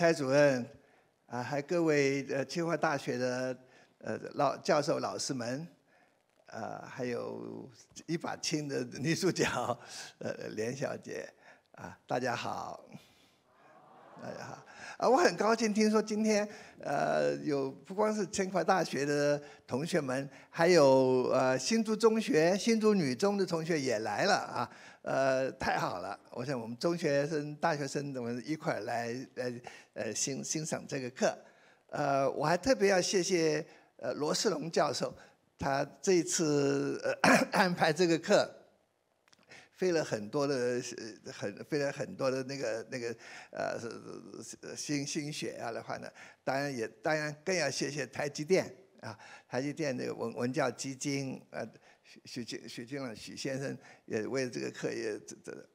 蔡主任，啊，还各位呃清华大学的呃老教授老师们，啊，还有一把青的女主角呃连小姐啊，大家好，大家好啊，我很高兴听说今天呃有不光是清华大学的同学们，还有呃新竹中学、新竹女中的同学也来了啊。呃，太好了！我想我们中学生、大学生怎么一块来呃呃欣欣赏这个课？呃，我还特别要谢谢呃罗世龙教授，他这次呃、安排这个课，费了很多的很费了很多的那个那个呃心心血啊的话呢，当然也当然更要谢谢台积电啊，台积电那个文文教基金啊。许金许金了，许先生也为这个课也这这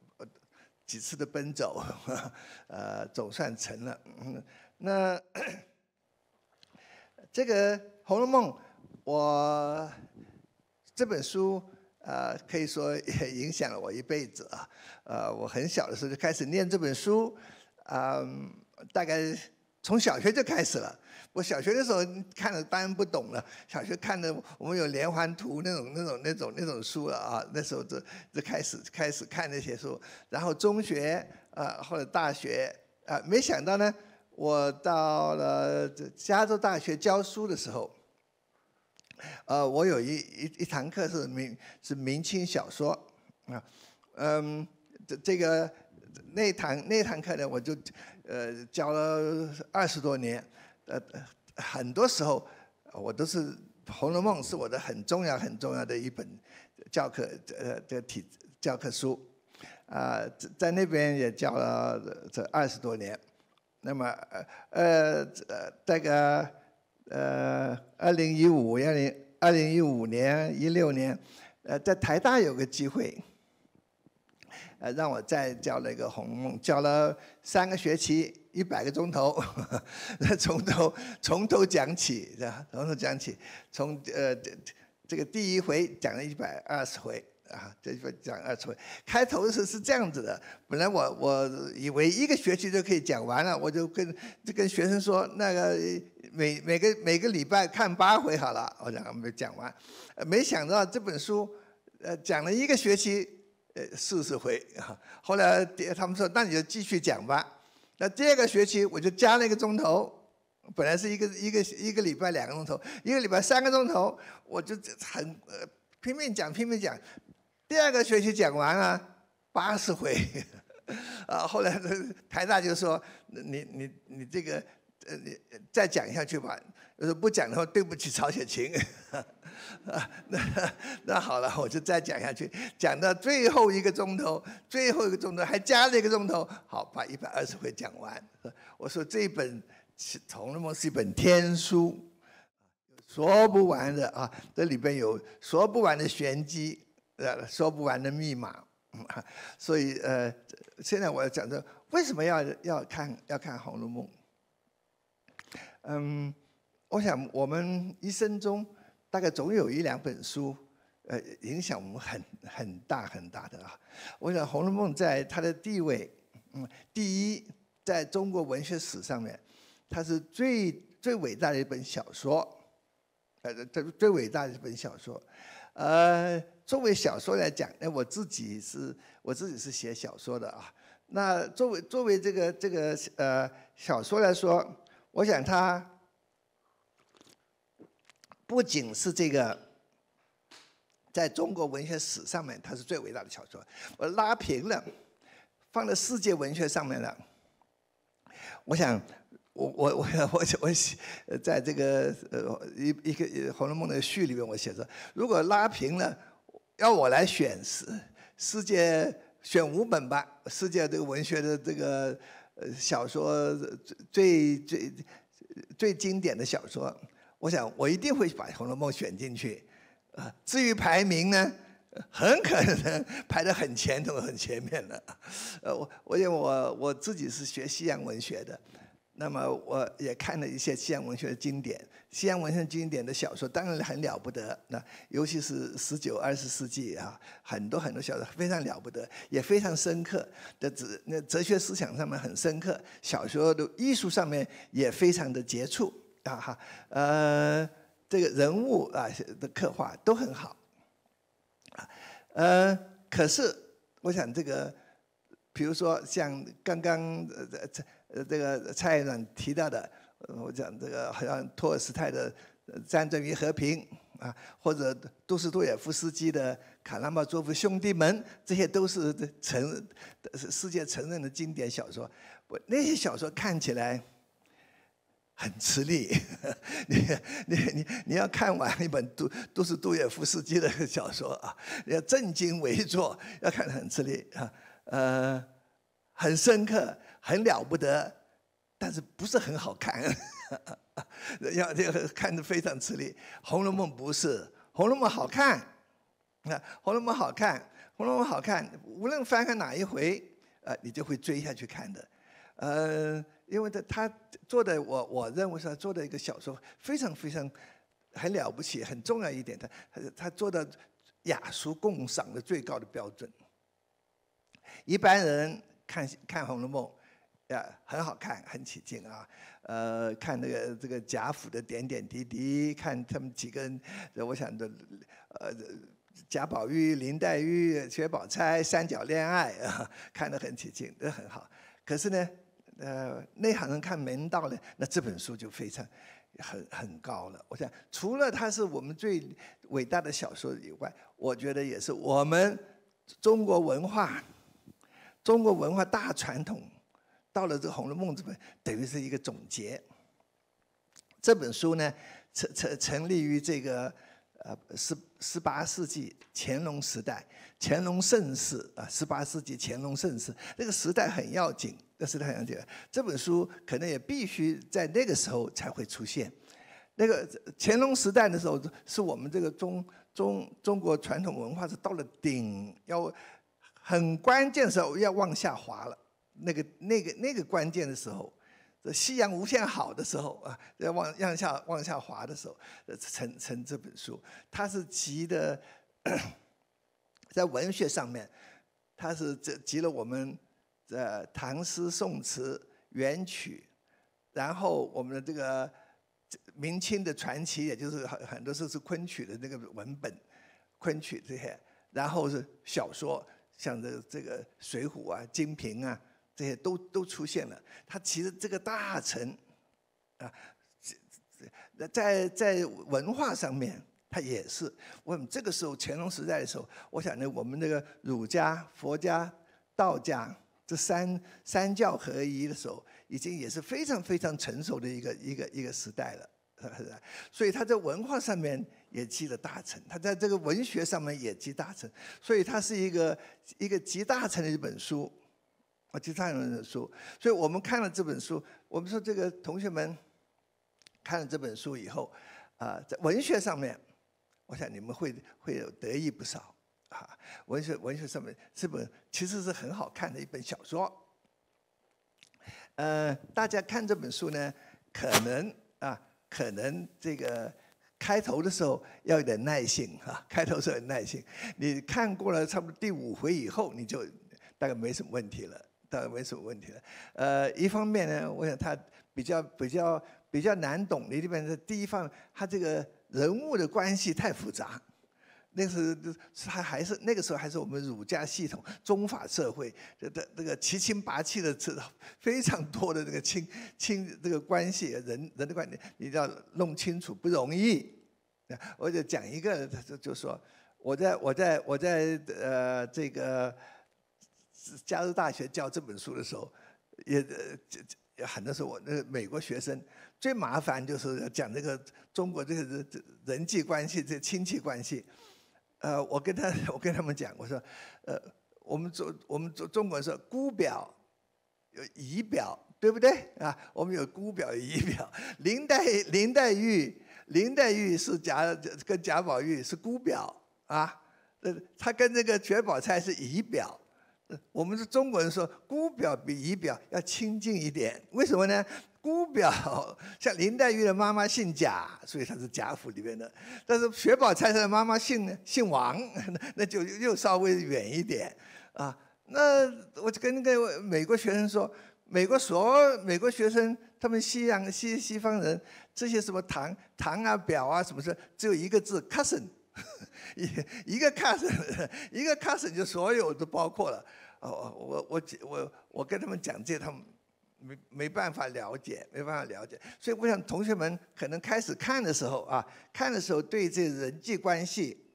几次的奔走，呃，总算成了。那这个《红楼梦》，我这本书呃，可以说也影响了我一辈子啊。呃，我很小的时候就开始念这本书，嗯，大概从小学就开始了。我小学的时候看的当然不懂了。小学看的我们有连环图那种、那种、那种、那种书了啊。那时候就就开始开始看那些书。然后中学啊，或者大学啊，没想到呢，我到了加州大学教书的时候，呃，我有一一一堂课是明是明清小说啊，嗯，这这个那堂那堂课呢，我就呃教了二十多年。呃，很多时候我都是《红楼梦》是我的很重要很重要的一本教科呃的体教科书，啊，在在那边也教了这二十多年。那么呃呃这个呃二零一五二零二零一五年一六年，呃在台大有个机会。呃，让我再教那个《红楼梦》，教了三个学期，一百个钟头，从头从头讲起，从头讲起，从呃这个第一回讲了一百二十回啊，这一回讲二十回。开头的时候是这样子的，本来我我以为一个学期就可以讲完了，我就跟就跟学生说，那个每每个每个礼拜看八回好了，我讲还没讲完，没想到这本书呃讲了一个学期。呃，四十回啊，后来他们说，那你就继续讲吧。那第二个学期我就加了一个钟头，本来是一个一个一个礼拜两个钟头，一个礼拜三个钟头，我就很拼命讲拼命讲。第二个学期讲完了八十回 啊，后来台大就说，你你你这个。呃，你再讲下去吧。我说不讲的话，对不起曹雪芹。那 那好了，我就再讲下去，讲到最后一个钟头，最后一个钟头还加了一个钟头，好，把一百二十回讲完。我说这本《红楼梦》是一本天书，说不完的啊，这里边有说不完的玄机，呃，说不完的密码 所以呃，现在我要讲的为什么要要看要看《红楼梦》。嗯，我想我们一生中大概总有一两本书，呃，影响我们很很大很大的啊。我想《红楼梦》在它的地位，嗯，第一，在中国文学史上面，它是最最伟大的一本小说，呃，它最伟大的一本小说，呃，作为小说来讲，那我自己是我自己是写小说的啊。那作为作为这个这个呃小说来说。我想它不仅是这个，在中国文学史上面，它是最伟大的小说。我拉平了，放在世界文学上面了。我想，我我我我我写，在这个呃一一个《红楼梦》的序里面，我写着：如果拉平了，要我来选世世界选五本吧，世界这个文学的这个。呃，小说最最最最经典的小说，我想我一定会把《红楼梦》选进去。呃，至于排名呢，很可能 排得很前头、很前面的。呃，我因为我我自己是学西洋文学的。那么我也看了一些西洋文学的经典，西洋文学经典的小说当然很了不得，那尤其是十九、二十世纪啊，很多很多小说非常了不得，也非常深刻，的哲那哲学思想上面很深刻，小说的艺术上面也非常的杰出，啊哈，呃，这个人物啊的刻画都很好，啊，呃，可是我想这个，比如说像刚刚这这。呃，这个蔡院长提到的，我讲这个好像托尔斯泰的《战争与和平》啊，或者都市杜也夫斯基的《卡拉马佐夫兄弟们》，这些都是成世界承认的经典小说。那些小说看起来很吃力，你你你你要看完一本都都是杜也夫斯基的 小说啊，要正襟危坐，要看得很吃力啊，呃，很深刻。很了不得，但是不是很好看？要这个看的非常吃力。《红楼梦》不是，《红楼梦》好看。啊，《红楼梦》好看，《红楼梦》好看。无论翻开哪一回，呃，你就会追下去看的。呃，因为他他做的，我我认为他做的一个小说非常非常很了不起，很重要一点的，他他做到雅俗共赏的最高的标准。一般人看看《红楼梦》。呀，很好看，很起劲啊！呃，看那个这个贾府的点点滴滴，看他们几个人，我想的，呃，贾宝玉、林黛玉、薛宝钗三角恋爱啊，看得很起劲，都很好。可是呢，呃，内行人看门道呢，那这本书就非常，很很高了。我想，除了它是我们最伟大的小说以外，我觉得也是我们中国文化，中国文化大传统。到了这《个《红楼梦》这本，等于是一个总结。这本书呢，成成成立于这个，呃，十十八世纪乾隆时代，乾隆盛世啊，十八世纪乾隆盛世那个时代很要紧，那时代很要紧。这本书可能也必须在那个时候才会出现。那个乾隆时代的时候，是我们这个中中中国传统文化是到了顶，要很关键时候要往下滑了。那个那个那个关键的时候，这夕阳无限好的时候啊，要往让下往下滑的时候，成成这本书，它是集的，在文学上面，它是这集了我们呃唐诗宋词元曲，然后我们的这个明清的传奇，也就是很很多时候是昆曲的那个文本，昆曲这些，然后是小说，像这这个水浒啊、金瓶啊。这些都都出现了。他其实这个大臣，啊，在在文化上面，他也是。我们这个时候乾隆时代的时候，我想呢，我们这个儒家、佛家、道家这三三教合一的时候，已经也是非常非常成熟的一个一个一个时代了，是不是？所以他在文化上面也积了大成，他在这个文学上面也积大成，所以他是一个一个集大成的一本书。其他人的书，所以我们看了这本书，我们说这个同学们看了这本书以后，啊，在文学上面，我想你们会会有得意不少啊。文学文学上面，这本其实是很好看的一本小说。呃，大家看这本书呢，可能啊，可能这个开头的时候要有点耐心哈，开头时候耐心。你看过了差不多第五回以后，你就大概没什么问题了。当然没什么问题了，呃，一方面呢，我想他比较比较比较难懂，你这边是第一方他这个人物的关系太复杂，那时他还是那个时候还是我们儒家系统中法社会，这这这个七亲八戚的这非常多的这个亲亲这个关系人人的关系，你要弄清楚不容易。我就讲一个，就就说，我在我在我在呃这个。加州大学教这本书的时候，也呃，也很多时候我那美国学生最麻烦就是讲这个中国这个人人际关系这亲戚关系，呃，我跟他我跟他们讲，我说，呃，我们中我们中中国人说姑表有姨表，对不对啊？我们有姑表姨表。林黛林黛玉林黛玉是贾跟贾宝玉是姑表啊，呃，他跟那个薛宝钗是姨表。我们是中国人说姑表比姨表要亲近一点，为什么呢？姑表像林黛玉的妈妈姓贾，所以她是贾府里面的；但是薛宝钗的妈妈姓姓王，那就又稍微远一点。啊，那我就跟那个美国学生说，美国所美国学生他们西洋西西方人这些什么堂堂啊表啊什么的，只有一个字 cousin。一一个 c a s 一个 c a s 就所有都包括了。哦，我我我我跟他们讲这，他们没没办法了解，没办法了解。所以我想同学们可能开始看的时候啊，看的时候对这人际关系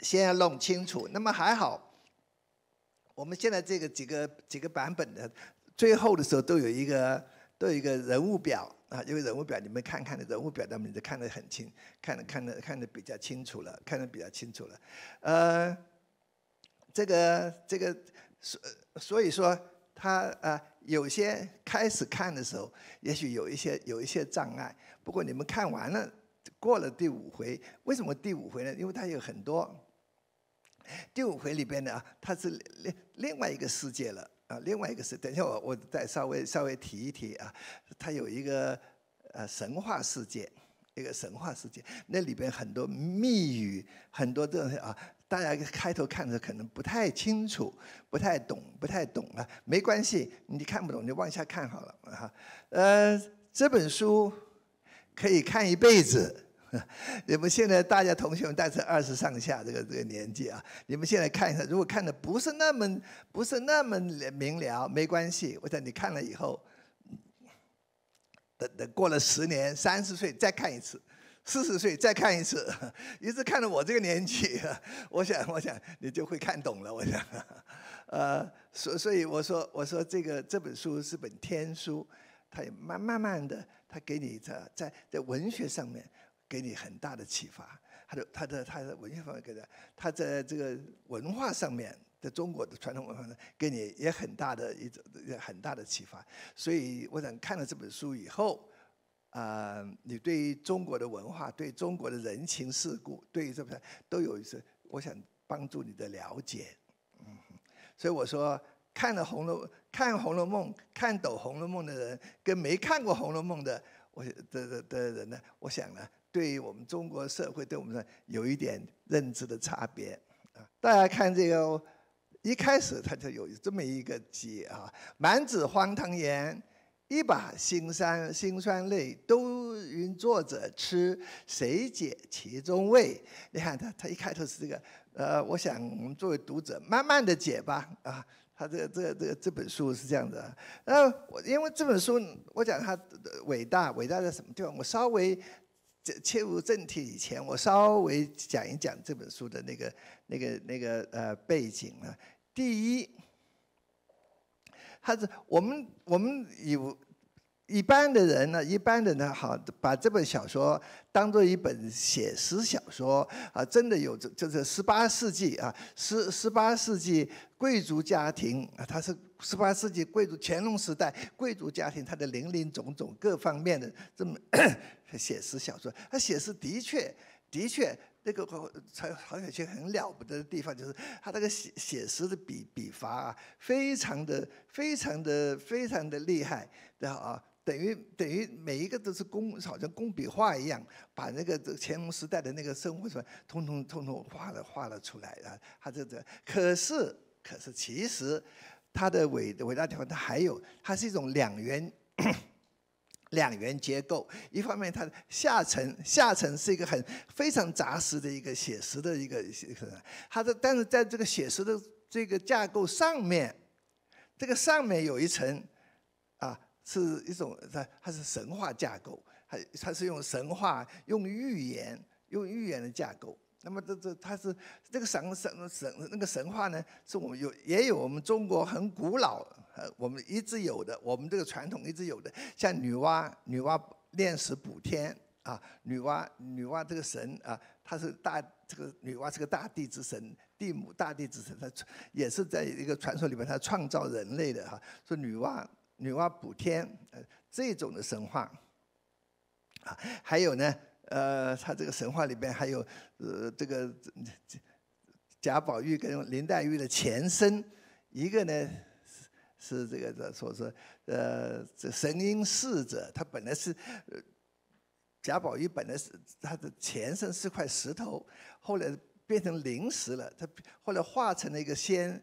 先要弄清楚。那么还好，我们现在这个几个几个版本的最后的时候都有一个。都有一个人物表啊，因为人物表你们看看的人物表的名就看得很清，看得看得看得比较清楚了，看得比较清楚了。呃，这个这个，所所以说他啊，有些开始看的时候，也许有一些有一些障碍。不过你们看完了，过了第五回，为什么第五回呢？因为它有很多。第五回里边呢，它是另另外一个世界了。啊，另外一个是，等一下我我再稍微稍微提一提啊，它有一个呃神话世界，一个神话世界，那里边很多密语，很多东西啊，大家开头看的可能不太清楚，不太懂，不太懂啊，没关系，你看不懂就往下看好了啊，呃，这本书可以看一辈子。你们现在大家同学们大概二十上下这个这个年纪啊，你们现在看一下，如果看的不是那么不是那么明了，没关系。我想你看了以后，等等过了十年，三十岁再看一次，四十岁再看一次，一直看到我这个年纪，我想我想你就会看懂了。我想，呃，所所以我说我说这个这本书是本天书，它慢慢慢的，它给你在在在文学上面。给你很大的启发，他的他的他的文学方面给的，他在这个文化上面，在中国的传统文化呢，给你也很大的一种很大的启发。所以我想看了这本书以后，啊，你对中国的文化、对中国的人情世故、对于这个都有一些，我想帮助你的了解。嗯，所以我说看了《红楼》看《红楼梦》看懂《红楼梦》的人，跟没看过《红楼梦》的我、的的的人呢，我想呢。对于我们中国社会，对我们的有一点认知的差别啊！大家看这个，一开始他就有这么一个句啊：“满纸荒唐言，一把辛酸辛酸泪，都云作者痴，谁解其中味？”你看他，他一开头是这个。呃，我想我们作为读者，慢慢的解吧啊。他这个、这、个、这、个、这本书是这样的。那我因为这本书，我讲它伟大，伟大在什么地方？我稍微。切入正题以前，我稍微讲一讲这本书的那个、那个、那个呃背景啊。第一，它是我们我们有。一般的人呢，一般的呢，好把这本小说当做一本写实小说啊，真的有这就是十八世纪啊，十十八世纪贵族家庭啊，他是十八世纪贵族乾隆时代贵族家庭他的林林种种各方面的这么写实小说，他写实的确的确那个曹曹雪芹很了不得的地方就是他那个写写实的笔笔法啊，非常的非常的非常的厉害，对啊？等于等于每一个都是工，好像工笔画一样，把那个乾隆时代的那个生活什么，通通通通画了画了出来啊。他这这，可是可是其实他的伟伟大地方，它还有它是一种两元，两元结构。一方面，它的下层下层是一个很非常扎实的一个写实的一个一个，它的但是在这个写实的这个架构上面，这个上面有一层。是一种它它是神话架构，它它是用神话、用预言、用预言的架构。那么这这它是这个神神神那个神话呢？是我们有也有我们中国很古老，呃，我们一直有的，我们这个传统一直有的。像女娲，女娲炼石补天啊，女娲女娲这个神啊，她是大这个女娲是个大地之神，地母大地之神，她也是在一个传说里面，她创造人类的哈，说女娲。女娲补天，呃，这种的神话，啊，还有呢，呃，他这个神话里边还有，呃，这个贾宝玉跟林黛玉的前身，一个呢是是这个的说说，呃，这神瑛侍者，他本来是贾宝玉本来是他的前身是块石头，后来变成灵石了，他后来化成了一个仙。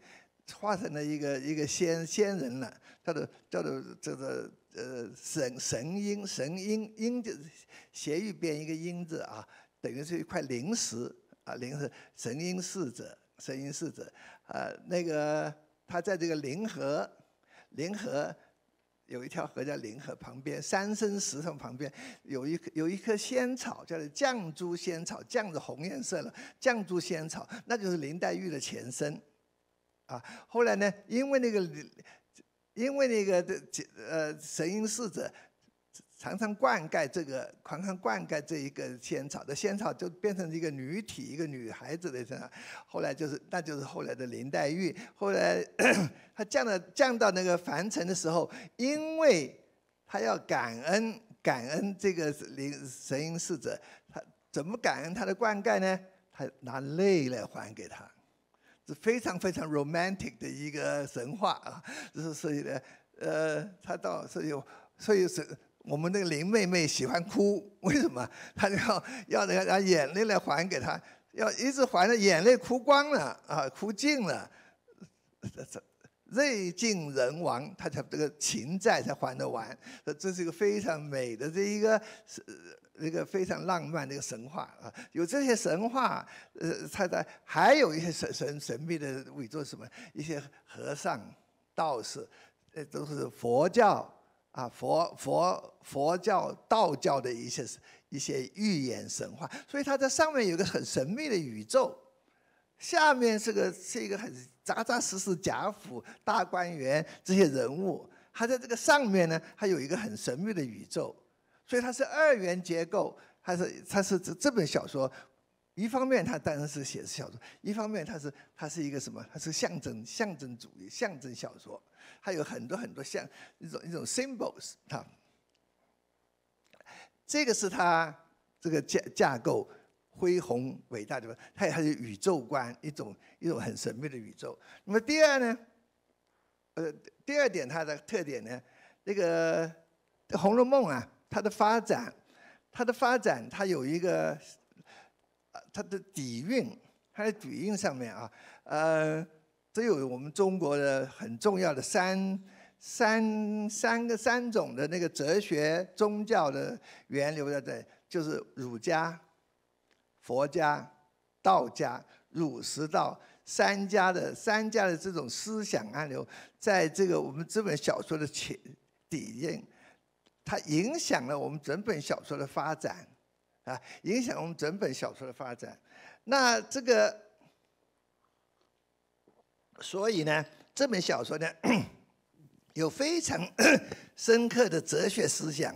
化成了一个一个仙仙人了，叫做叫做这个呃神神鹰神鹰鹰就是谐音变一个鹰字啊，等于是一块灵石啊灵石神鹰侍者神鹰侍者，呃那个他在这个灵河灵河有一条河叫灵河旁边三生石上旁边有一有一颗仙草叫做绛珠仙草绛是红颜色的绛珠仙草那就是林黛玉的前身。啊，后来呢？因为那个，因为那个这呃神瑛侍者常常灌溉这个，常常灌溉这一个仙草，这仙草就变成一个女体，一个女孩子的身上。后来就是，那就是后来的林黛玉。后来 她降到降到那个凡尘的时候，因为她要感恩感恩这个灵神瑛侍者，她怎么感恩他的灌溉呢？她拿泪来还给他。是非常非常 romantic 的一个神话啊，就是所以呢，呃，他到所以，所以是我们那个林妹妹喜欢哭，为什么？她要要让眼泪来还给他，要一直还的眼泪哭光了啊，哭尽了，泪尽人亡，她才这个情债才还得完。这是一个非常美的这一个。那个非常浪漫的一个神话啊，有这些神话，呃，他在还有一些神神神秘的，伪作什么一些和尚、道士，呃，都是佛教啊佛佛佛教、道教的一些一些预言神话。所以它在上面有个很神秘的宇宙，下面是个是一个很扎扎实实贾府、大观园这些人物，他在这个上面呢，还有一个很神秘的宇宙。所以它是二元结构，它是它是这这本小说，一方面它当然是写实小说，一方面它是它是一个什么？它是象征象征主义象征小说，它有很多很多像一种一种 symbols 啊。这个是它这个架架构，恢宏伟大的嘛，它它是宇宙观一种一种很神秘的宇宙。那么第二呢，呃第二点它的特点呢，那个《红楼梦》啊。它的发展，它的发展，它有一个它的底蕴，它的底蕴上面啊，呃，都有我们中国的很重要的三三三个三种的那个哲学宗教的源流在这，就是儒家、佛家、道家，儒释道三家的三家的这种思想暗流，在这个我们这本小说的前底蕴。它影响了我们整本小说的发展，啊，影响我们整本小说的发展。那这个，所以呢，这本小说呢，有非常 深刻的哲学思想，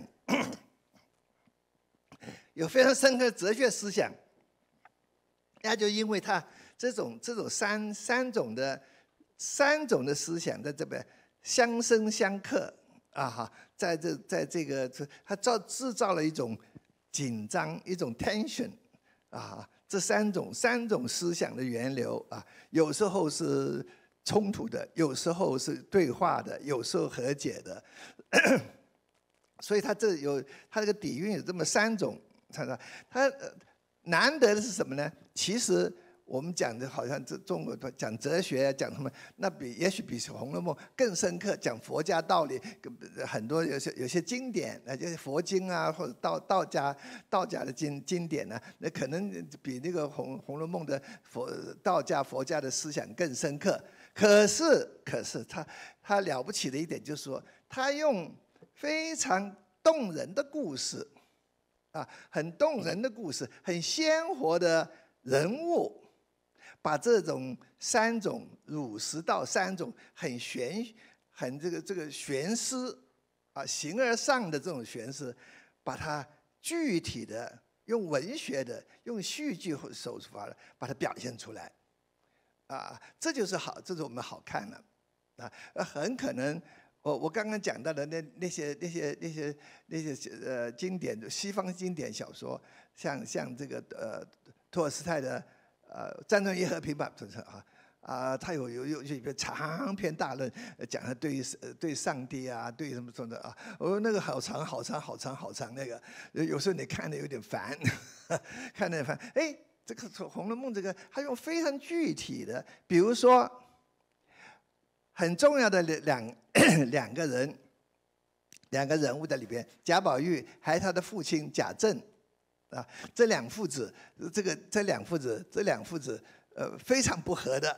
有非常深刻的哲学思想。那就因为它这种这种三三种的三种的思想在这边相生相克。啊哈，在这，在这个，这他造制造了一种紧张，一种 tension，啊，这三种三种思想的源流啊，有时候是冲突的，有时候是对话的，有时候和解的，所以他这有他这个底蕴有这么三种，他他难得的是什么呢？其实。我们讲的好像这中国讲哲学讲什么，那比也许比《红楼梦》更深刻。讲佛家道理，很多有些有些经典，那就是佛经啊，或者道道家道家的经经典呢，那可能比那个《红红楼梦》的佛道家佛家的思想更深刻。可是可是他他了不起的一点就是说，他用非常动人的故事，啊，很动人的故事，很鲜活的人物。把这种三种儒释道三种很玄、很这个这个玄思啊，形而上的这种玄思，把它具体的用文学的、用戏剧手法把它表现出来，啊，这就是好，这是我们好看的，啊，很可能我我刚刚讲到的那那些那些那些那些呃经典的西方经典小说，像像这个呃托尔斯泰的。呃，战争与和平吧，就是啊，啊，他有有有有一个长篇大论讲了对于对上帝啊，对什么什么的啊，我那个好长好长好长好长那个，有时候你看的有点烦，看的烦。哎，这个《红楼梦》这个，他用非常具体的，比如说很重要的两 两个人，两个人物在里边，贾宝玉还有他的父亲贾政。啊，这两父子，这个这两父子，这两父子，呃，非常不和的。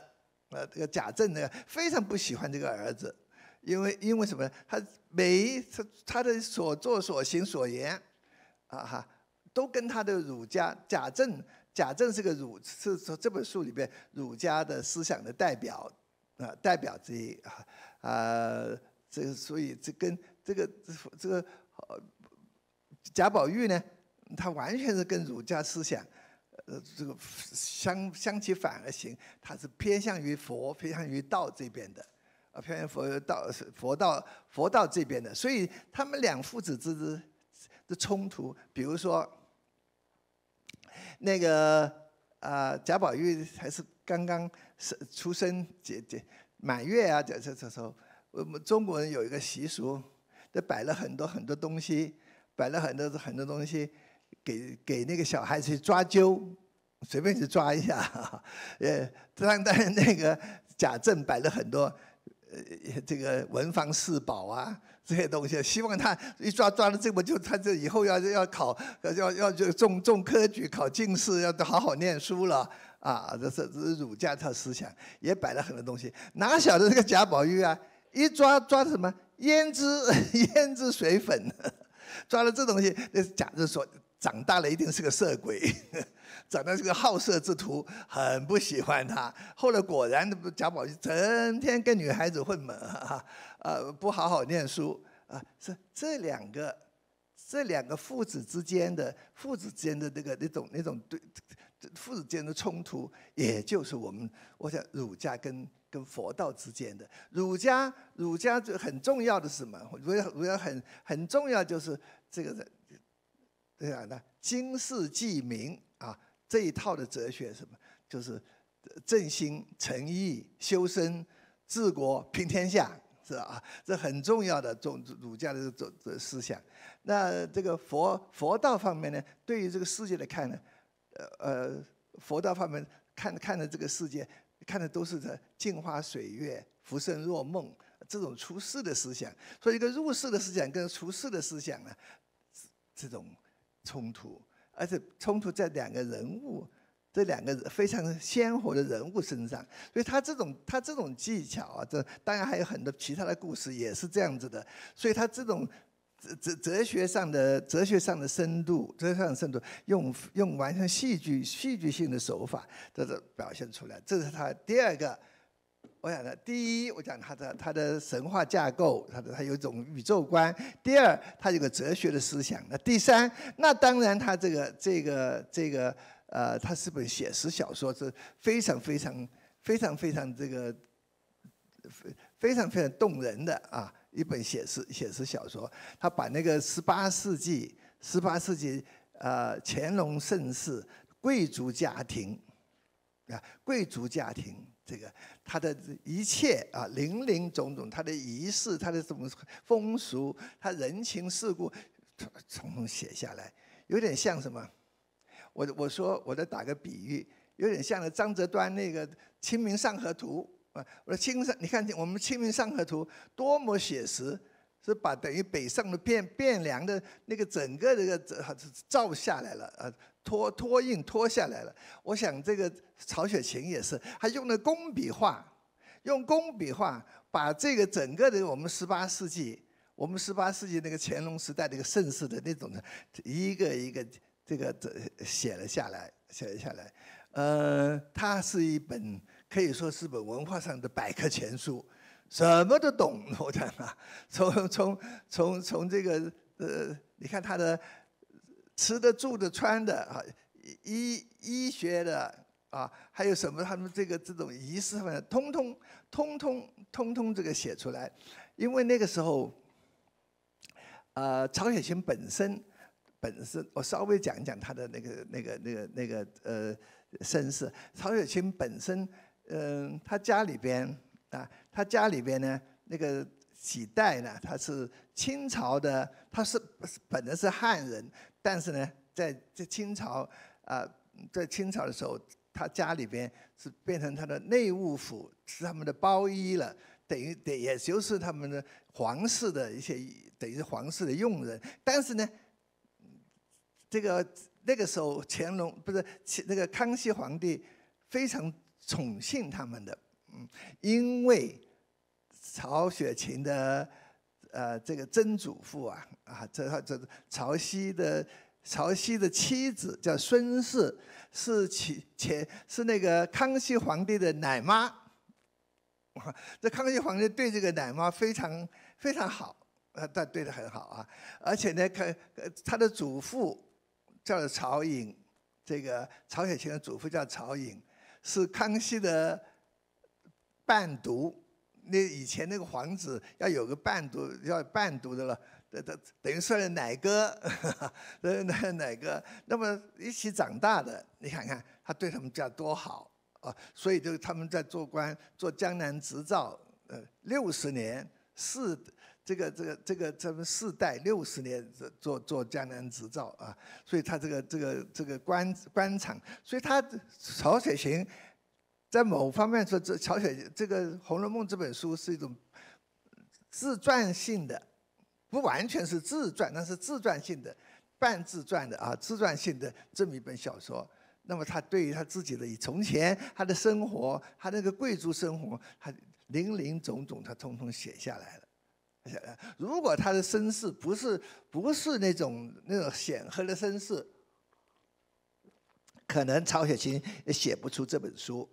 呃，这个贾政呢，非常不喜欢这个儿子，因为因为什么？他每一次他的所作所行所言，啊哈，都跟他的儒家贾政贾政是个儒，是说这本书里边儒家的思想的代表啊，代表之一啊，这所以这跟这个这个呃贾宝玉呢。他完全是跟儒家思想，呃，这个相相其反而行，他是偏向于佛、偏向于道这边的，啊，偏向佛道佛道佛道这边的。所以他们两父子之之的冲突，比如说，那个啊，贾宝玉还是刚刚生出生，结结满月啊，这这这时候，我们中国人有一个习俗，就摆了很多很多东西，摆了很多很多东西。给给那个小孩子抓阄，随便去抓一下，呃，当然那个贾政摆了很多呃这个文房四宝啊这些东西，希望他一抓抓了这么就他这以后要要考要要就中中科举考进士要好好念书了啊，这是这是儒家他思想，也摆了很多东西，哪晓得这个贾宝玉啊，一抓抓的什么胭脂 胭脂水粉，抓了这东西，贾政说。长大了一定是个色鬼，长大是个好色之徒，很不喜欢他。后来果然贾宝玉整天跟女孩子混嘛，啊，不好好念书啊。是这两个，这两个父子之间的父子间的那个那种那种对父子间的冲突，也就是我们我想儒家跟跟佛道之间的儒家儒家就很重要的是什么？儒家儒家很很重要就是这个人。这样的经世济民啊，这一套的哲学什么，就是，正心诚意修身，治国平天下，是吧？这很重要的宗儒家的这这思想。那这个佛佛道方面呢，对于这个世界来看呢，呃呃，佛道方面看看着这个世界，看的都是这镜花水月、浮生若梦这种出世的思想。所以一个入世的思想跟出世的思想呢，这种。冲突，而且冲突在两个人物，这两个非常鲜活的人物身上，所以他这种他这种技巧啊，这当然还有很多其他的故事也是这样子的，所以他这种哲哲哲学上的哲学上的深度，哲学上的深度用用完全戏剧戏剧性的手法这是表现出来，这是他第二个。我想呢，第一，我讲他的他的神话架构，他的他有一种宇宙观；第二，他有个哲学的思想；那第三，那当然他这个这个这个呃，他是本写实小说，是非常非常非常非常这个非非常非常动人的啊，一本写实写实小说。他把那个十八世纪，十八世纪呃乾隆盛世，贵族家庭啊，贵族家庭。这个他的一切啊，林林种种，他的仪式，他的什么风俗，他人情世故，统统写下来，有点像什么？我我说，我再打个比喻，有点像了张择端那个《清明上河图》啊。我说《清上》，你看我们《清明上河图》多么写实，是把等于北上的汴汴梁的那个整个这个照下来了啊。脱脱印脱下来了，我想这个曹雪芹也是，他用了工笔画，用工笔画把这个整个的我们十八世纪，我们十八世纪那个乾隆时代那个盛世的那种的，一个一个这个这写了下来，写了下来，呃，它是一本可以说是本文化上的百科全书，什么都懂，我看看，从从从从这个呃，你看他的。吃的、住的、穿的啊，医医学的啊，还有什么他们这个这种仪式方面，通通通通通通这个写出来，因为那个时候，呃，曹雪芹本身本身，我稍微讲一讲他的那个那个那个那个呃身世。曹雪芹本身，嗯，他家里边啊，他家里边呢，那个几代呢，他是清朝的，他是本来是汉人。但是呢，在在清朝啊，在清朝的时候，他家里边是变成他的内务府是他们的包衣了，等于等也就是他们的皇室的一些，等于是皇室的佣人。但是呢，这个那个时候乾隆不是那个康熙皇帝非常宠幸他们的，嗯，因为曹雪芹的。呃，这个曾祖父啊，啊，这他这曹溪的曹溪的妻子叫孙氏，是其前是那个康熙皇帝的奶妈，这康熙皇帝对这个奶妈非常非常好，呃，他对的很好啊，而且呢，看他的祖父叫曹寅，这个曹雪芹的祖父叫曹寅，是康熙的伴读。那以前那个皇子要有个伴读，要伴读的了，等等等于说奶哥，呃奶奶哥，那么一起长大的，你看看他对他们家多好啊，所以就他们在做官，做江南执造，呃六十年四，这个这个这个他们四代六十年做做江南执造啊，所以他这个这个这个官官场，所以他曹雪芹。在某方面说，这曹雪这个《红楼梦》这本书是一种自传性的，不完全是自传，那是自传性的、半自传的啊，自传性的这么一本小说。那么他对于他自己的从前、他的生活、他那个贵族生活，他林林总总，他通通写下来了。写下来，如果他的身世不是不是那种那种显赫的身世，可能曹雪芹也写不出这本书。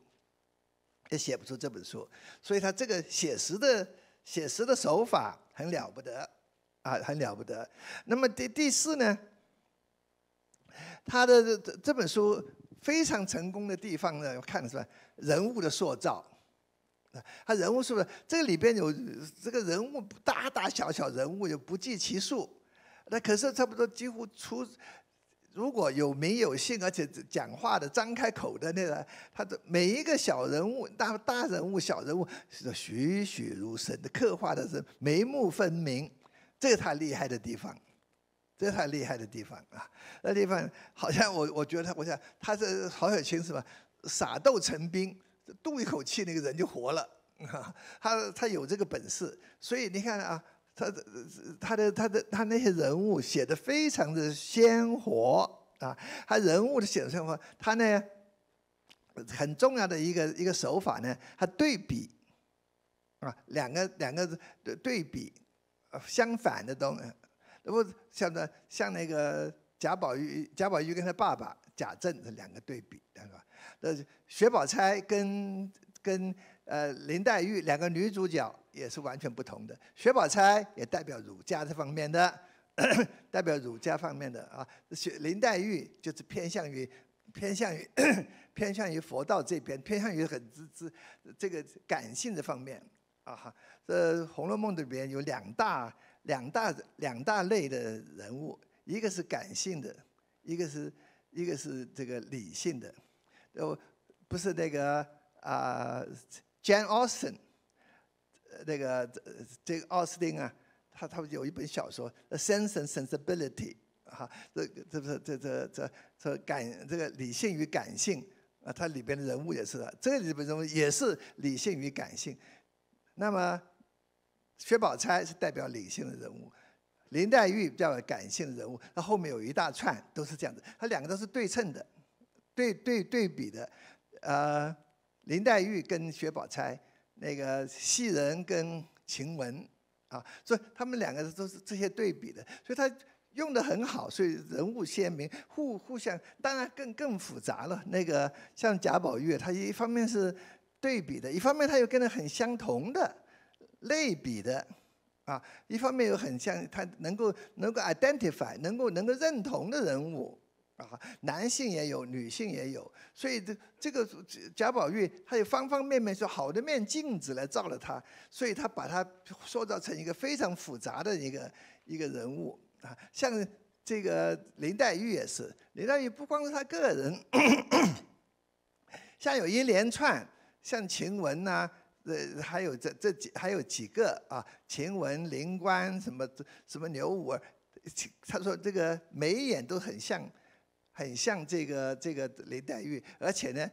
也写不出这本书，所以他这个写实的写实的手法很了不得，啊，很了不得。那么第第四呢，他的这这本书非常成功的地方呢，看是来人物的塑造，他人物是不是这里边有这个人物大大小小人物有不计其数，那可是差不多几乎出。如果有名有姓，而且讲话的张开口的那个，他的每一个小人物、大大人物、小人物是栩栩如生的，刻画的是眉目分明，这是他厉害的地方，这是他厉害的地方啊。那地方好像我我觉得他，我想他是曹小青是吧？撒豆成兵，渡一口气那个人就活了，他他有这个本事，所以你看啊。他的他的他的他那些人物写的非常的鲜活啊，他人物的写生活，他呢很重要的一个一个手法呢，他对比啊，两个两个对比，相反的东西，不像的像那个贾宝玉贾宝玉跟他爸爸贾政这两个对比，对个，呃，薛宝钗跟跟呃林黛玉两个女主角。也是完全不同的。薛宝钗也代表儒家这方面的，代表儒家方面的啊。薛林黛玉就是偏向于偏向于 偏向于佛道这边，偏向于很之之这个感性的方面啊。哈，红楼梦》里边有两大两大两大类的人物，一个是感性的，一个是一个是这个理性的。哦，不是那个啊，Jane Austen。那个这这个奥斯汀啊，他他有一本小说《Sense and Sensibility》哈，这这不是这这这这感这个理性与感性啊，它里边的人物也是，这里边人物也是理性与感性。那么薛宝钗是代表理性的人物，林黛玉代表感性的人物，那后面有一大串都是这样子，它两个都是对称的，对对对比的，呃，林黛玉跟薛宝钗。那个戏人跟晴雯，啊，所以他们两个人都是这些对比的，所以他用的很好，所以人物鲜明，互互相当然更更复杂了。那个像贾宝玉，他一方面是对比的，一方面他又跟的很相同的类比的，啊，一方面又很像他能够能够 identify，能够能够认同的人物。啊，男性也有，女性也有，所以这这个贾宝玉，他有方方面面，是好的面镜子来照了他，所以他把他塑造成一个非常复杂的一个一个人物啊。像这个林黛玉也是，林黛玉不光是他个人，像有一连串，像晴雯呐，呃，还有这这几还有几个啊，晴雯、林官什么什么牛五儿，他说这个眉眼都很像。很像这个这个林黛玉，而且呢，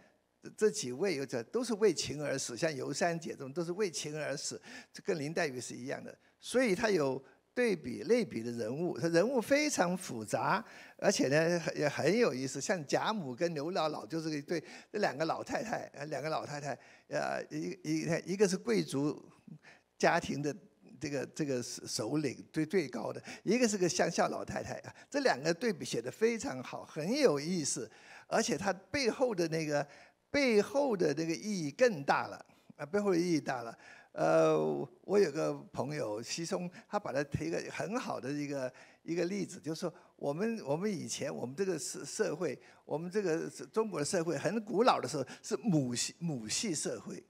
这几位游者都是为情而死，像尤三姐这种都是为情而死，这跟林黛玉是一样的。所以他有对比类比的人物，他人物非常复杂，而且呢也很有意思。像贾母跟刘姥姥就是一对，这两个老太太，两个老太太，呃，一一一个是贵族家庭的。这个这个首首领最最高的一个是个乡下老太太啊，这两个对比写得非常好，很有意思，而且它背后的那个背后的那个意义更大了啊，背后的意义大了。呃，我有个朋友西松，他把它提一个很好的一个一个例子，就是说我们我们以前我们这个社社会，我们这个中国的社会很古老的时候是母系母系社会。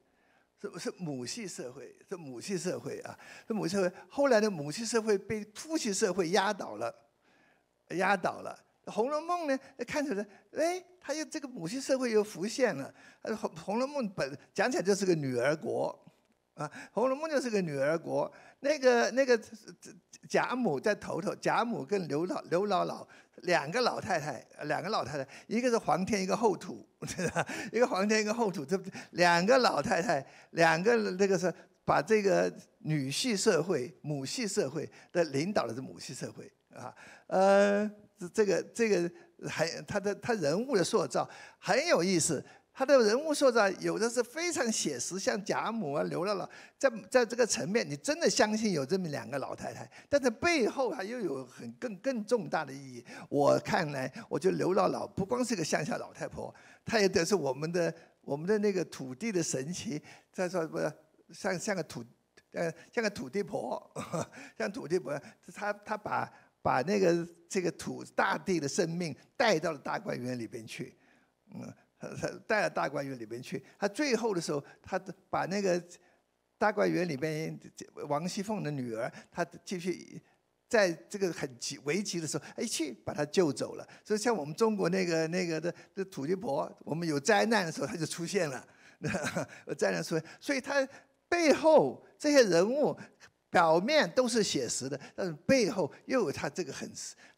是是母系社会，是母系社会啊，是母系社会。后来的母系社会被父系社会压倒了，压倒了。《红楼梦》呢，看起来哎，他又这个母系社会又浮现了。《红红楼梦》本讲起来就是个女儿国。啊，《红楼梦》就是个女儿国，那个那个贾母在头头，贾母跟刘老刘姥姥两个老太太，两个老太太，一个是皇天，一个后土，一个皇天，一个后土，这两个老太太，两个那个是把这个女系社会、母系社会的领导的是母系社会啊，呃，这个这个还他的他人物的塑造很有意思。他的人物塑造有的是非常写实，像贾母啊、刘姥姥，在在这个层面，你真的相信有这么两个老太太。但是背后还又有很更更重大的意义。我看来，我觉得刘姥姥不光是个乡下老太婆，她也得是我们的 我们的那个土地的神奇。再说不像像个土，呃像个土地婆，像土地婆，她她把把那个这个土大地的生命带到了大观园里边去，嗯。他带到大观园里面去，他最后的时候，他把那个大观园里面王熙凤的女儿，他继续在这个很危急的时候，哎，去把他救走了。所以像我们中国那个 那个的的土地婆，我们有灾难的时候他就出现了。灾难出现，所以他背后这些人物。表面都是写实的，但是背后又有它这个很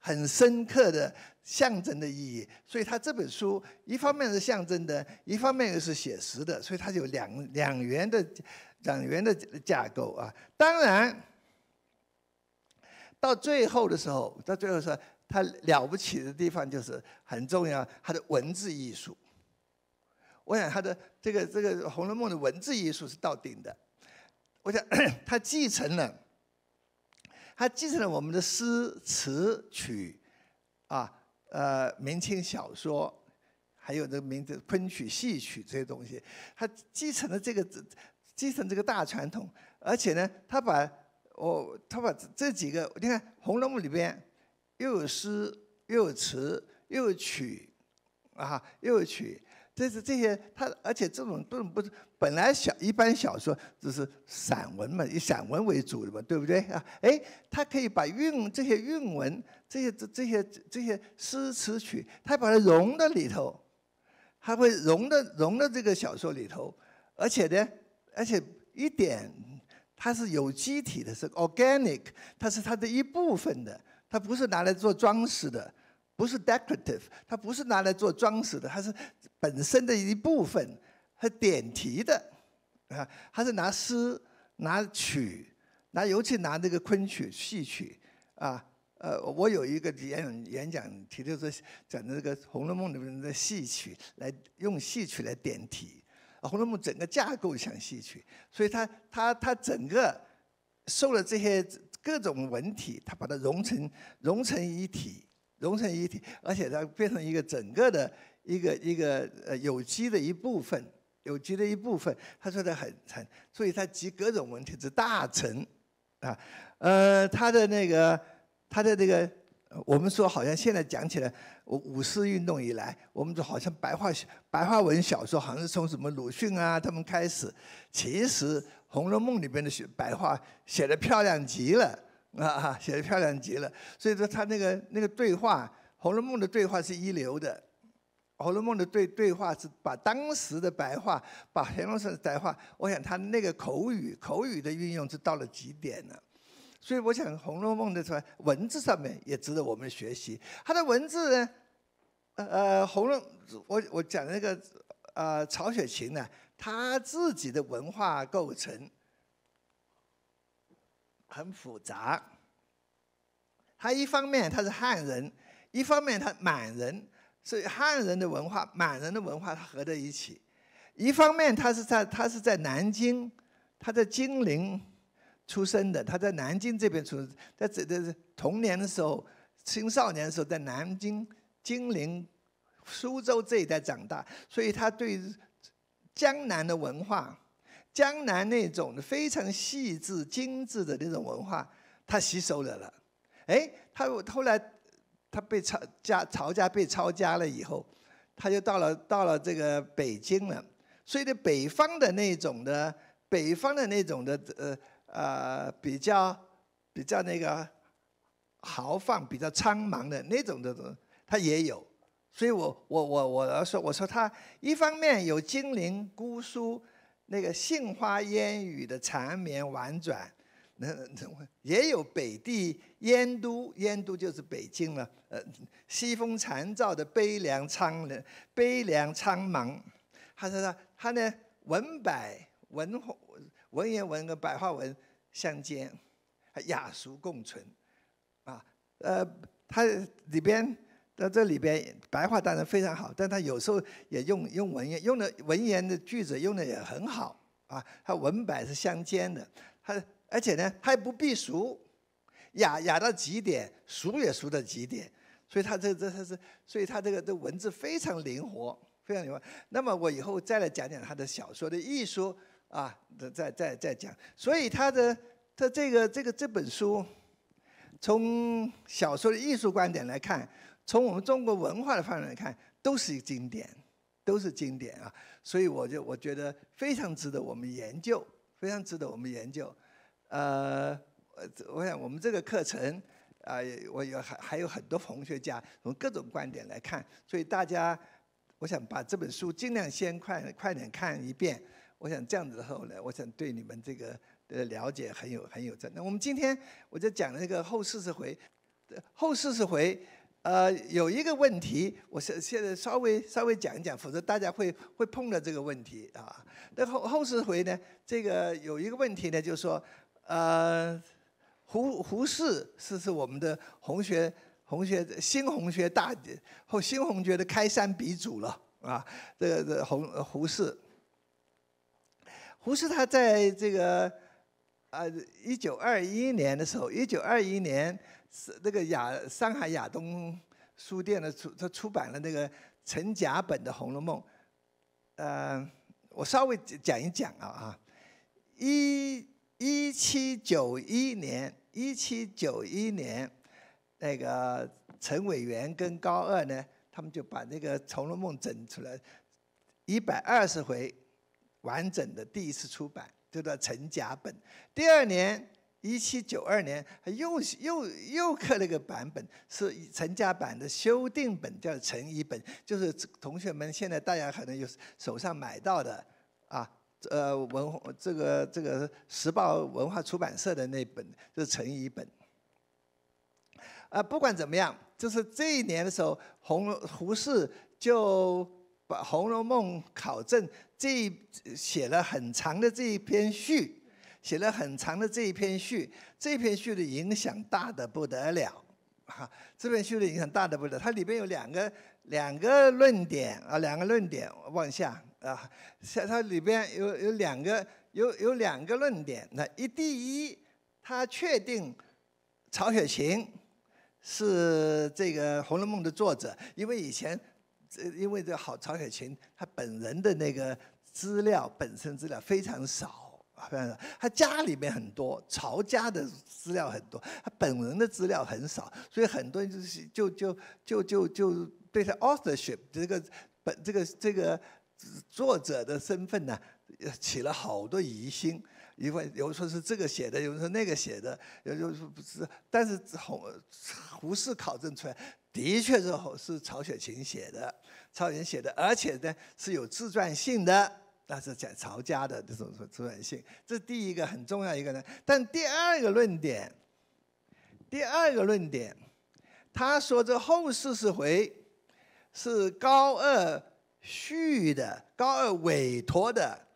很深刻的象征的意义，所以他这本书一方面是象征的，一方面又是写实的，所以它有两两元的两元的架构啊。当然，到最后的时候，到最后说他了不起的地方就是很重要，他的文字艺术。我想他的这个这个《红楼梦》的文字艺术是到顶的。我想，他 继承了，他继承了我们的诗词曲，啊，呃，明清小说，还有这名字昆曲、戏曲这些东西，他继承了这个，继承这个大传统，而且呢，他把我，他把这几个，你看《红楼梦》里边又有诗，又有词，又有曲，啊，又有曲。这是这些，他而且这种这种不是本来小一般小说就是散文嘛，以散文为主的嘛，对不对啊？哎，他可以把韵这些韵文，这些这这些这些诗词曲，他把它融到里头，还会融的融到这个小说里头，而且呢，而且一点它是有机体的，是 organic，它是它的一部分的，它不是拿来做装饰的。不是 decorative，它不是拿来做装饰的，它是本身的一部分，它点题的，啊，它是拿诗、拿曲、拿尤其拿那个昆曲、戏曲，啊，呃，我有一个演演讲题，就是讲的这个《红楼梦》里面的戏曲，来用戏曲来点题，《红楼梦》整个架构像戏曲，所以它它它整个受了这些各种文体，它把它融成融成一体。融成一体，而且它变成一个整个的一个一个呃有机的一部分，有机的一部分，他说的很很，所以它集各种文体之大成，啊，呃，它的那个，它的这个，我们说好像现在讲起来，五四运动以来，我们就好像白话白话文小说好像是从什么鲁迅啊他们开始，其实《红楼梦》里边的写白话写的漂亮极了。啊 写得漂亮极了！所以说他那个那个对话，《红楼梦》的对话是一流的，《红楼梦》的对对话是把当时的白话，把乾隆时的白话，我想他那个口语口语的运用是到了极点了。所以我想，《红楼梦》的传文字上面也值得我们学习。它的文字呢，呃，《红楼》我我讲那个呃，曹雪芹呢，他自己的文化构成。很复杂，他一方面他是汉人，一方面他满人，所以汉人的文化、满人的文化他合在一起。一方面他是在他是在南京，他在金陵出生的，他在南京这边出生，在这的童年的时候、青少年的时候，在南京、金陵、苏州这一带长大，所以他对江南的文化。江南那种的非常细致精致的那种文化，他吸收了了。哎，他后来他被抄家，曹家被抄家了以后，他就到了到了这个北京了。所以，呢，北方的那种的，北方的那种的，呃呃比较比较那个豪放，比较苍茫的那种的他也有。所以我我我我要说，我说他一方面有金陵姑苏。那个杏花烟雨的缠绵婉转，那那也有北地烟都，烟都就是北京了。呃，西风残照的悲凉苍凉，悲凉苍茫。他说他他呢，文百文文言文跟白话文相间，雅俗共存啊。呃，他里边。那这里边白话当然非常好，但他有时候也用用文言，用的文言的句子用的也很好啊。他文白是相间的，他而且呢，他也不避俗，雅雅到极点，俗也俗到极点，所以他这这他是，所以他这个这文字非常灵活，非常灵活。那么我以后再来讲讲他的小说的艺术啊，再再再讲。所以他的他这个这个这本书，从小说的艺术观点来看。从我们中国文化的发展来看，都是经典，都是经典啊！所以我就我觉得非常值得我们研究，非常值得我们研究。呃，我想我们这个课程啊，我有还还有很多同学家从各种观点来看，所以大家，我想把这本书尽量先快快点看一遍。我想这样子后呢，我想对你们这个的了解很有很有真。的。我们今天我就讲了一个后四十回，后四十回。呃，有一个问题，我现现在稍微稍微讲一讲，否则大家会会碰到这个问题啊。那后后四回呢？这个有一个问题呢，就是说，呃，胡胡适是是我们的红学红学新红学大后新红学的开山鼻祖了啊。这个这红胡适，胡适他在这个呃一九二一年的时候，一九二一年。是那个亚上海亚东书店呢出他出版了那个陈甲本的《红楼梦》，呃，我稍微讲一讲啊啊，一一七九一年一七九一年，那个陈伟元跟高二呢，他们就把那个《红楼梦》整出来，一百二十回完整的第一次出版，叫做陈甲本。第二年。一七九二年，他又又又刻了一个版本，是陈家版的修订本，叫陈一本，就是同学们现在大家可能有手上买到的啊，呃，文这个这个时报文化出版社的那本就是陈一本。啊，不管怎么样，就是这一年的时候，红胡适就把《红楼梦》考证这写了很长的这一篇序。写了很长的这一篇序，这篇序的影响大的不得了，啊，这篇序的影响大的不得了。它里边有两个两个论点啊，两个论点往下啊，它里边有有两个有有两个论点。那一第一，他确定曹雪芹是这个《红楼梦》的作者，因为以前这因为这好曹雪芹他本人的那个资料本身资料非常少。他家里面很多曹家的资料很多，他本人的资料很少，所以很多人就是就就就就就对他 authorship 这个本这个这个作者的身份呢起了好多疑心，因为有人说是这个写的，有人说那个写的，有有说不是。但是胡胡适考证出来，的确是是曹雪芹写的，曹雪芹写的，而且呢是有自传性的。那是讲曹家的这种主观性，这是第一个很重要一个呢。但第二个论点，第二个论点，他说这后四十回是高二续的，高二委托的，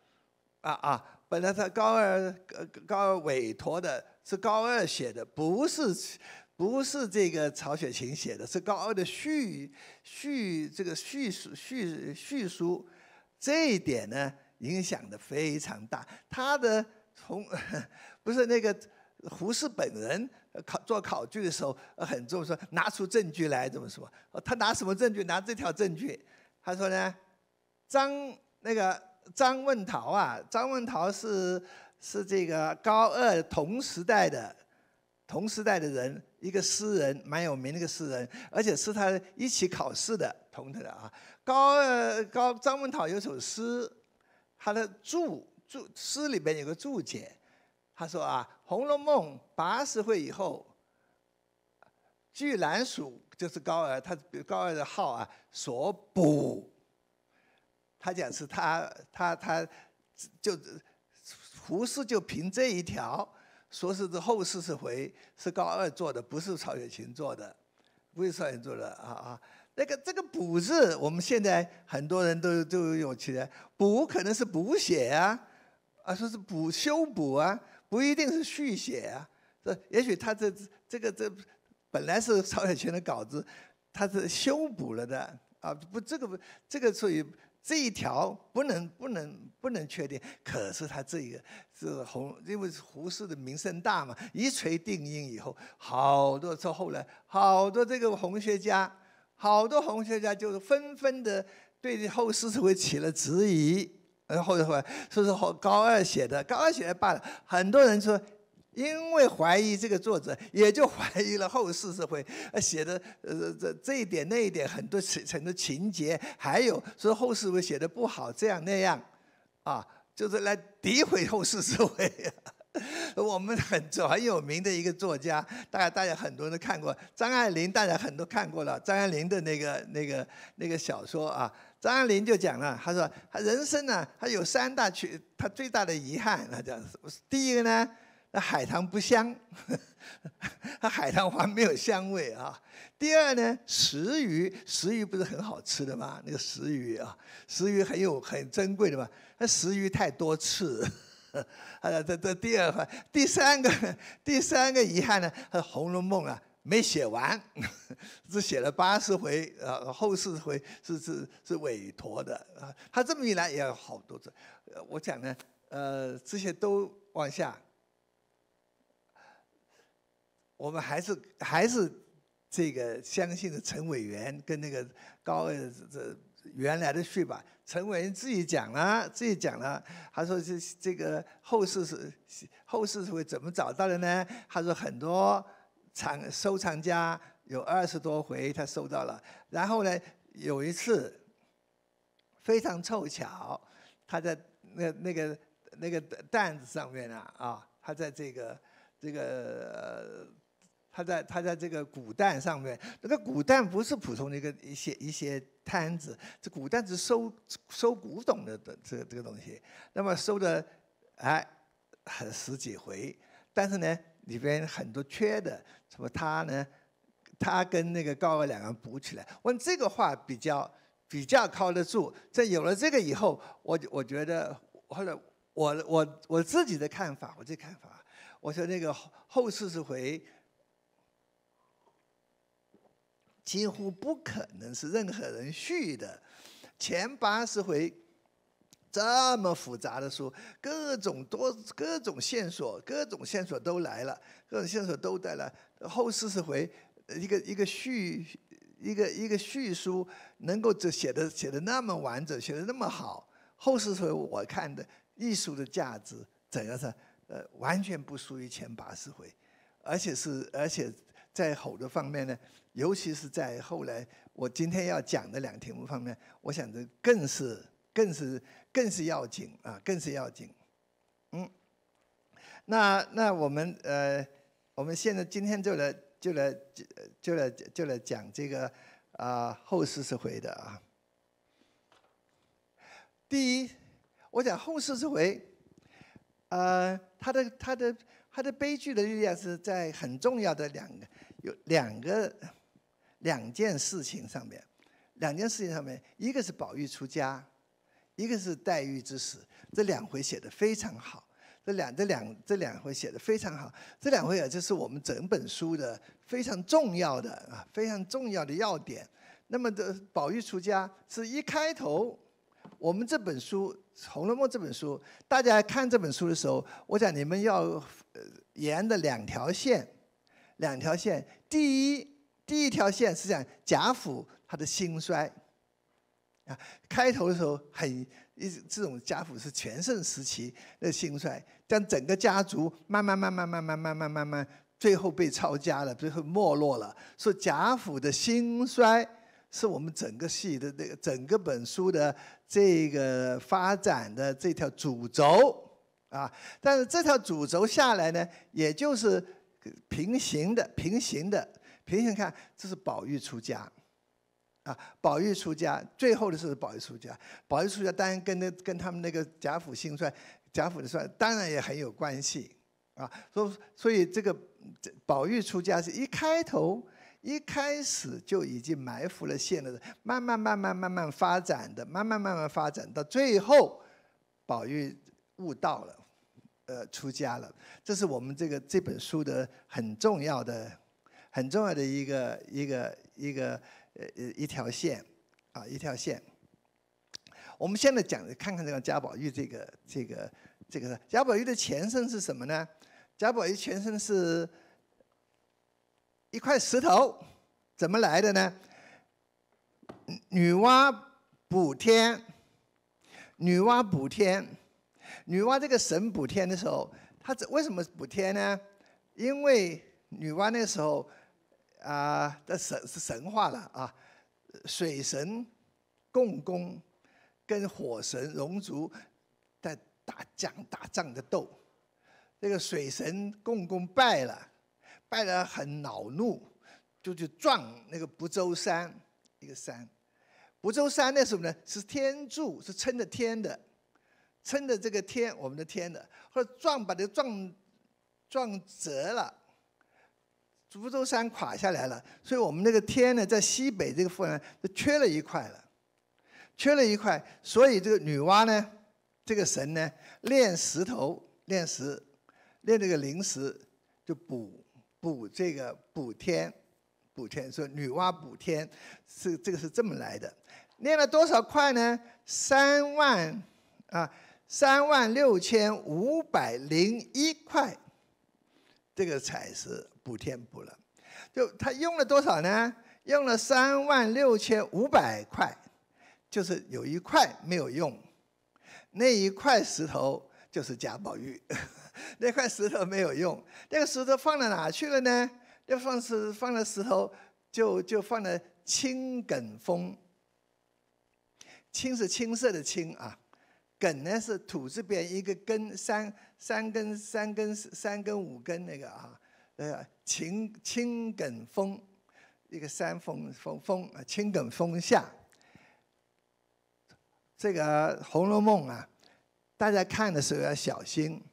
啊啊，本来他高二高二委托的是高二写的，不是不是这个曹雪芹写的，是高二的续续这个续续续书，这一点呢。影响的非常大。他的从 不是那个胡适本人考做考据的时候，很重视拿出证据来。这么说，他拿什么证据？拿这条证据。他说呢，张那个张问桃啊，张问桃是是这个高二同时代的，同时代的人，一个诗人，蛮有名的一个诗人，而且是他一起考试的同的啊。高二高张问桃有首诗。他的注注诗里边有个注解，他说啊，《红楼梦》八十回以后，巨兰署就是高二，他高二的号啊所补。他讲是他他他，就胡适就凭这一条，说是这后四十回是高二做的，不是曹雪芹做的，不是曹雪芹做的，啊啊？那个这个“补”字，我们现在很多人都都有起来“补”，可能是补血啊，啊，说是补修补啊，不一定是续写啊。这也许他这这个这本来是曹雪芹的稿子，他是修补了的啊。不，这个不，这个所以这一条不能不能不能确定。可是他这个是红，因为胡适的名声大嘛，一锤定音以后，好多从后来好多这个红学家。好多红学家就是纷纷的对后四十回起了质疑，然后的话说是后高二写的高二写的罢了。很多人说，因为怀疑这个作者，也就怀疑了后四十回写的呃这这一点那一点很多情很多情节，还有说后四十回写的不好这样那样，啊，就是来诋毁后四十回。我们很很有名的一个作家，大概大家很多人都看过张爱玲，大家很多看过了张爱玲的那个那个那个小说啊。张爱玲就讲了，她说她人生呢，她有三大缺，她最大的遗憾，她讲第一个呢，那海棠不香，她 海棠花没有香味啊。第二呢，食鱼，食鱼不是很好吃的吗？那个食鱼啊，食鱼很有很珍贵的嘛，那食鱼太多刺。呃，这这第二块，第三个，第三个遗憾呢，红楼梦》啊，没写完，只写了八十回，呃，后四十回是是是委托的，啊，他这么一来也有好多字，呃，我讲呢，呃，这些都往下，我们还是还是这个相信的陈委员跟那个高这这原来的序吧。陈文自己讲了，自己讲了，他说这这个后世是后世是会怎么找到的呢？他说很多藏收藏家有二十多回他收到了，然后呢有一次非常凑巧，他在那那个那个担子上面啊啊，他在这个这个。他在他在这个古蛋上面，那个古蛋不是普通的一个一些一些摊子，这古蛋是收收古董的的这这个东西，那么收的哎很十几回，但是呢里边很多缺的，什么他呢他跟那个高伟两个人补起来，问这个话比较比较靠得住。在有了这个以后，我我觉得后来我我我自己的看法，我这看法，我说那个后四十回。几乎不可能是任何人续的，前八十回这么复杂的书，各种多各种线索，各种线索都来了，各种线索都带来了。后四十回一个一个续，一个一个续书，能够这写的写的那么完整，写的那么好。后四十回我看的艺术的价值，怎样说，呃，完全不输于前八十回，而且是而且在好的方面呢。尤其是在后来，我今天要讲的两个题目方面，我想着更是更是更是要紧啊，更是要紧。嗯，那那我们呃，我们现在今天就来就来就来就来讲这个啊后世十回的啊。第一，我讲后世十回，呃，他的他的他的悲剧的力量是在很重要的两个有两个。两件事情上面，两件事情上面，一个是宝玉出家，一个是黛玉之死，这两回写的非常好。这两这两这两回写的非常好，这两回啊就是我们整本书的非常重要的啊非常重要的要点。那么的宝玉出家是一开头，我们这本书《红楼梦》这本书，大家看这本书的时候，我想你们要呃沿的两条线，两条线，第一。第一条线是讲贾府他的兴衰啊，开头的时候很一这种贾府是全盛时期，的兴衰，将整个家族慢慢慢慢慢慢慢慢慢慢最后被抄家了，最后没落了。说贾府的兴衰是我们整个戏的那个整个本书的这个发展的这条主轴啊，但是这条主轴下来呢，也就是平行的，平行的。平行看，这是宝玉出家，啊，宝玉出家，最后的是宝玉出家，宝玉出家当然跟那跟他们那个贾府兴衰，贾府的衰当然也很有关系，啊，所以所以这个宝玉出家是一开头，一开始就已经埋伏了线了，慢慢慢慢慢慢发展的，慢慢慢慢发展到最后，宝玉悟道了，呃，出家了，这是我们这个这本书的很重要的。很重要的一个一个一个呃一条线，啊一条线。我们现在讲，看看这个贾宝玉这个这个这个贾宝玉的前身是什么呢？贾宝玉前身是一块石头，怎么来的呢？女娲补天，女娲补天，女娲这个神补天的时候，她这为什么补天呢？因为女娲那个时候。啊，这神是神话了啊！水神共工跟火神龙族在打仗打仗的斗，那个水神共工败了，败了很恼怒，就去撞那个不周山，一个山。不周山是什么呢？是天柱，是撑着天的，撑着这个天，我们的天的，或者撞把它撞撞折了。福州山垮下来了，所以我们那个天呢，在西北这个部分就缺了一块了，缺了一块，所以这个女娲呢，这个神呢，炼石头，炼石，炼这个灵石，就补补这个补天，补天，说女娲补天是这个是这么来的，炼了多少块呢？三万啊，三万六千五百零一块，这个彩石。补天补了，就他用了多少呢？用了三万六千五百块，就是有一块没有用，那一块石头就是贾宝玉，那块石头没有用，那个石头放到哪去了呢？那放是放了石头就就放了青梗峰，青是青色的青啊，梗呢是土字边一个根三三根三根三根五根那个啊。呃，秦青埂峰，一个山峰峰峰啊，秦埂峰下。这个《红楼梦》啊，大家看的时候要小心，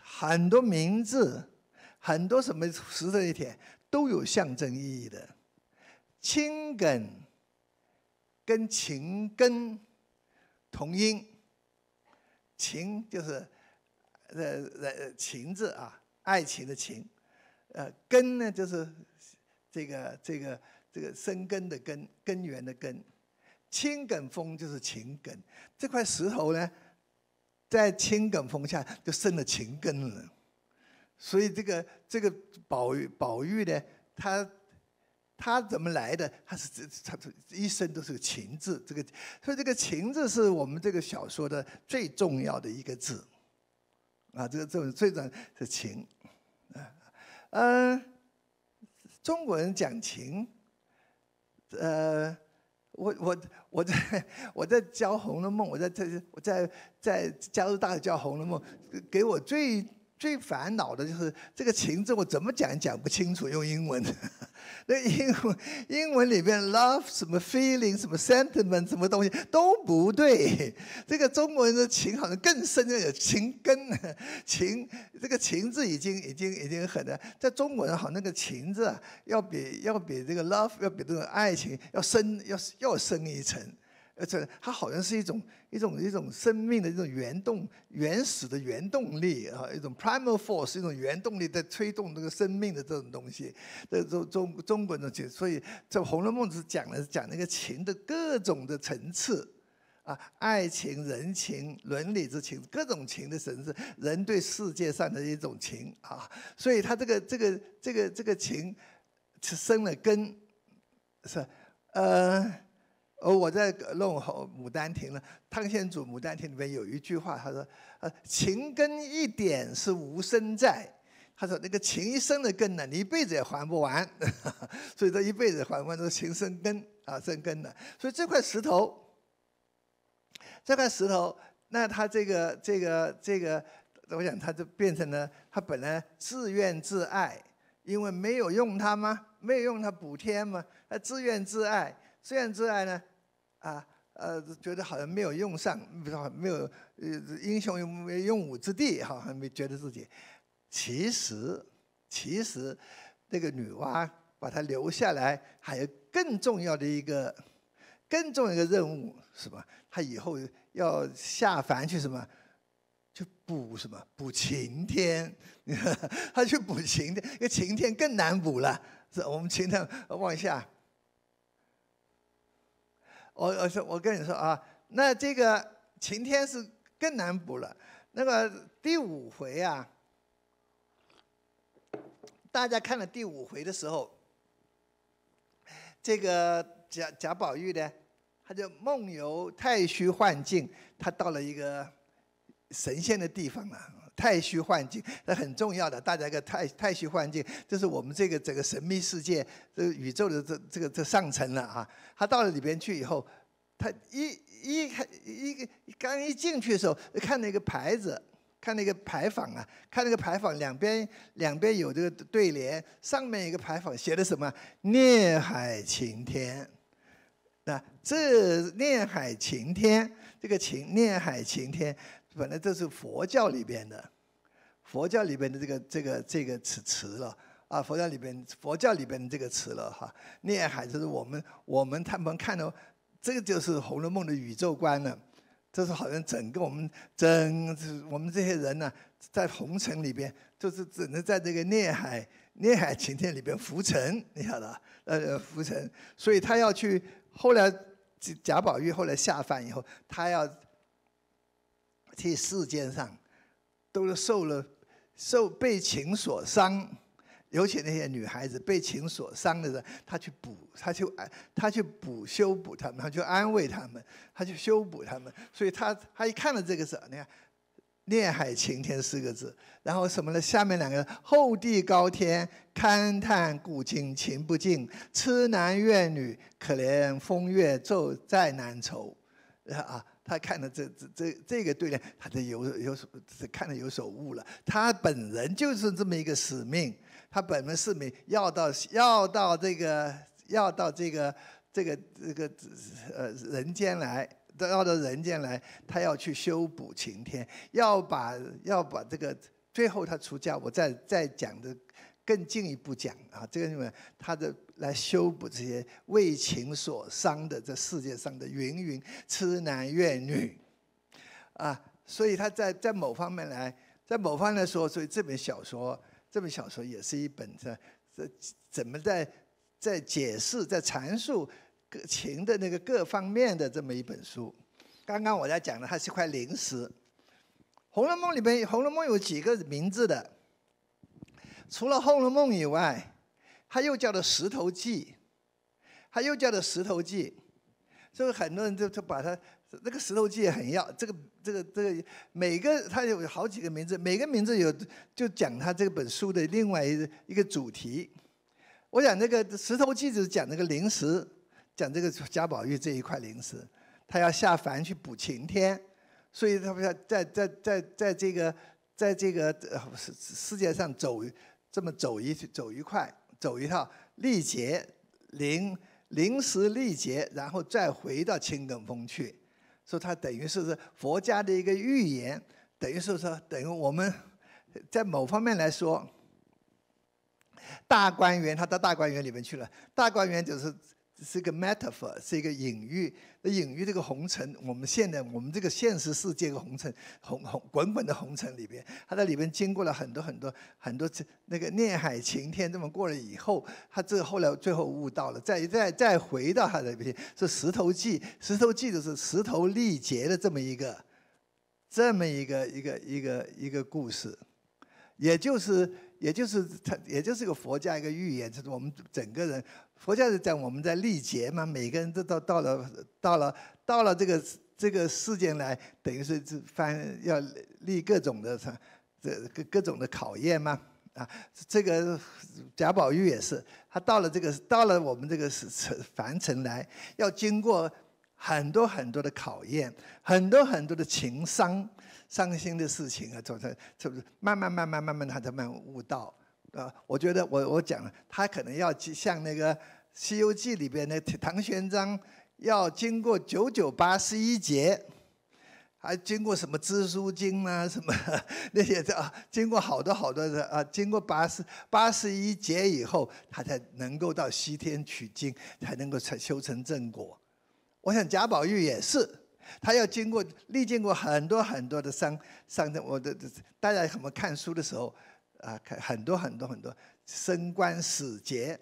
很多名字，很多什么石头一点都有象征意义的。青埂跟情根同音，情就是呃呃情字啊，爱情的情。呃，根呢就是这个这个这个生根的根，根源的根。青梗峰就是情梗，这块石头呢，在青梗峰下就生了情梗了。所以这个这个宝玉宝玉呢，他他怎么来的？他是这他一生都是个情字。这个所以这个情字是我们这个小说的最重要的一个字啊，这个这种最重要是情。嗯，中国人讲情。呃，我我我在我在教《红楼梦》，我在在我在在加拿大学教《红楼梦》，给我最。最烦恼的就是这个情字，我怎么讲也讲不清楚。用英文，那英文英文里面 l o v e 什么 feeling 什么 sentiment 什么东西都不对。这个中国人的情好像更深的，情根 情，这个情字已经已经已经很难，在中国人好像那个情字啊，要比要比这个 love 要比这个爱情要深要要深一层。而且它好像是一种一种一种生命的一种原动原始的原动力啊，一种 primal force，一种原动力在推动这个生命的这种东西。这中中中国的东所以这《红楼梦》是讲了讲那个情的各种的层次，啊，爱情、人情、伦理之情，各种情的层次，人对世界上的一种情啊。所以他这个这个这个这个情，是生了根，是，呃。而我在弄《牡丹亭》呢，汤显祖牡丹亭》里面有一句话，他说：“呃，情根一点是无生债。”他说：“那个情一生的根呢，你一辈子也还不完。”所以这一辈子还不完都是情生根啊，生根的。所以这块石头，这块石头，那他这个、这个、这个，我想他就变成了他本来自怨自爱，因为没有用它吗？没有用它补天吗？他自怨自爱，自怨自爱呢？啊，呃，觉得好像没有用上，不是没有，呃，英雄没用武之地，哈，没觉得自己。其实，其实，那个女娲把他留下来，还有更重要的一个，更重要的任务，什么？他以后要下凡去什么？去补什么？补晴天。他 去补晴天，因为晴天更难补了。是我们晴天往下。我我说我跟你说啊，那这个晴天是更难补了。那个第五回啊，大家看了第五回的时候，这个贾贾宝玉呢，他就梦游太虚幻境，他到了一个神仙的地方了。太虚幻境，那很重要的，大家个太太虚幻境，就是我们这个这个神秘世界，这宇宙的这这个这上层了啊。他到了里边去以后，他一一开一个刚一进去的时候，看那个牌子，看那个牌坊啊，看那个牌坊两边两边有这个对联，上面一个牌坊写的什么？“念海晴天”，那这“念海晴天”这个“晴念海晴天”。本来这是佛教里边的，佛教里边的这个这个这个词词了啊，佛教里边佛教里边的这个词了哈，孽海就是我们我们他们看到，这个就是《红楼梦》的宇宙观了，这是好像整个我们整我们这些人呢，在红尘里边就是只能在这个孽海孽海晴天里边浮沉，你晓得，呃浮沉，所以他要去后来贾宝玉后来下凡以后，他要。这世间上，都是受了受被情所伤，尤其那些女孩子被情所伤的人，他去补，他去安，他去补修补他们，他去安慰他们，他去修补他们。所以他他一看到这个字，你看“恋海情天”四个字，然后什么呢？下面两个“厚地高天，勘探古今情不尽，痴男怨女，可怜风月昼再难酬，啊。他看了这这这这个对联，他就有有所看了有所悟了。他本人就是这么一个使命，他本人使命要到要到这个要到这个这个这个呃人间来，要到人间来，他要去修补晴天，要把要把这个最后他出家，我再再讲的。更进一步讲啊，这个里面他的来修补这些为情所伤的这世界上的芸芸痴男怨女，啊，所以他在在某方面来，在某方面来说，所以这本小说，这本小说也是一本这这怎么在在解释、在阐述情的那个各方面的这么一本书。刚刚我在讲的，它是块零食，《红楼梦》里面，《红楼梦》有几个名字的。除了《红楼梦》以外，它又叫做《石头记》，它又叫做《石头记》，所以很多人就就把它那个《石头记》也很要。这个这个这个，每个它有好几个名字，每个名字有就讲它这本书的另外一一个主题。我讲这个《石头记》就是讲这个灵石，讲这个贾宝玉这一块灵石，他要下凡去补晴天，所以他们在在在在这个在这个世世界上走。这么走一走，一块走一套，历劫，临临时历劫，然后再回到青埂峰去，说他等于是是佛家的一个预言，等于说是等于我们在某方面来说，大观园他到大观园里面去了，大观园就是。是一个 metaphor，是一个隐喻。那隐喻这个红尘，我们现在我们这个现实世界的红尘，红红滚滚的红尘里边，他在里边经过了很多很多很多次那个孽海情天，这么过了以后，他这后来最后悟到了，再再再回到他的，是石头记，石头记就是石头力竭的这么一个，这么一个一个一个一个故事，也就是也就是他也就是个佛家一个预言，就是我们整个人。佛教是讲我们在历劫嘛，每个人都到到了到了到了这个这个世间来，等于是这凡要历各种的这各各种的考验嘛，啊，这个贾宝玉也是，他到了这个到了我们这个是凡尘来，要经过很多很多的考验，很多很多的情伤伤心的事情啊，总是是不是慢慢慢慢慢慢他才慢悟道。呃，我觉得我我讲，了，他可能要像那个《西游记》里边的唐玄奘，要经过九九八十一劫，还经过什么《知书经》啊，什么那些的，经过好多好多的啊，经过八十八十一劫以后，他才能够到西天取经，才能够成修成正果。我想贾宝玉也是，他要经过历经过很多很多的伤伤的，我的大家什么看书的时候。啊，看很多很多很多升官死节，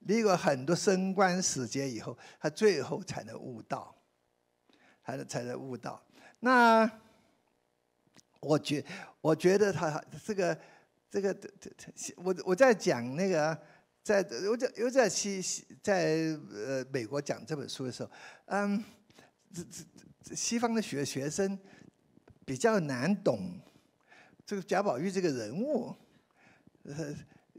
历过很多升官死节以后，他最后才能悟道，才能才能悟道。那我觉我觉得他这个这个这这这，我我在讲那个在尤在尤在西西在呃美国讲这本书的时候，嗯，这这西方的学学生比较难懂这个贾宝玉这个人物。呃，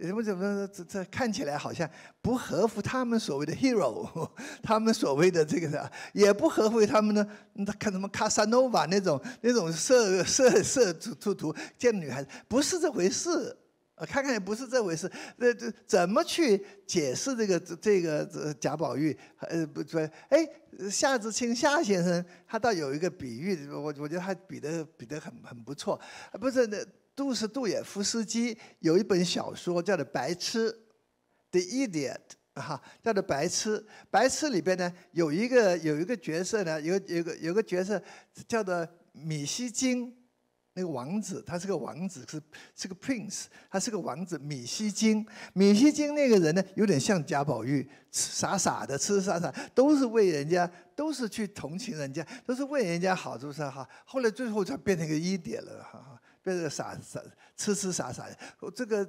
怎么怎么这这看起来好像不合乎他们所谓的 hero，他们所谓的这个啥也不合乎他们的那看什么 c a s a n o 吧，那种那种色色色图图图见女孩子，不是这回事，看看也不是这回事。这这怎么去解释这个这个贾宝玉？呃，不对，哎，夏之清夏先生他倒有一个比喻，我我觉得他比的比的很很不错，不是那。杜是杜也夫斯基有一本小说叫做《白痴》t h e Idiot，哈，叫做《白痴》。《白痴》里边呢有一个有一个角色呢，有有个有个角色叫做米希金，那个王子，他是个王子，是是个 prince，他是个王子。米希金米希金那个人呢有点像贾宝玉，傻傻的，痴痴傻傻，都是为人家，都是去同情人家，都是为人家好，是不是哈？后来最后才变成个 idiot 了，哈哈。别这个傻傻痴痴傻傻的，这个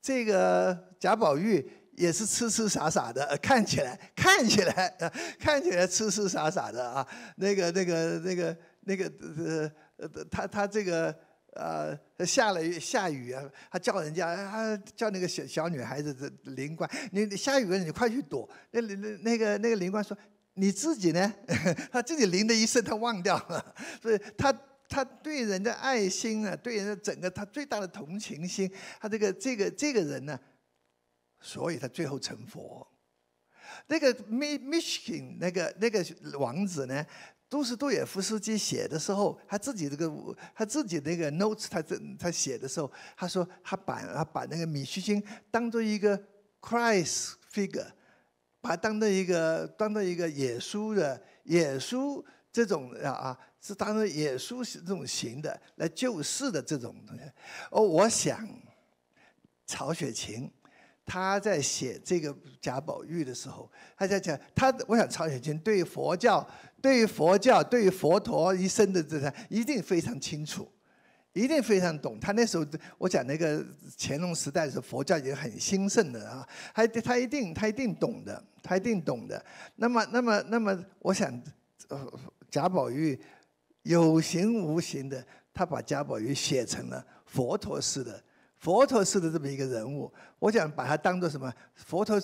这个贾宝玉也是痴痴傻傻的，看起来看起来看起来痴痴傻傻的啊！那个那个那个那个呃呃他他这个呃，下了下雨啊，他叫人家啊叫那个小小女孩子灵官，你下雨了你快去躲。那那那个那个灵官说你自己呢？他自己淋的一身，他忘掉了，所以他。他对人的爱心啊，对人的整个他最大的同情心，他这个这个这个人呢，所以他最后成佛。那个米米什金那个那个王子呢，都是杜也夫斯基写的时候，他自己这个他自己那个 notes，他这他写的时候，他说他把他把那个米什金当做一个 Christ figure，把当做一个当做一个耶稣的耶稣。这种啊啊，是当然也是这种型的来救世的这种东西。哦，我想曹雪芹他在写这个贾宝玉的时候，他在讲他。我想曹雪芹对于佛教、对于佛教、对于佛陀一生的这个一定非常清楚，一定非常懂。他那时候，我讲那个乾隆时代的时候，佛教已经很兴盛的啊。他他一定他一定懂的，他一定懂的。那么那么那么，我想。贾宝玉，有形无形的，他把贾宝玉写成了佛陀式的、佛陀式的这么一个人物。我想把他当做什么？佛陀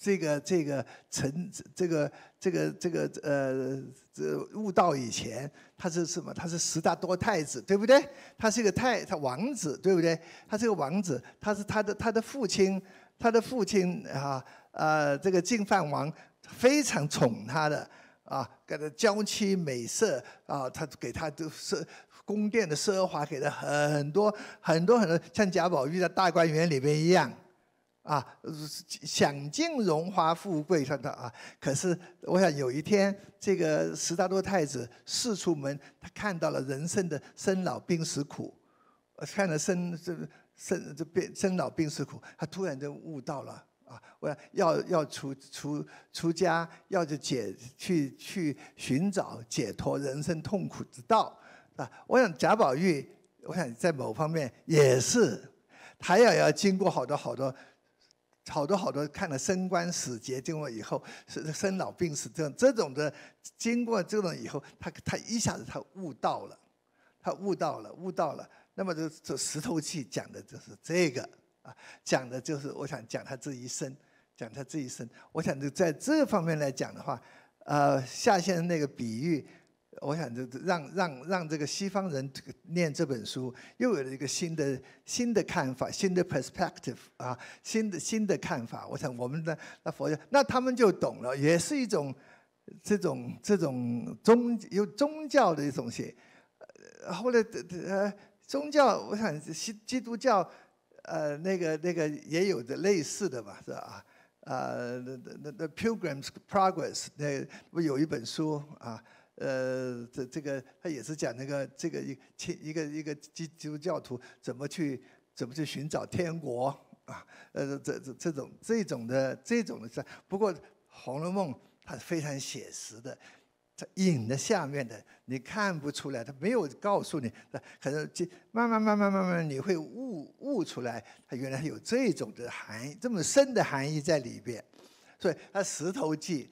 这个、这个成、这个、这个、这个呃，这悟道以前，他是什么？他是十大多太子，对不对？他是一个太，他王子，对不对？他是个王子，他是他的他的父亲，他的父亲啊，呃，这个净饭王非常宠他的。啊，给他娇妻美色啊，他给他都是宫殿的奢华，给他很多很多很多，像贾宝玉在大观园里面一样，啊，享尽荣华富贵，他的啊。可是我想有一天，这个十大多太子四处门，他看到了人生的生老病死苦，看了生这生这病生老病死苦，他突然就悟到了。啊，我要要出出出家，要去解去去寻找解脱人生痛苦之道，啊！我想贾宝玉，我想在某方面也是，他也要经过好多好多，好多好多看了生官死劫，经过以后是生老病死这种这种的经过这种以后，他他一下子他悟到了，他悟到了悟到了。那么这这石头记讲的就是这个。讲的就是，我想讲他这一生，讲他这一生。我想就在这方面来讲的话，呃，夏先生那个比喻，我想就让让让这个西方人念这本书，又有了一个新的新的看法，新的 perspective 啊，新的新的看法。我想我们的那佛教，那他们就懂了，也是一种这种这种宗有宗教的东西。后来的呃宗教，我想西基督教。呃，那个那个也有的类似的吧，是吧？啊，那那那那《Pilgrim's Progress》那不有一本书啊？呃，这这个他也是讲那个这个一一个一个基基督教徒怎么去怎么去寻找天国啊？呃，这这这种这种的这种的，不过《红楼梦》它是非常写实的。影的下面的你看不出来，他没有告诉你，可能就慢慢慢慢慢慢，你会悟悟出来，他原来有这种的含义，这么深的含义在里边。所以，他《石头记》，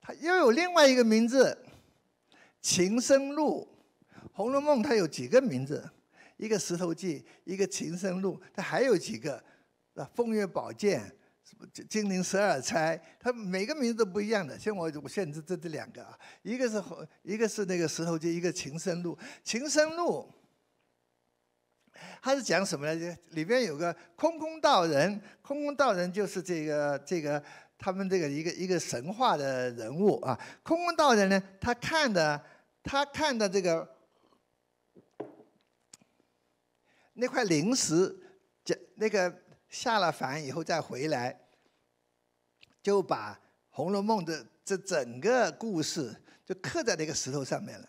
它又有另外一个名字《情深录》。《红楼梦》它有几个名字，一个《石头记》，一个《情深录》，它还有几个，啊，风月宝鉴》。什么？金陵十二钗，它每个名字都不一样的。像我，我现在这这两个啊，一个是猴，一个是那个石头街，一个情深路。情深路，它是讲什么呢？里边有个空空道人，空空道人就是这个这个他们这个一个一个神话的人物啊。空空道人呢，他看的他看的这个那块灵石，这那个。下了凡以后再回来，就把《红楼梦》的这整个故事就刻在那个石头上面了，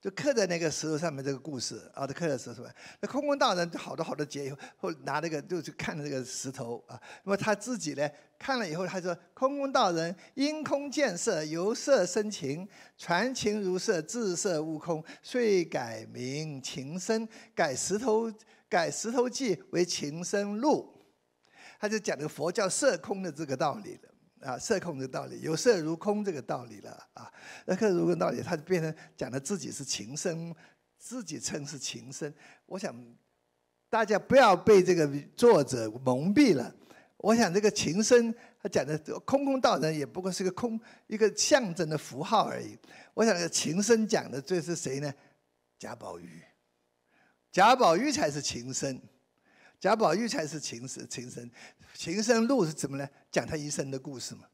就刻在那个石头上面这个故事啊，他刻在石头上。面。那空空道人好多好多劫以后拿那个就去看了这个石头啊，那么他自己呢看了以后，他说：“空空道人因空见色，由色生情，传情如色，自色悟空，遂改名情深，改石头改石头记为情深录。”他就讲的佛教色空的这个道理了啊，色空的道理，有色如空这个道理了啊，那色如空道理，他就变成讲的自己是情深，自己称是情深。我想大家不要被这个作者蒙蔽了。我想这个情深，他讲的空空道人也不过是个空一个象征的符号而已。我想情深讲的这是谁呢？贾宝玉，贾宝玉才是情深。贾宝玉才是情深，情深，情深录是怎么呢？讲他一生的故事嘛，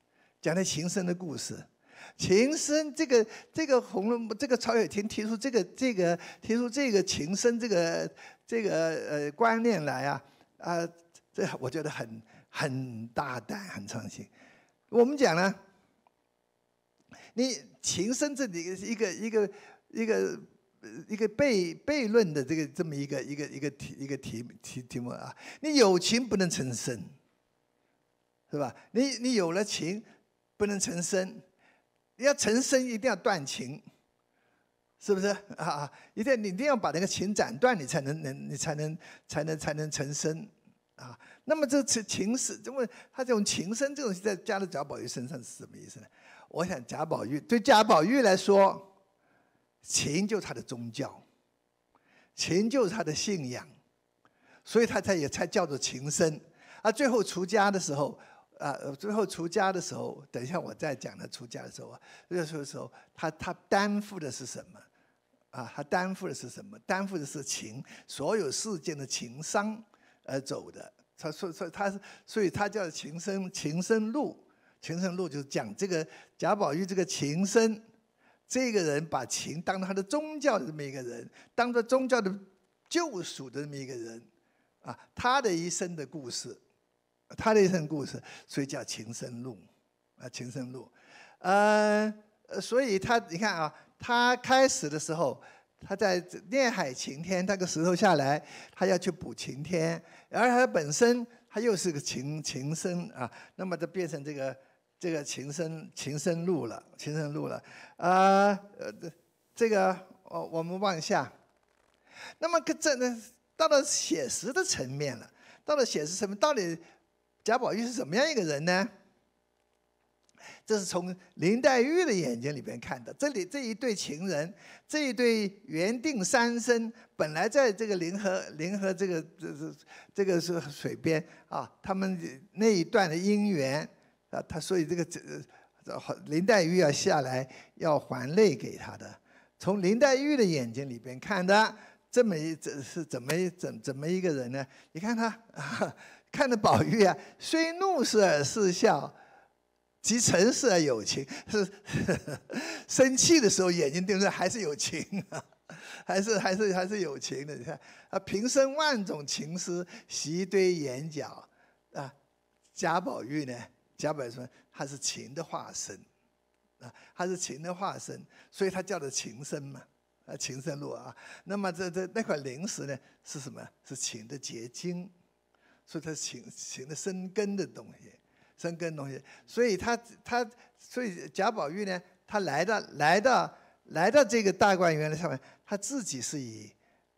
讲他情深的故事，情深这个这个《红楼梦》，这个曹雪芹提出这个这个提出这个情深这个这个呃观念来啊啊，这我觉得很很大胆，很创新。我们讲呢，你情深这里一个一个一个。一个悖悖论的这个这么一个一个一个题一个题题题目啊，你有情不能成身，是吧？你你有了情不能成身，要成身一定要断情，是不是 啊？一定你一定要把那个情斩断，你才能能你才能才能才能成身啊。那么这情情是，那么他这种情深这种东西在加到贾宝玉身上是什么意思呢？我想贾宝玉对贾宝玉来说。情就他的宗教，情就是他的信仰，所以他才也才叫做情深。啊，最后出家的时候，啊，最后出家的时候，等一下我再讲他出家的时候啊，出家的时候，他他担负的是什么？啊，他担负的是什么？担负的是情，所有世间的情商而走的。他所以他所以他叫情深情深路，情深路就是讲这个贾宝玉这个情深。这个人把琴当他的宗教的这么一个人，当做宗教的救赎的这么一个人，啊，他的一生的故事，他的一生故事，所以叫《琴声录》，啊，《琴声录》，呃，所以他你看啊，他开始的时候，他在练海晴天，那个石头下来，他要去补晴天，而他本身他又是个琴琴声啊，那么就变成这个。这个情深情深露了，情深露了，啊，呃，这这个我我们往下。那么可这呢，到了写实的层面了，到了写实层面，到底贾宝玉是怎么样一个人呢？这是从林黛玉的眼睛里边看的。这里这一对情人，这一对原定三生，本来在这个林河林河这个这这这个是水边啊，他们那一段的姻缘。啊，他所以这个这这好林黛玉要下来要还泪给他的，从林黛玉的眼睛里边看的这么一这是怎么怎怎么一个人呢？你看他 看着宝玉啊，虽怒时而似笑，即尘世而有情，是 生气的时候眼睛盯着还是有情啊？还是还是还是有情的？你看，啊，平生万种情思，习堆眼角，啊，贾宝玉呢？贾宝玉说：“他是情的化身，啊，他是情的化身，所以他叫做情僧嘛，啊，情生路啊。那么这这那块灵石呢，是什么？是情的结晶，所以它是情情的生根的东西，生根东西。所以他他所以贾宝玉呢，他来到来到来到这个大观园的上面，他自己是以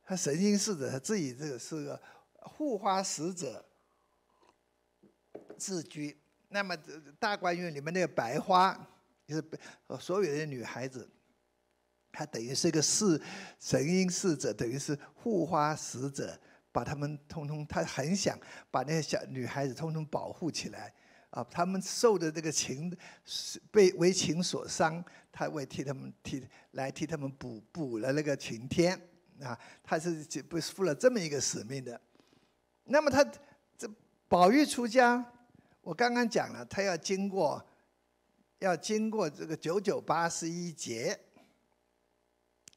他神瑛侍者，自己这个是个护花使者自居。”那么大观园里面那个白花，就是所有的女孩子，她等于是一个侍神瑛侍者，等于是护花使者，把她们通通，她很想把那些小女孩子通通保护起来啊。她们受的这个情是被为情所伤，她为替他们替来替他们补补了那个晴天啊，她是就不是负了这么一个使命的。那么她这宝玉出家。我刚刚讲了，他要经过，要经过这个九九八十一节，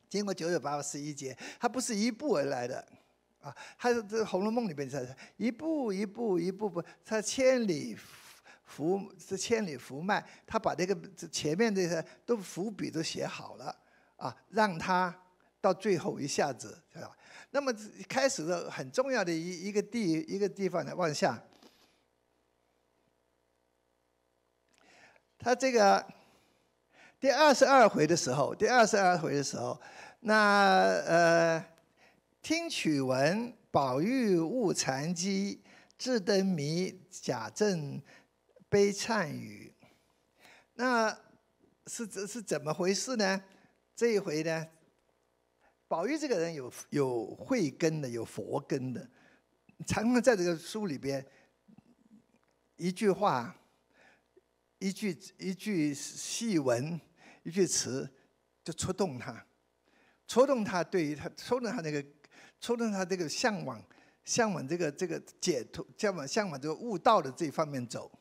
经过九九八十一节，他不是一步而来的，啊，他是《这《红楼梦》里面才一步一步，一步步，他千里伏，这千里伏脉，他把这个前面这些都伏笔都写好了，啊，让他到最后一下子，吧？那么开始的很重要的一一个地一个地方的往下。他这个第二十二回的时候，第二十二回的时候，那呃，听曲闻，宝玉误禅机，智灯谜，贾政悲忏语。那是这是怎么回事呢？这一回呢，宝玉这个人有有慧根的，有佛根的，常常在这个书里边一句话。一句一句细文，一句词，就戳动他，戳动他，对于他戳动他那个，戳动他这个向往，向往这个这个解脱，向往向往这个悟道的这一方面走，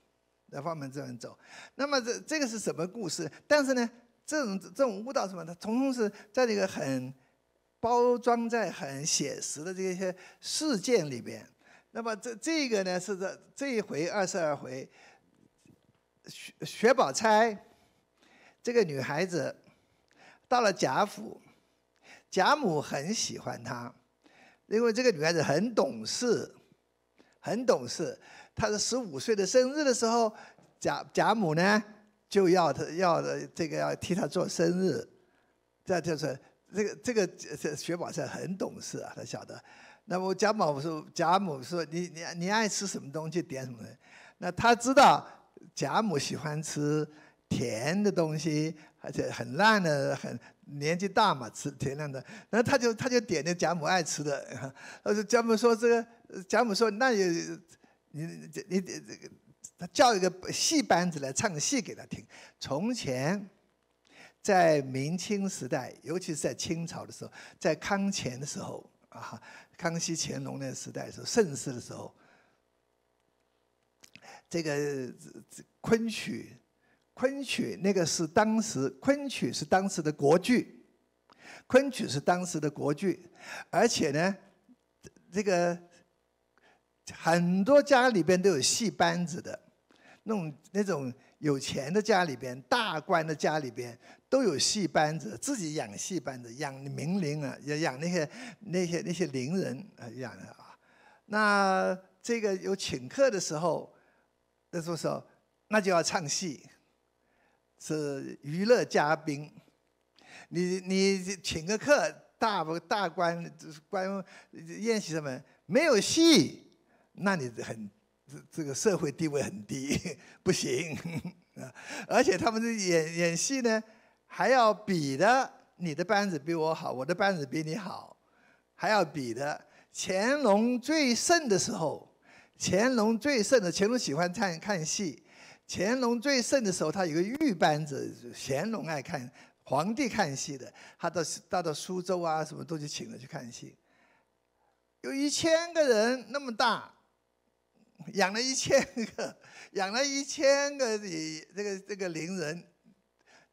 这方面这样走。那么这这个是什么故事？但是呢，这种这种悟道什么，他从统是在这个很包装在很写实的这些事件里边。那么这这个呢，是这这一回二十二回。薛薛宝钗这个女孩子到了贾府，贾母很喜欢她，因为这个女孩子很懂事，很懂事。她是十五岁的生日的时候，贾贾母呢就要她要这个要替她做生日，这就是这个这个这薛宝钗很懂事啊，她晓得。那么贾母说贾母说你你你爱吃什么东西点什么，那她知道。贾母喜欢吃甜的东西，而且很烂的，很年纪大嘛，吃甜烂的。然后他就他就点那贾母爱吃的。他说贾母说这个，贾母说那也你你他叫一个戏班子来唱个戏给他听。从前在明清时代，尤其是在清朝的时候，在康乾的时候啊，康熙乾隆那时代的时候，盛世的时候。这个昆曲，昆曲那个是当时昆曲是当时的国剧，昆曲是当时的国剧，而且呢，这个很多家里边都有戏班子的，那种那种有钱的家里边、大官的家里边都有戏班子，自己养戏班子，养名伶啊，也养那些那些那些伶人啊养的啊。那这个有请客的时候。这说说，那就要唱戏，是娱乐嘉宾。你你请个客，大大官官宴席什么，没有戏，那你很这这个社会地位很低，不行。而且他们演演戏呢，还要比的你的班子比我好，我的班子比你好，还要比的乾隆最盛的时候。乾隆最盛的，乾隆喜欢看看戏。乾隆最盛的时候，他有个御班子，乾隆爱看，皇帝看戏的，他到到到苏州啊，什么都去请了去看戏。有一千个人那么大，养了一千个，养了一千个这个这个伶人，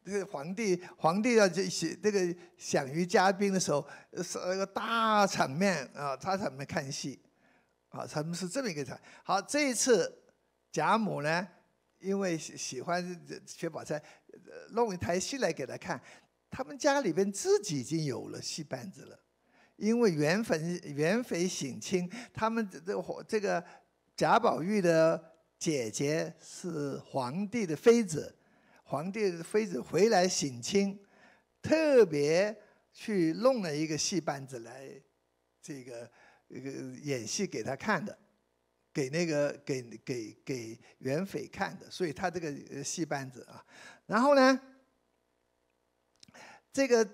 这个皇帝皇帝要这这个享誉嘉宾的时候，是那个大场面啊，大场面看戏。啊，他们是这么一个场。好，这一次贾母呢，因为喜喜欢薛宝钗，弄一台戏来给他看。他们家里边自己已经有了戏班子了，因为元粉元妃省亲，他们这这这个贾宝玉的姐姐是皇帝的妃子，皇帝的妃子回来省亲，特别去弄了一个戏班子来，这个。这个演戏给他看的，给那个给给给袁斐看的，所以他这个戏班子啊，然后呢，这个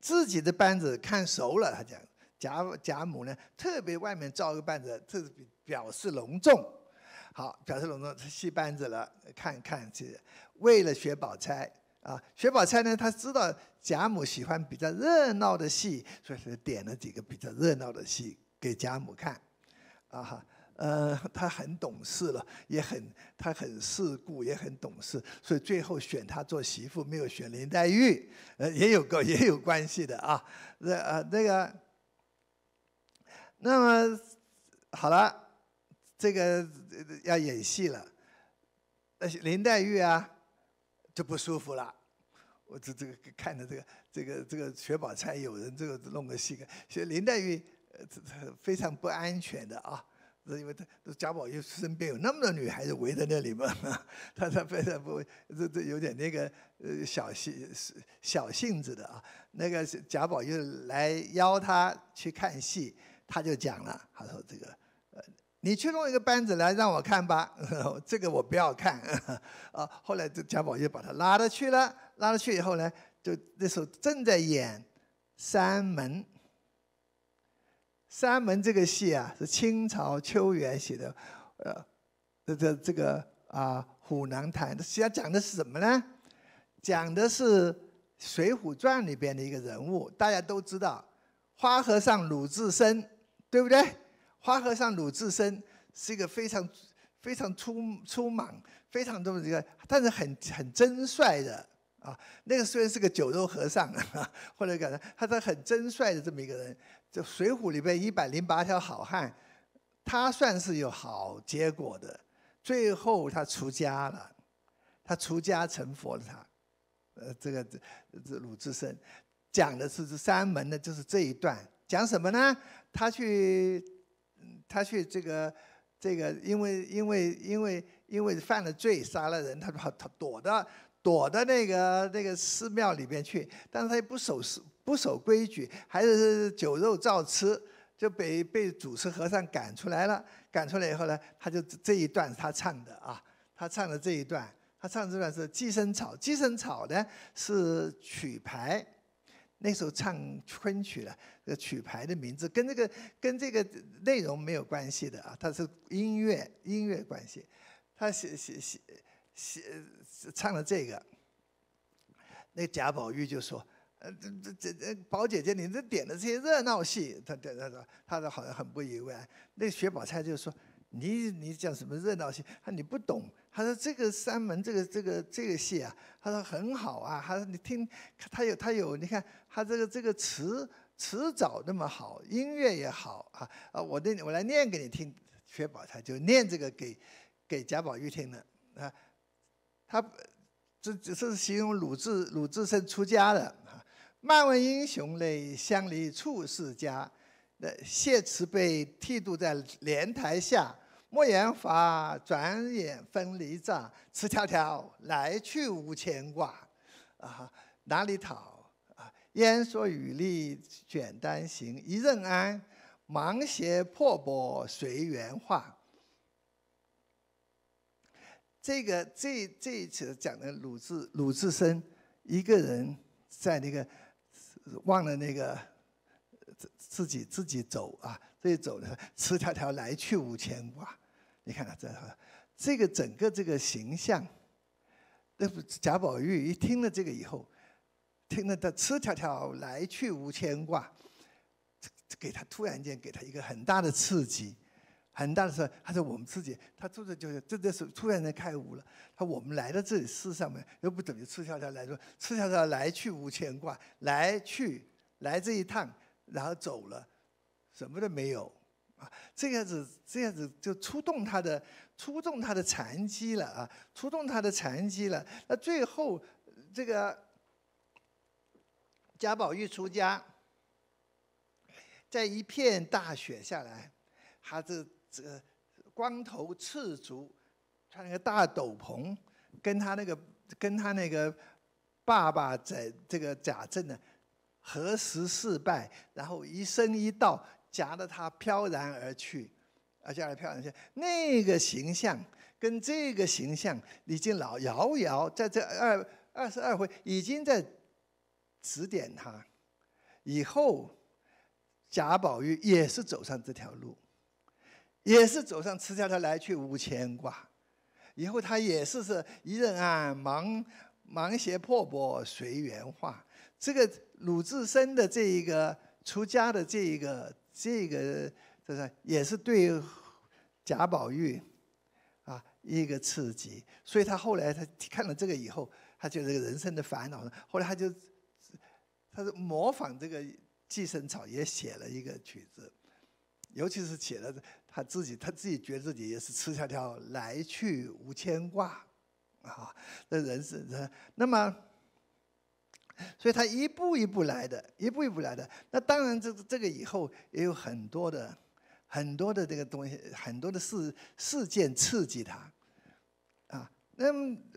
自己的班子看熟了，他讲贾贾母呢特别外面造一个班子，这是表示隆重，好表示隆重戏班子了，看看这为了薛宝钗啊，薛宝钗呢她知道贾母喜欢比较热闹的戏，所以她就点了几个比较热闹的戏。给贾母看，啊哈，嗯，他很懂事了，也很他很世故，也很懂事，所以最后选他做媳妇，没有选林黛玉，呃，也有个也有关系的啊。那啊，那个，那么好了，这个要演戏了，呃，林黛玉啊就不舒服了。我这这个看的这个这个这个薛宝钗有人这个弄个戏，其实林黛玉。这这非常不安全的啊！是因为他，贾宝玉身边有那么多女孩子围在那里嘛，他 他非常不，这这有点那个，呃，小性小性子的啊。那个贾宝玉来邀他去看戏，他就讲了，他说这个，呃，你去弄一个班子来让我看吧，这个我不要看啊。后来这贾宝玉把他拉了去了，拉了去以后呢，就那时候正在演《三门》。三门这个戏啊，是清朝秋元写的，呃，这这这个啊，虎谈，弹，实际上讲的是什么呢？讲的是《水浒传》里边的一个人物，大家都知道，花和尚鲁智深，对不对？花和尚鲁智深是一个非常非常粗粗莽、非常多么一个，但是很很真率的啊。那个虽然是个酒肉和尚，或者讲他他很真率的这么一个人。这《水浒》里边一百零八条好汉，他算是有好结果的，最后他出家了，他出家成佛了。他，呃，这个这这鲁智深，讲的是这三门的，就是这一段讲什么呢？他去，他去这个这个，因为因为因为因为犯了罪杀了人，他他他躲到躲到那个那个寺庙里面去，但是他也不守寺。不守规矩，还是酒肉照吃，就被被主持和尚赶出来了。赶出来以后呢，他就这一段他唱的啊，他唱的这一段，他唱这段是《寄生草》，《寄生草》呢是曲牌，那时候唱昆曲的，这曲牌的名字跟这个跟这个内容没有关系的啊，它是音乐音乐关系，他写写写写唱了这个，那贾宝玉就说。呃，这这这这宝姐姐，你这点的这些热闹戏，他点他说他说好像很不以为。然。那薛宝钗就说：“你你讲什么热闹戏？他你不懂。”他说：“这个三门这个这个这个戏啊，他说很好啊。”他说：“你听，他有他有，你看他这个这个词词藻那么好，音乐也好啊啊！我那我来念给你听。”薛宝钗就念这个给给贾宝玉听的啊，他这只是形容鲁智鲁智深出家的。漫问英雄泪，相离处世家。那谢慈被剃度在莲台下。莫言发转眼分离帐，赤条条来去无牵挂。啊，哪里讨啊？烟蓑雨笠卷单行，一任安。芒鞋破钵随缘化。这个这这一次讲的鲁智鲁智深，一个人在那个。忘了那个自自己自己走啊，自己走的，赤条条来去无牵挂。你看看这，这个整个这个形象，那贾宝玉一听了这个以后，听了他赤条条来去无牵挂，给他突然间给他一个很大的刺激。很大的事。还他说我们自己，他住的就是真的是突然间开悟了。他我们来到这里世上面，又不等于赤条条来，说赤条条来去无牵挂，来去来这一趟，然后走了，什么都没有啊。这样子，这样子就触动他的，触动他的禅机了啊，触动他的禅机了。那最后，这个贾宝玉出家，在一片大雪下来，他这这个光头赤足，穿个大斗篷，跟他那个跟他那个爸爸在这个贾政呢，何时失拜，然后一生一道，夹着他飘然而去，啊，夹着飘然而去。那个形象跟这个形象，已经老遥遥在这二二十二回已经在指点他，以后贾宝玉也是走上这条路。也是走上慈家的来去无牵挂，以后他也是是一人啊，忙忙鞋破钵随缘化。这个鲁智深的这一个出家的这一个这个就是也是对贾宝玉啊一个刺激，所以他后来他看了这个以后，他就这个人生的烦恼呢，后来他就他是模仿这个寄生草也写了一个曲子，尤其是写了这。他自己，他自己觉得自己也是赤条条来去无牵挂，啊，那人是人。那么，所以他一步一步来的，一步一步来的。那当然，这这个以后也有很多的，很多的这个东西，很多的事事件刺激他，啊。那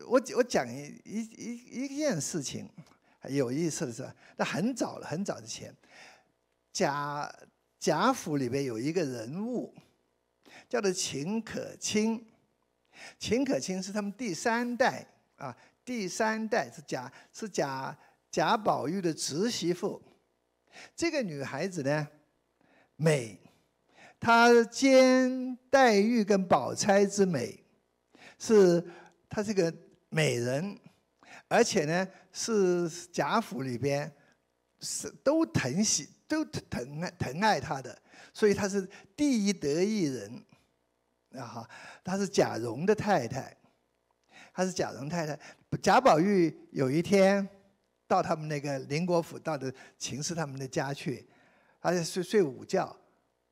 我我讲一一一一件事情，有意思的是，那很早了，很早之前，贾贾府里边有一个人物。叫做秦可卿，秦可卿是他们第三代啊，第三代是贾是贾贾宝玉的侄媳妇。这个女孩子呢，美，她兼黛玉跟宝钗之美，是她这个美人，而且呢是贾府里边是都疼惜都疼爱疼爱她的，所以她是第一得意人。啊哈，她是贾蓉的太太，她是贾蓉太太。贾宝玉有一天到他们那个宁国府，到的秦氏他们的家去，他在睡睡午觉，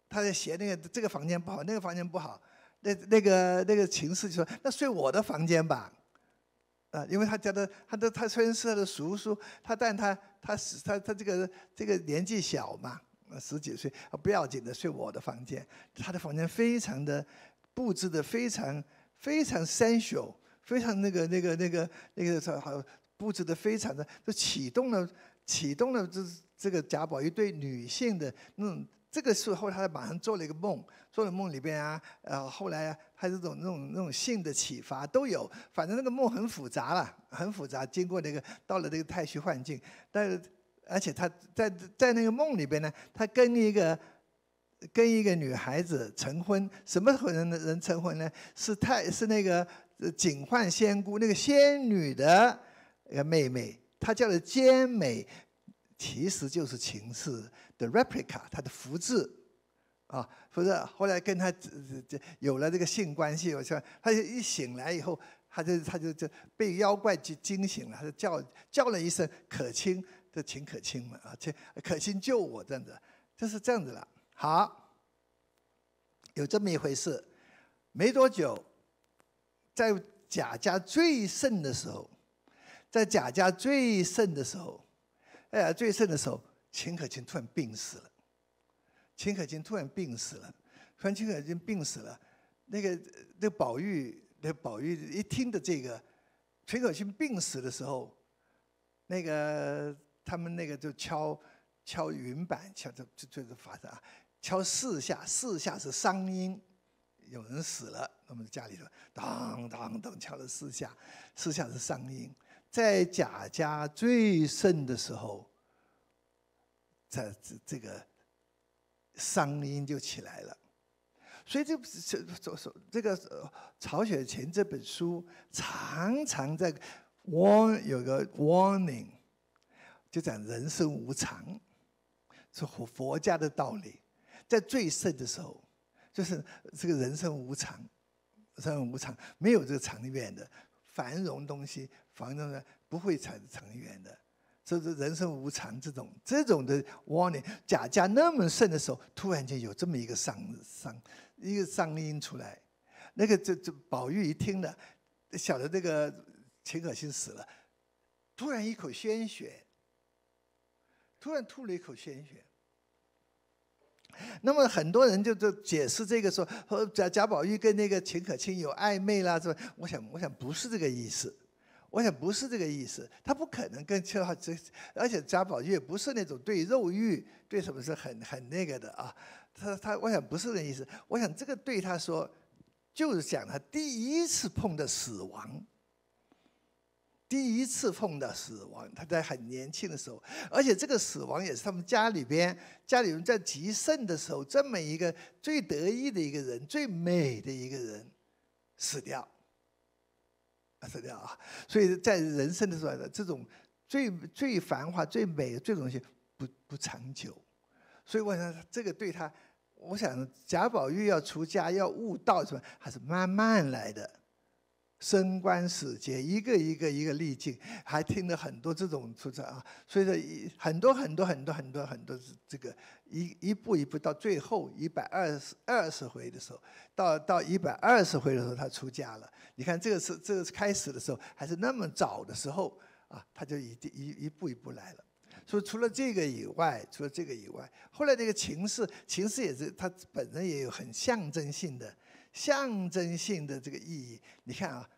他在嫌那个这个房间不好，那个房间不好。那那个那个秦氏就说：“那睡我的房间吧。”啊，因为他家的他的他虽然是他的叔叔，他但他他是他他这个这个年纪小嘛，十几岁啊不要紧的睡我的房间。他的房间非常的。布置的非常非常 sensual，非常那个那个那个那个好，布置的非常的，就启动了，启动了这这个贾宝玉对女性的那种，这个时候后来马上做了一个梦，做了梦里边啊，呃后来啊，他这种那种那种性的启发都有，反正那个梦很复杂了，很复杂，经过那个到了那个太虚幻境，但是而且他在在那个梦里边呢，他跟一个。跟一个女孩子成婚，什么人的人成婚呢？是太是那个警幻仙姑，那个仙女的妹妹，她叫的坚美，其实就是秦氏的 replica，她的复制啊，不是，后来跟她这这有了这个性关系，我说她就一醒来以后，她就她就就被妖怪就惊醒了，她就叫叫了一声可卿这秦可卿嘛，啊，秦可卿救我这样子，就是这样子了。好，有这么一回事。没多久，在贾家最盛的时候，在贾家最盛的时候，哎呀，最盛的时候，秦可卿突然病死了。秦可卿突然病死了，突然秦可卿病死了。那个，那宝玉，那宝玉一听的这个，秦可卿病死的时候，那个他们那个就敲敲云板，敲着就就是发生啊。敲四下，四下是伤音，有人死了，那么家里头当当当敲了四下，四下是伤音。在贾家最盛的时候，在这这个伤音就起来了。所以这这这这个曹雪芹这本书常常在 warn 有个 warning，就讲人生无常，是佛佛家的道理。在最盛的时候，就是这个人生无常，人生无常，没有这个长远的繁荣东西，繁荣呢不会长长远的，这是人生无常这种这种的。warning，贾家那么盛的时候，突然间有这么一个丧丧一个丧音出来，那个这这宝玉一听的，晓得这个秦可卿死了，突然一口鲜血，突然吐了一口鲜血。那么很多人就就解释这个说贾贾宝玉跟那个秦可卿有暧昧啦，是吧？我想我想不是这个意思，我想不是这个意思，他不可能跟秦好这，而且贾宝玉不是那种对肉欲对什么是很很那个的啊，他他我想不是那意思，我想这个对他说就是讲他第一次碰的死亡。第一次碰到死亡，他在很年轻的时候，而且这个死亡也是他们家里边家里人在极盛的时候，这么一个最得意的一个人、最美的一个人死掉，死掉啊！所以在人生的候折，这种最最繁华、最美这种东西不不长久，所以我想这个对他，我想贾宝玉要出家、要悟道是吧？还是慢慢来的。升官、使节，一个一个一个历尽，还听了很多这种出彩啊。所以说，一很多很多很多很多很多这个一一步一步到最后一百二十二十回的时候，到到一百二十回的时候，他出家了。你看这个是这个是开始的时候，还是那么早的时候啊？他就一一一步一步来了。所以除了这个以外，除了这个以外，后来那个情势，情势也是他本人也有很象征性的。象征性的这个意义，你看啊，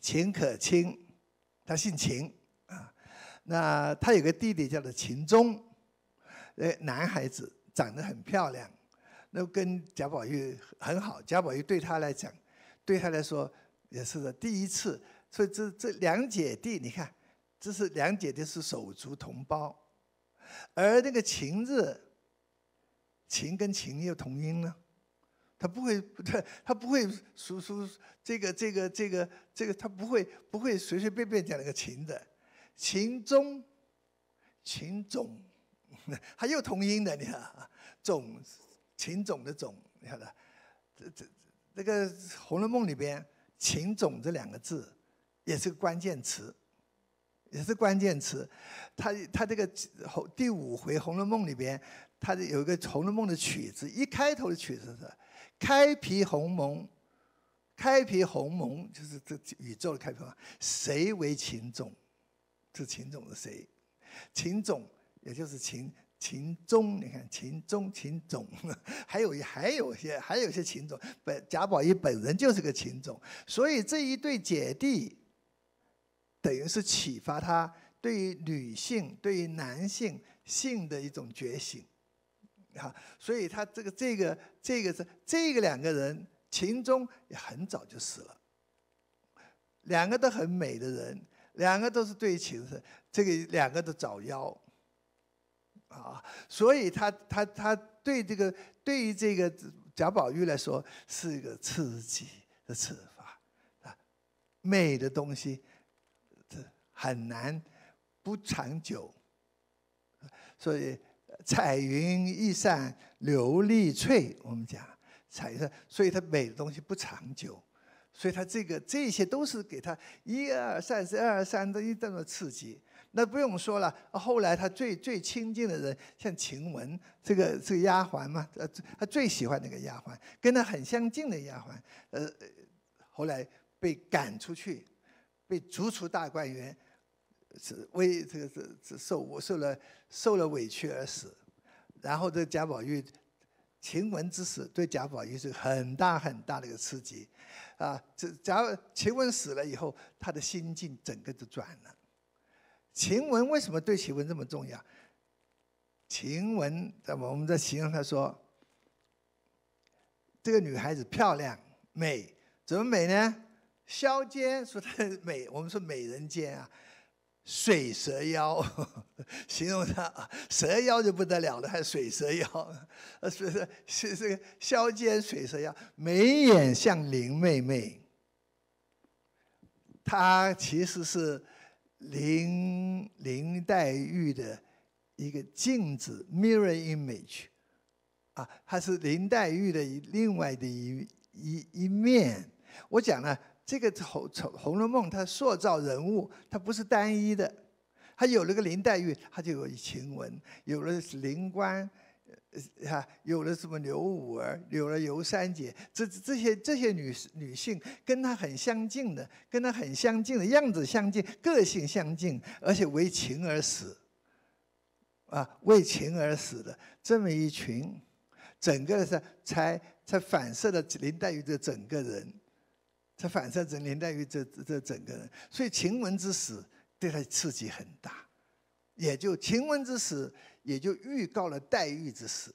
秦可卿，他姓秦啊，那他有个弟弟叫做秦钟，呃，男孩子长得很漂亮，那跟贾宝玉很好，贾宝玉对他来讲，对他来说也是第一次，所以这这两姐弟，你看，这是两姐弟是手足同胞，而那个秦字，秦跟秦又同音呢。他不会，他他不会熟熟这个这个这个这个他不会不会随随便便讲那个秦的，秦钟秦总，还有同音的，你看，总，秦总的总，你看他，这这这个《红楼梦》里边“秦总”这两个字，也是关键词，也是关键词。他他这个红第五回《红楼梦》里边，他这有一个《红楼梦》的曲子，一开头的曲子是。开辟鸿蒙，开辟鸿蒙就是这宇宙的开辟嘛？谁为秦种？这秦种是谁？秦种也就是秦秦宗，你看秦宗秦种，还有还有些还有些秦种，本贾宝玉本人就是个秦种，所以这一对姐弟，等于是启发他对于女性、对于男性性的一种觉醒。啊，所以他这个、这个、这个是这个两个人，秦钟也很早就死了。两个都很美的人，两个都是对秦的，这个两个都早夭。啊，所以他、他、他对这个对于这个贾宝玉来说是一个刺激的刺法啊，美的东西这很难不长久，所以。彩云易散琉璃脆，我们讲彩云，所以它美的东西不长久，所以它这个这些都是给它一二三四二三的一的刺激。那不用说了，后来他最最亲近的人，像晴雯这个这个丫鬟嘛，呃，他最喜欢那个丫鬟，跟他很相近的丫鬟，呃，后来被赶出去，被逐出大观园。是为这个这这受受了受了委屈而死，然后这贾宝玉，晴雯之死对贾宝玉是很大很大的一个刺激，啊，这贾晴雯死了以后，他的心境整个就转了。晴雯为什么对晴雯这么重要？晴雯，知么我们在形容她说，这个女孩子漂亮美，怎么美呢？削尖说她美，我们说美人尖啊。水蛇妖，形容他啊，蛇妖就不得了了，还水蛇妖，呃，水蛇，水个削尖水蛇腰，眉眼像林妹妹。她其实是林林黛玉的一个镜子 （mirror image），啊，她是林黛玉的另外的一一一面。我讲了。这个《红红红楼梦》，它塑造人物，它不是单一的。它有了个林黛玉，它就有晴雯，有了林官，哈，有了什么刘五儿，有了尤三姐，这这些这些女女性，跟她很相近的，跟她很相近的样子相近，个性相近，而且为情而死。啊，为情而死的这么一群，整个是才才反射了林黛玉的整个人。这反射着林黛玉这这整个人，所以晴雯之死对她刺激很大，也就晴雯之死也就预告了黛玉之死。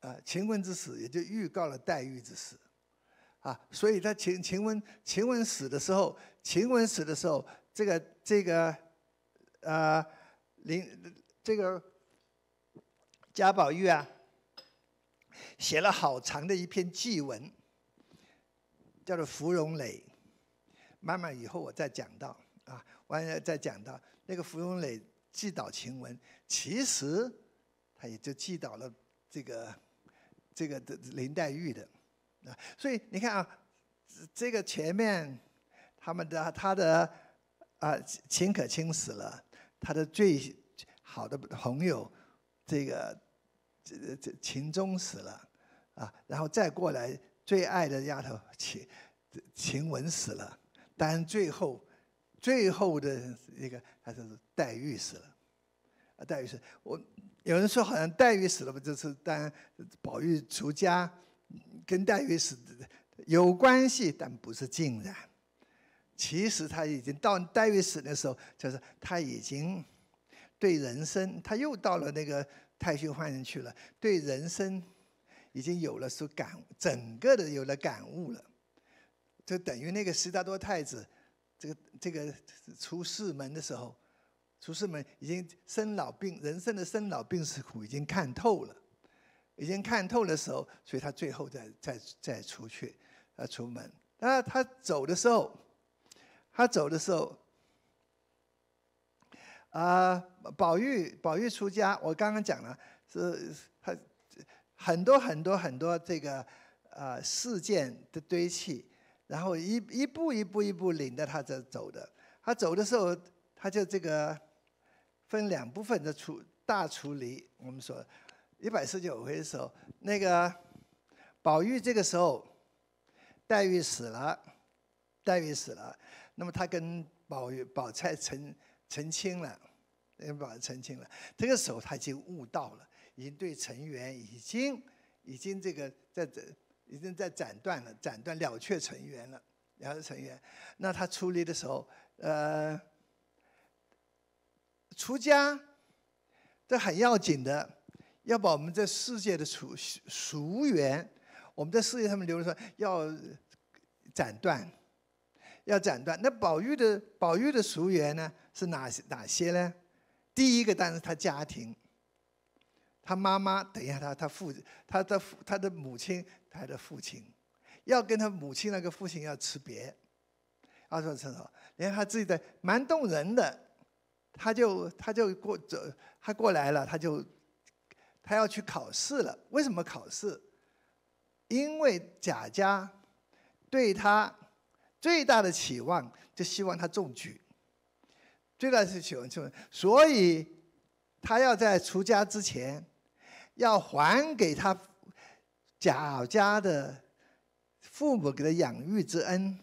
啊，晴雯之死也就预告了黛玉之死。啊，所以她晴晴雯晴雯死的时候，晴雯死的时候，这个这个呃林这个贾宝玉啊，写了好长的一篇祭文。叫做芙蓉磊，慢慢以后我再讲到啊，完了再讲到那个芙蓉磊祭悼晴雯，其实他也就祭悼了这个这个的林黛玉的啊，所以你看啊，这个前面他们的他的啊秦可卿死了，他的最好的朋友这个这这秦钟死了啊，然后再过来。最爱的丫头晴晴雯死了，但最后最后的一个还是黛玉死了。啊，黛玉死，我有人说好像黛玉死了吧，就是但宝玉出家，跟黛玉死有关系，但不是竟然。其实他已经到黛玉死的时候，就是他已经对人生，他又到了那个太虚幻境去了，对人生。已经有了，所感整个的有了感悟了，就等于那个释达多太子，这个这个出世门的时候，出世门已经生老病人生的生老病死苦已经看透了，已经看透的时候，所以他最后再再再出去，啊，出门，啊他走的时候，他走的时候，啊宝玉宝玉出家，我刚刚讲了是。很多很多很多这个，呃，事件的堆砌，然后一一步一步一步领着他这走的。他走的时候，他就这个分两部分的处大处理。我们说，一百四十九回的时候，那个宝玉这个时候，黛玉死了，黛玉死了。那么他跟宝玉、宝钗成成亲了，跟宝成亲了。这个时候他已经悟到了。已经对成员已经，已经这个在这，已经在斩断了，斩断了却尘缘了，了却尘缘。那他出离的时候，呃，出家，这很要紧的，要把我们这世界的俗俗缘，我们在世界上面留的说要斩断，要斩断。那宝玉的宝玉的俗缘呢，是哪些哪些呢？第一个当然是他家庭。他妈妈，等一下，他他父他的父他的母亲，他的父亲，要跟他母亲那个父亲要辞别。啊，说陈说，你看他自己的蛮动人的，他就他就过走，他过来了，他就他要去考试了。为什么考试？因为贾家对他最大的期望就希望他中举，最大的期望就所以他要在出家之前。要还给他贾家的父母给他养育之恩，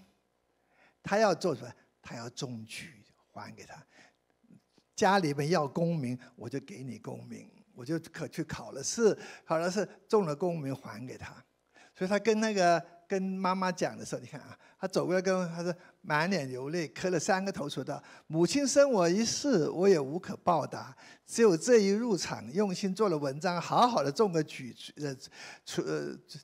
他要做出来，他要中举还给他。家里面要功名，我就给你功名，我就可去考了试，考了试中了功名还给他，所以他跟那个。跟妈妈讲的时候，你看啊，他走过来跟他说，满脸流泪，磕了三个头，说道：“母亲生我一世，我也无可报答，只有这一入场，用心做了文章，好好的中个举呃出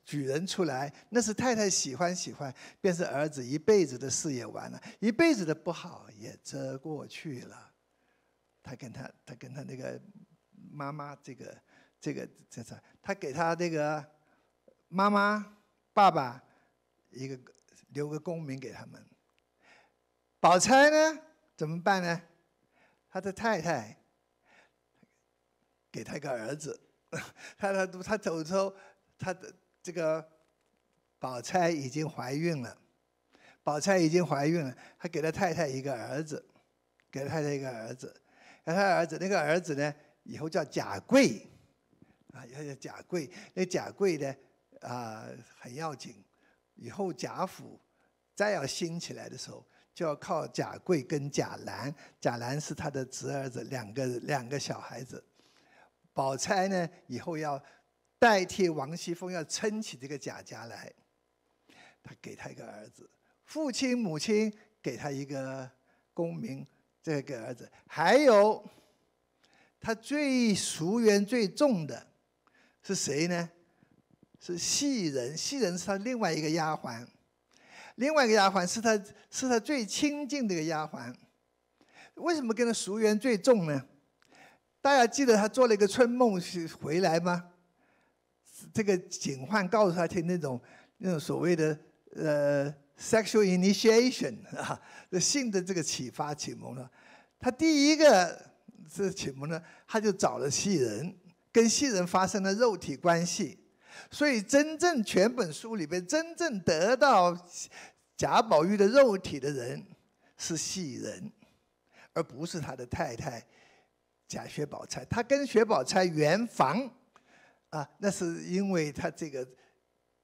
举人出来，那是太太喜欢喜欢，便是儿子一辈子的事也完了，一辈子的不好也遮过去了。”他跟他他跟他那个妈妈这个这个这是他给他那个妈妈爸爸。一个留个功名给他们，宝钗呢怎么办呢？她的太太给他一个儿子。他他他走之后，他的这个宝钗已经怀孕了。宝钗已经怀孕了，他给了太太一个儿子，给了太太一个儿子。给他儿子那个儿子呢？以后叫贾贵啊，叫贾贵。那贾贵呢？啊，很要紧。以后贾府再要兴起来的时候，就要靠贾贵跟贾兰。贾兰是他的侄儿子，两个两个小孩子。宝钗呢，以后要代替王熙凤，要撑起这个贾家来。他给他一个儿子，父亲母亲给他一个功名，这个儿子。还有他最熟缘最重的是谁呢？是细人，细人是他另外一个丫鬟，另外一个丫鬟是他是他最亲近的一个丫鬟，为什么跟他熟缘最重呢？大家记得他做了一个春梦是回来吗？这个警幻告诉他听那种那种所谓的呃 sexual initiation 啊，性的这个启发启蒙了，他第一个这启蒙呢，他就找了细人，跟细人发生了肉体关系。所以，真正全本书里边真正得到贾宝玉的肉体的人是袭人，而不是他的太太贾薛宝钗。他跟薛宝钗圆房，啊，那是因为他这个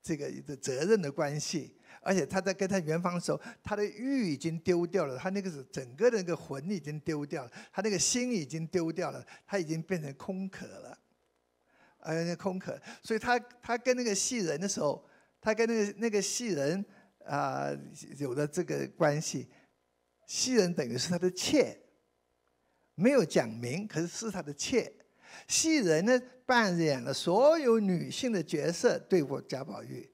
这个的责任的关系。而且他在跟他圆房的时候，他的玉已经丢掉了，他那个是整个那个魂已经丢掉了，他那个心已经丢掉了，他已经变成空壳了。还有那空壳，所以他他跟那个戏人的时候，他跟那个那个戏人啊有了这个关系，戏人等于是他的妾，没有讲明，可是是他的妾。戏人呢扮演了所有女性的角色，对我贾宝玉，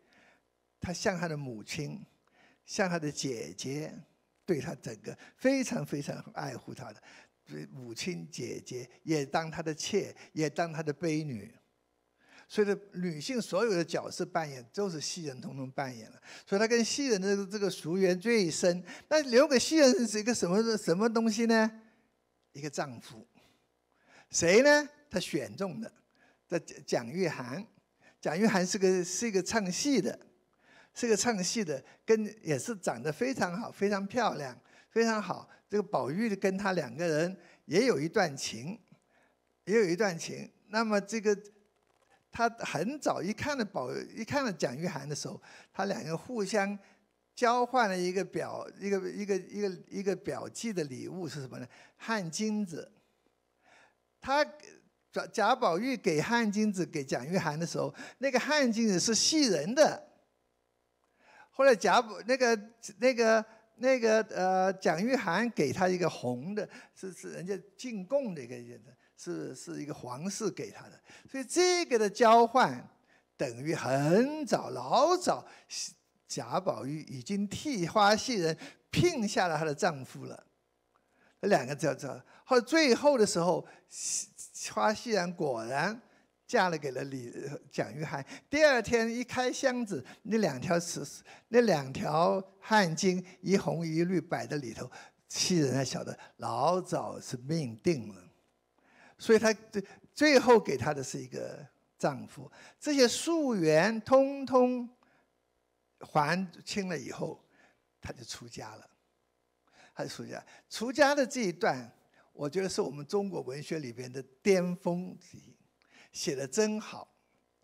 他像他的母亲，像他的姐姐，对他整个非常非常爱护他的，对母亲姐姐也当他的妾，也当他的闺女。所以，女性所有的角色扮演都是西人通通扮演了。所以，她跟西人的这个熟缘最深。那留给西人是一个什么什么东西呢？一个丈夫，谁呢？她选中的，叫蒋玉菡。蒋玉菡是个是一个唱戏的，是个唱戏的，跟也是长得非常好，非常漂亮，非常好。这个宝玉跟他两个人也有一段情，也有一段情。那么这个。他很早一看到宝一看到蒋玉菡的时候，他两个互相交换了一个表一个一个一个一个表记的礼物是什么呢？汗巾子。他贾宝玉给汗巾子给蒋玉菡的时候，那个汗巾子是细人的。后来贾宝那个那个那个呃蒋玉菡给他一个红的，是是人家进贡的一个是是一个皇室给他的，所以这个的交换等于很早老早贾宝玉已经替花袭人聘下了她的丈夫了。那两个叫叫，后最后的时候，花袭人果然嫁了给了李蒋玉菡。第二天一开箱子，那两条词，那两条汗巾一红一绿摆在里头，袭人还晓得老早是命定了。所以她最最后给她的是一个丈夫，这些溯源通通还清了以后，他就出家了。他就出家，出家的这一段，我觉得是我们中国文学里边的巅峰一，写的真好，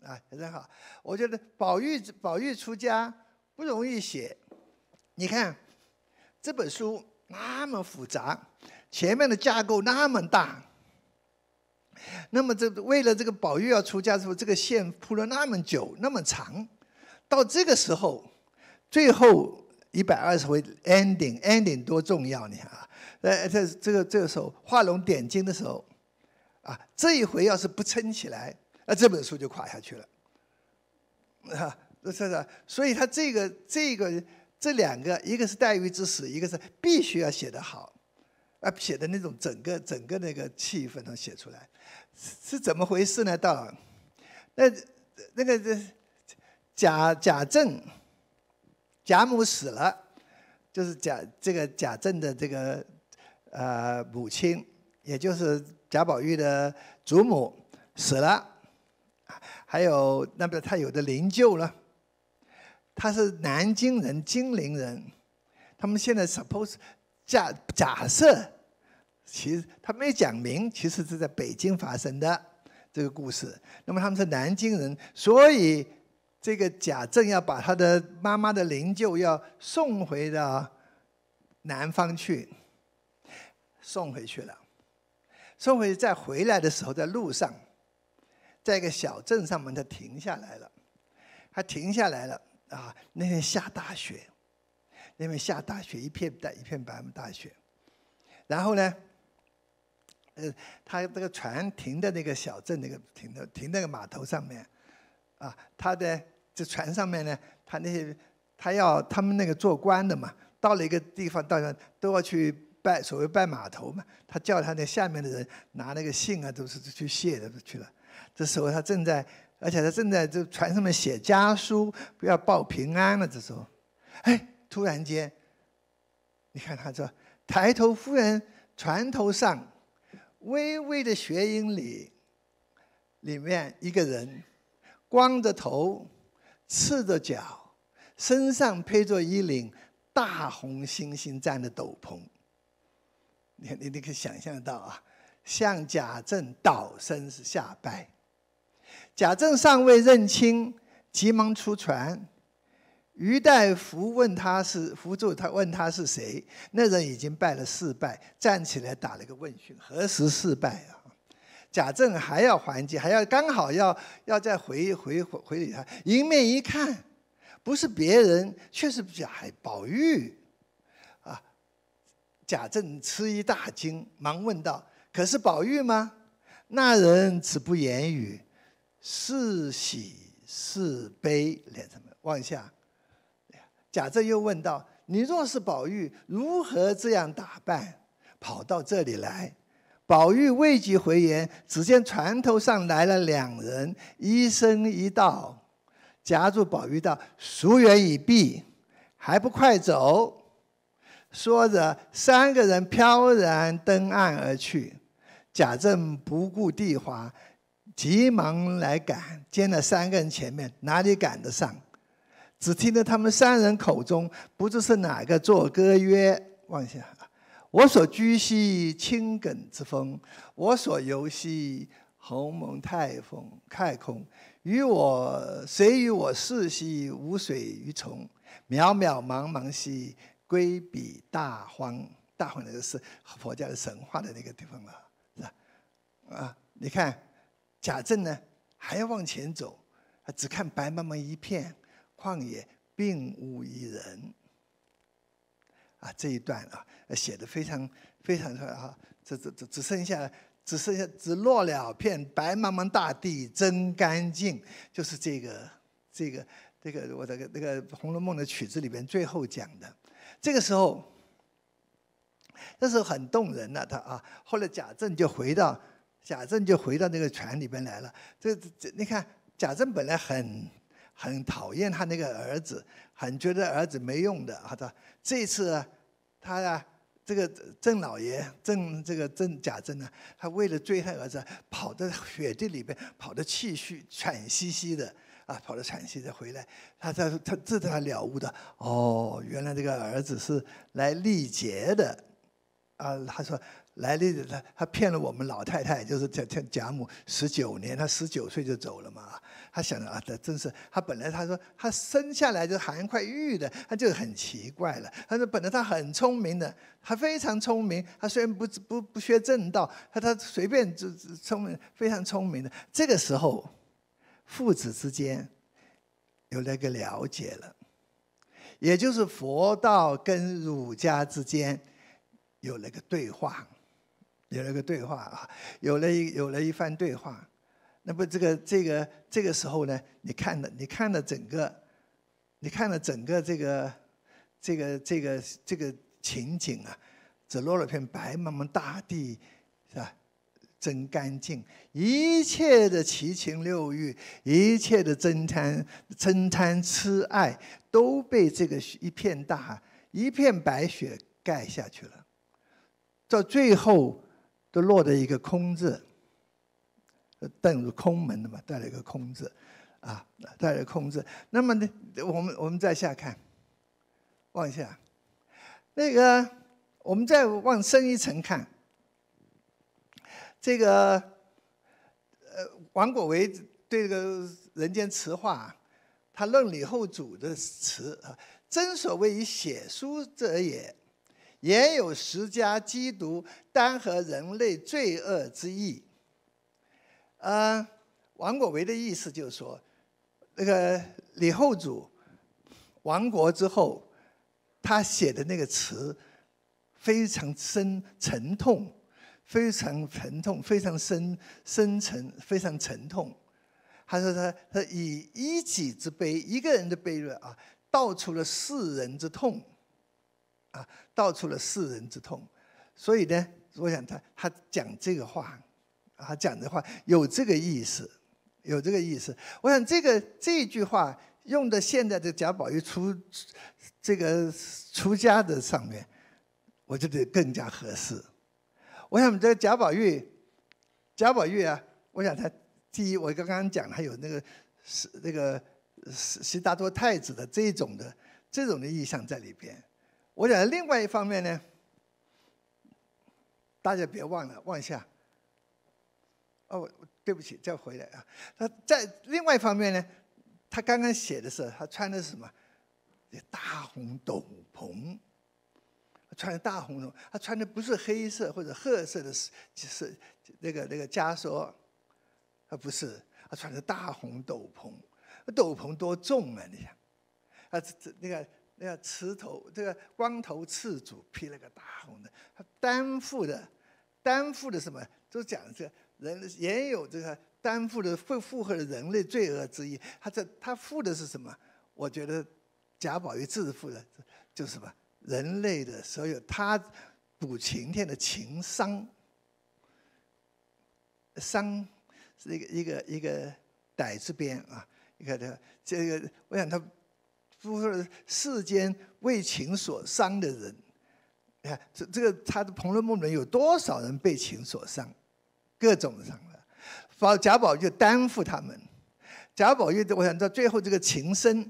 啊，真好。我觉得宝玉宝玉出家不容易写，你看这本书那么复杂，前面的架构那么大。那么这为了这个宝玉要出家之后，这个线铺了那么久那么长，到这个时候，最后一百二十回 ending ending 多重要你看啊，呃这这个这个时候画龙点睛的时候啊，这一回要是不撑起来，那这本书就垮下去了啊，这是是？所以他这个这个这两个，一个是黛玉之死，一个是必须要写得好。啊，写的那种整个整个那个气氛都写出来，是是怎么回事呢？到那那个这贾贾政，贾母死了，就是贾这个贾政的这个呃母亲，也就是贾宝玉的祖母死了，还有那边他有的灵柩了，他是南京人金陵人，他们现在 suppose 假假设。其实他没讲明，其实是在北京发生的这个故事。那么他们是南京人，所以这个贾政要把他的妈妈的灵柩要送回到南方去，送回去了。送回去再回来的时候，在路上，在一个小镇上面，他停下来了。他停下来了啊！那天下大雪，那边下大雪，一片大一片白大雪。然后呢？呃，他那个船停在那个小镇，那个停的停那个码头上面，啊，他的这船上面呢，他那些他要他们那个做官的嘛，到了一个地方，到都要去拜，所谓拜码头嘛。他叫他那下面的人拿那个信啊，都是去谢的去了。这时候他正在，而且他正在这船上面写家书，不要报平安了。这时候，哎，突然间，你看他说，抬头夫人船头上。微微的雪影里，里面一个人，光着头，赤着脚，身上披着一领大红猩猩毡的斗篷。你你你可想象到啊？向贾政倒身是下拜，贾政尚未认清，急忙出船。于大夫问他是扶助他，问他是谁？那人已经拜了四拜，站起来打了个问讯。何时四拜啊？贾政还要还击，还要刚好要要再回回回礼他。迎面一看，不是别人，却是贾宝玉。啊！贾政吃一大惊，忙问道：“可是宝玉吗？”那人只不言语，是喜是悲？脸上么？望一下。贾政又问道：“你若是宝玉，如何这样打扮，跑到这里来？”宝玉未及回言，只见船头上来了两人，一声一道，夹住宝玉道：“俗缘已毕，还不快走！”说着，三个人飘然登岸而去。贾政不顾地滑，急忙来赶，见了三个人前面，哪里赶得上？只听得他们三人口中不知是哪个作歌曰：“望一下，我所居兮青埂之峰，我所游兮鸿蒙太峰太空。与我谁与我世兮无水于从，渺渺茫茫兮归彼大荒。大荒那个是佛教的神话的那个地方了，是吧？啊，你看贾政呢，还要往前走，他只看白茫茫一片。”旷野并无一人啊，这一段啊写的非常非常的亮这这这只剩下只剩下只落了片白茫茫大地真干净，就是这个这个这个我这个那个《红楼梦》的曲子里边最后讲的。这个时候，那时候很动人呐，他啊。后来贾政就回到贾政就回到那个船里边来了。这这你看，贾政本来很。很讨厌他那个儿子，很觉得儿子没用的。他说这次他呀，这个郑老爷郑这个郑贾政呢，他为了追他儿子，跑到雪地里边，跑得气虚喘兮兮的啊，跑得喘兮的回来。他他说他这才了悟的，哦，原来这个儿子是来历劫的啊。他说来历的他他骗了我们老太太，就是贾贾贾母十九年，他十九岁就走了嘛。他想着啊，这真是他本来他说他生下来就含一块玉的，他就很奇怪了。他说本来他很聪明的，他非常聪明，他虽然不不不学正道，他他随便就聪明，非常聪明的。这个时候，父子之间有了一个了解了，也就是佛道跟儒家之间有了个对话，有了个对话啊，有了一有了一番对话。那么这个这个这个时候呢，你看的你看的整个，你看的整个这个这个这个这个情景啊，只落了片白茫茫大地，是吧？真干净，一切的七情六欲，一切的真贪真贪痴爱，都被这个一片大一片白雪盖下去了，到最后都落得一个空字。邓入空门的嘛，带了一个空字，啊，带了空字。那么呢，我们我们再下看，往下，那个我们再往深一层看，这个，呃，王国维对这个《人间词话》，他论理后主的词啊，真所谓以写书者也，也有十家基毒，单和人类罪恶之意。嗯，王国维的意思就是说，那个李后主亡国之后，他写的那个词，非常深沉痛，非常沉痛，非常深深沉，非常沉痛。他说他他以一己之悲，一个人的悲乐啊，道出了世人之痛，啊，道出了世人之痛。所以呢，我想他他讲这个话。啊，讲的话有这个意思，有这个意思。我想这个这句话用在现在的贾宝玉出这个出家的上面，我觉得更加合适。我想这个贾宝玉，贾宝玉啊，我想他第一，我刚刚讲他有那个是那个是达多太子的这种的这种的意象在里边。我想另外一方面呢，大家别忘了，往一下。哦，对不起，再回来啊。他在另外一方面呢，他刚刚写的是他穿的是什么？大红斗篷，穿大红的。他穿的不是黑色或者褐色的，是是那个那个枷锁，啊，不是，他穿的大红斗篷。斗篷多重啊？你想，啊，这这那个那个磁头，这个光头慈主披了个大红的，他担负的担负的什么？都讲这。人也有这个担负的，会负荷的人类罪恶之一。他这他负的是什么？我觉得贾宝玉自己负的，就是什么人类的所有。他补晴天的情伤，伤一个一个一个歹字边啊！你看他这个，我想他不是世间为情所伤的人。你看这这个他的《红楼梦》里有多少人被情所伤？各种上了，宝贾宝玉担负他们，贾宝玉，我想到最后这个情深，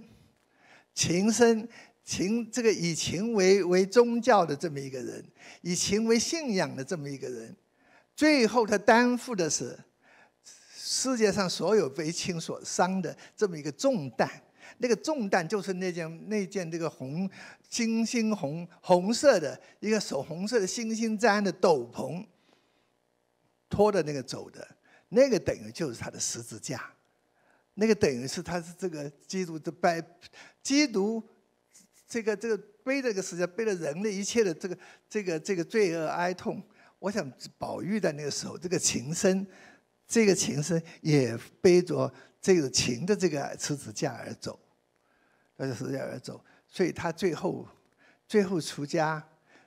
情深，情这个以情为为宗教的这么一个人，以情为信仰的这么一个人，最后他担负的是世界上所有被情所伤的这么一个重担，那个重担就是那件那件这个红金星红红色的一个手红色的星星毡的斗篷。拖着那个走的，那个等于就是他的十字架，那个等于是他是这个基督的拜，基督这个这个背这个十字架背着人的一切的这个这个这个罪恶哀痛。我想宝玉在那个时候，这个情深，这个情深也背着这个情的这个十字架而走，背着十字架而走，所以他最后最后出家，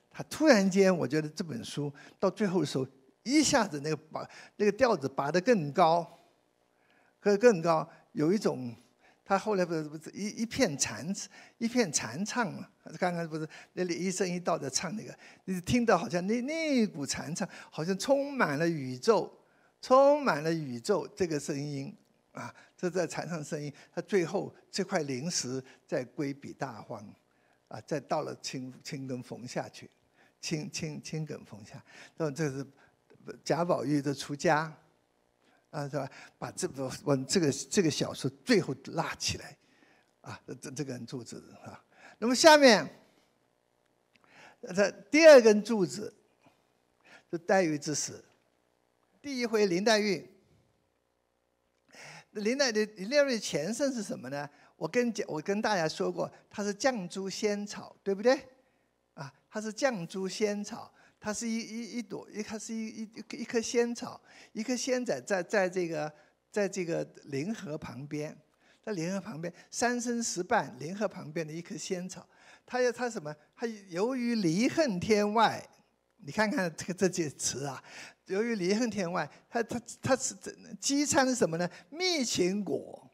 他突然间我觉得这本书到最后的时候。一下子那个把那个调子拔得更高，可更高，有一种，他后来不是不是一一片禅，一片禅唱嘛？刚刚不是那里一声一道的唱那个，你听到好像那那股禅唱，好像充满了宇宙，充满了宇宙这个声音啊！这在禅唱声音，他最后这块灵石在归彼大荒，啊，再到了青青埂峰下去，青青青埂峰下，那这是。贾宝玉的出家，啊，是吧？把这部我这个这个小说最后拉起来，啊，这这根柱子啊。那么下面，这第二根柱子是黛玉之死。第一回林黛玉，林黛的林黛玉前身是什么呢？我跟我跟大家说过，她是绛珠仙草，对不对？啊，她是绛珠仙草。它是一一一朵一，它是一一一一颗仙草，一颗仙仔在在这个在这个临河旁边，在临河旁边，三生石畔临河旁边的一棵仙草，它要它什么？它由于离恨天外，你看看这个这句词啊，由于离恨天外，它它它是这饥餐什么呢？蜜情果，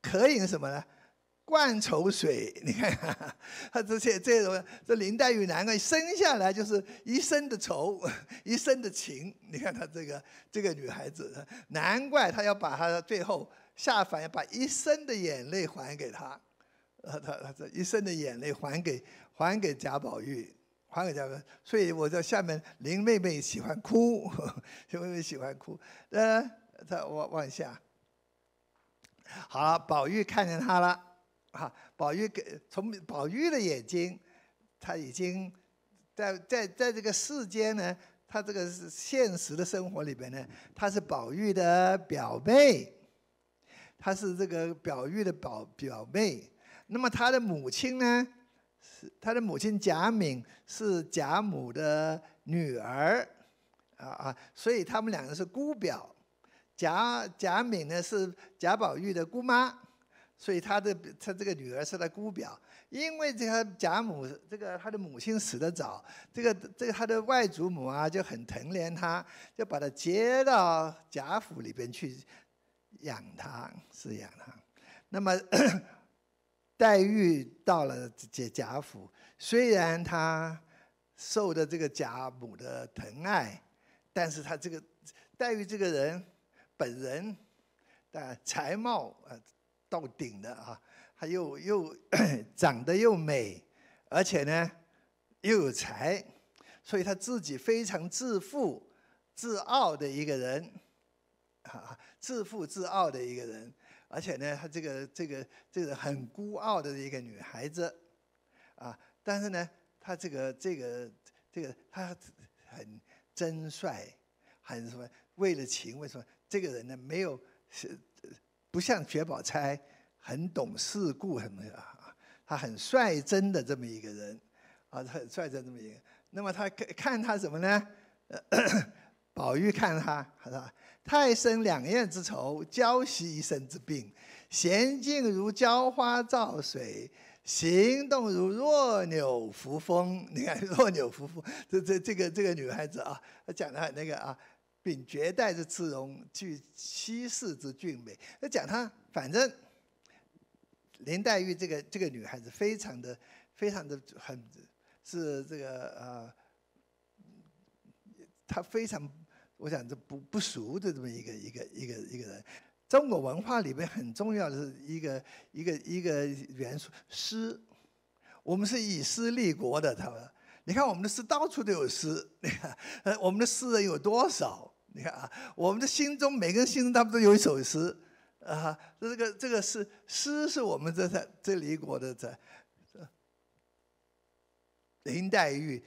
可以什么呢？灌愁水，你看，他这些这种，这林黛玉难怪生下来就是一身的愁，一身的情。你看她这个这个女孩子，难怪她要把她最后下凡要把一生的眼泪还给她，呃，她这一生的眼泪还给还给贾宝玉，还给贾宝玉。所以我在下面，林妹妹喜欢哭，林妹妹喜欢哭。呃，她往往下，好了，宝玉看见她了。啊，宝玉给从宝玉的眼睛，他已经在在在这个世间呢，他这个现实的生活里边呢，他是宝玉的表妹，他是这个宝玉的表表妹。那么他的母亲呢，是他的母亲贾敏是贾母的女儿，啊啊，所以他们两个是姑表，贾贾敏呢是贾宝玉的姑妈。所以他的他这个女儿是他姑表，因为这个贾母这个他的母亲死得早，这个这个他的外祖母啊就很疼怜他，就把他接到贾府里边去养他，是养他。那么 黛玉到了贾贾府，虽然她受的这个贾母的疼爱，但是她这个黛玉这个人本人的才貌呃。到顶的啊，他又又 长得又美，而且呢又有才，所以他自己非常自负、自傲的一个人，啊，自负自傲的一个人，而且呢，他这个这个这个很孤傲的一个女孩子，啊，但是呢，他这个这个这个他很真帅，很什么为了情，为什么这个人呢没有是。不像薛宝钗，很懂事故，很啊，她很率真的这么一个人，啊，很率真这么一个。那么他看她什么呢？宝玉看她，他说：“太生两院之仇，娇惜一身之病，娴静如浇花照水，行动如弱柳扶风。”你看弱柳扶风，这这这个这个女孩子啊，她讲得很那个啊。并绝代之赤容，具西施之俊美。那讲他反正林黛玉这个这个女孩子，非常的非常的很是这个呃，她非常，我想这不不俗的这么一个一个一个一个人。中国文化里面很重要的是一个一个一个元素，诗。我们是以诗立国的，他们。你看我们的诗到处都有诗，你看，呃，我们的诗人有多少？你看啊，我们的心中每个人心中他们都有一首诗，啊，这个这个是诗，是我们这这这一国的这林黛玉，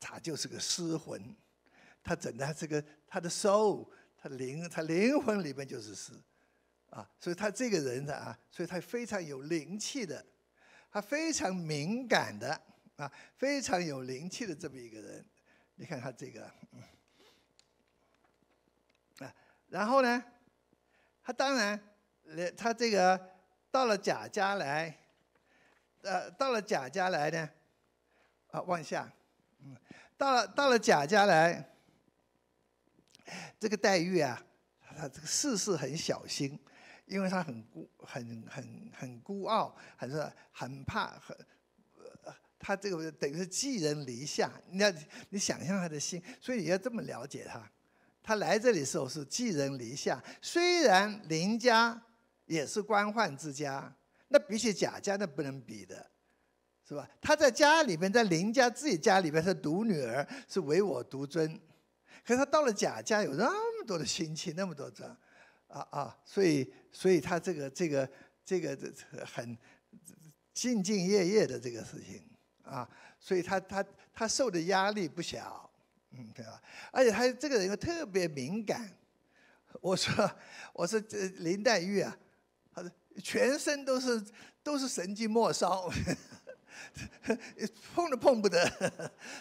她就是个诗魂，她整的这个她的 soul，她灵，她灵魂里面就是诗，啊，所以她这个人呢啊，所以她非常有灵气的，她非常敏感的啊，非常有灵气的这么一个人，你看她这个嗯。然后呢，他当然，他这个到了贾家来，呃，到了贾家来呢，啊，往下，嗯，到了到了贾家来，这个黛玉啊，他这个事事很小心，因为他很孤，很很很孤傲，很是很怕，很，他这个等于是寄人篱下，你要你想象他的心，所以你要这么了解他。他来这里的时候是寄人篱下，虽然林家也是官宦之家，那比起贾家那不能比的，是吧？他在家里边，在林家自己家里边是独女儿，是唯我独尊，可是他到了贾家，有那么多的亲戚，那么多的，啊啊！所以，所以他这个这个这个这很兢兢业业的这个事情啊，所以他他他受的压力不小。嗯，对吧？而且她这个人又特别敏感，我说，我说这林黛玉啊，她的全身都是都是神经末梢，碰都碰不得，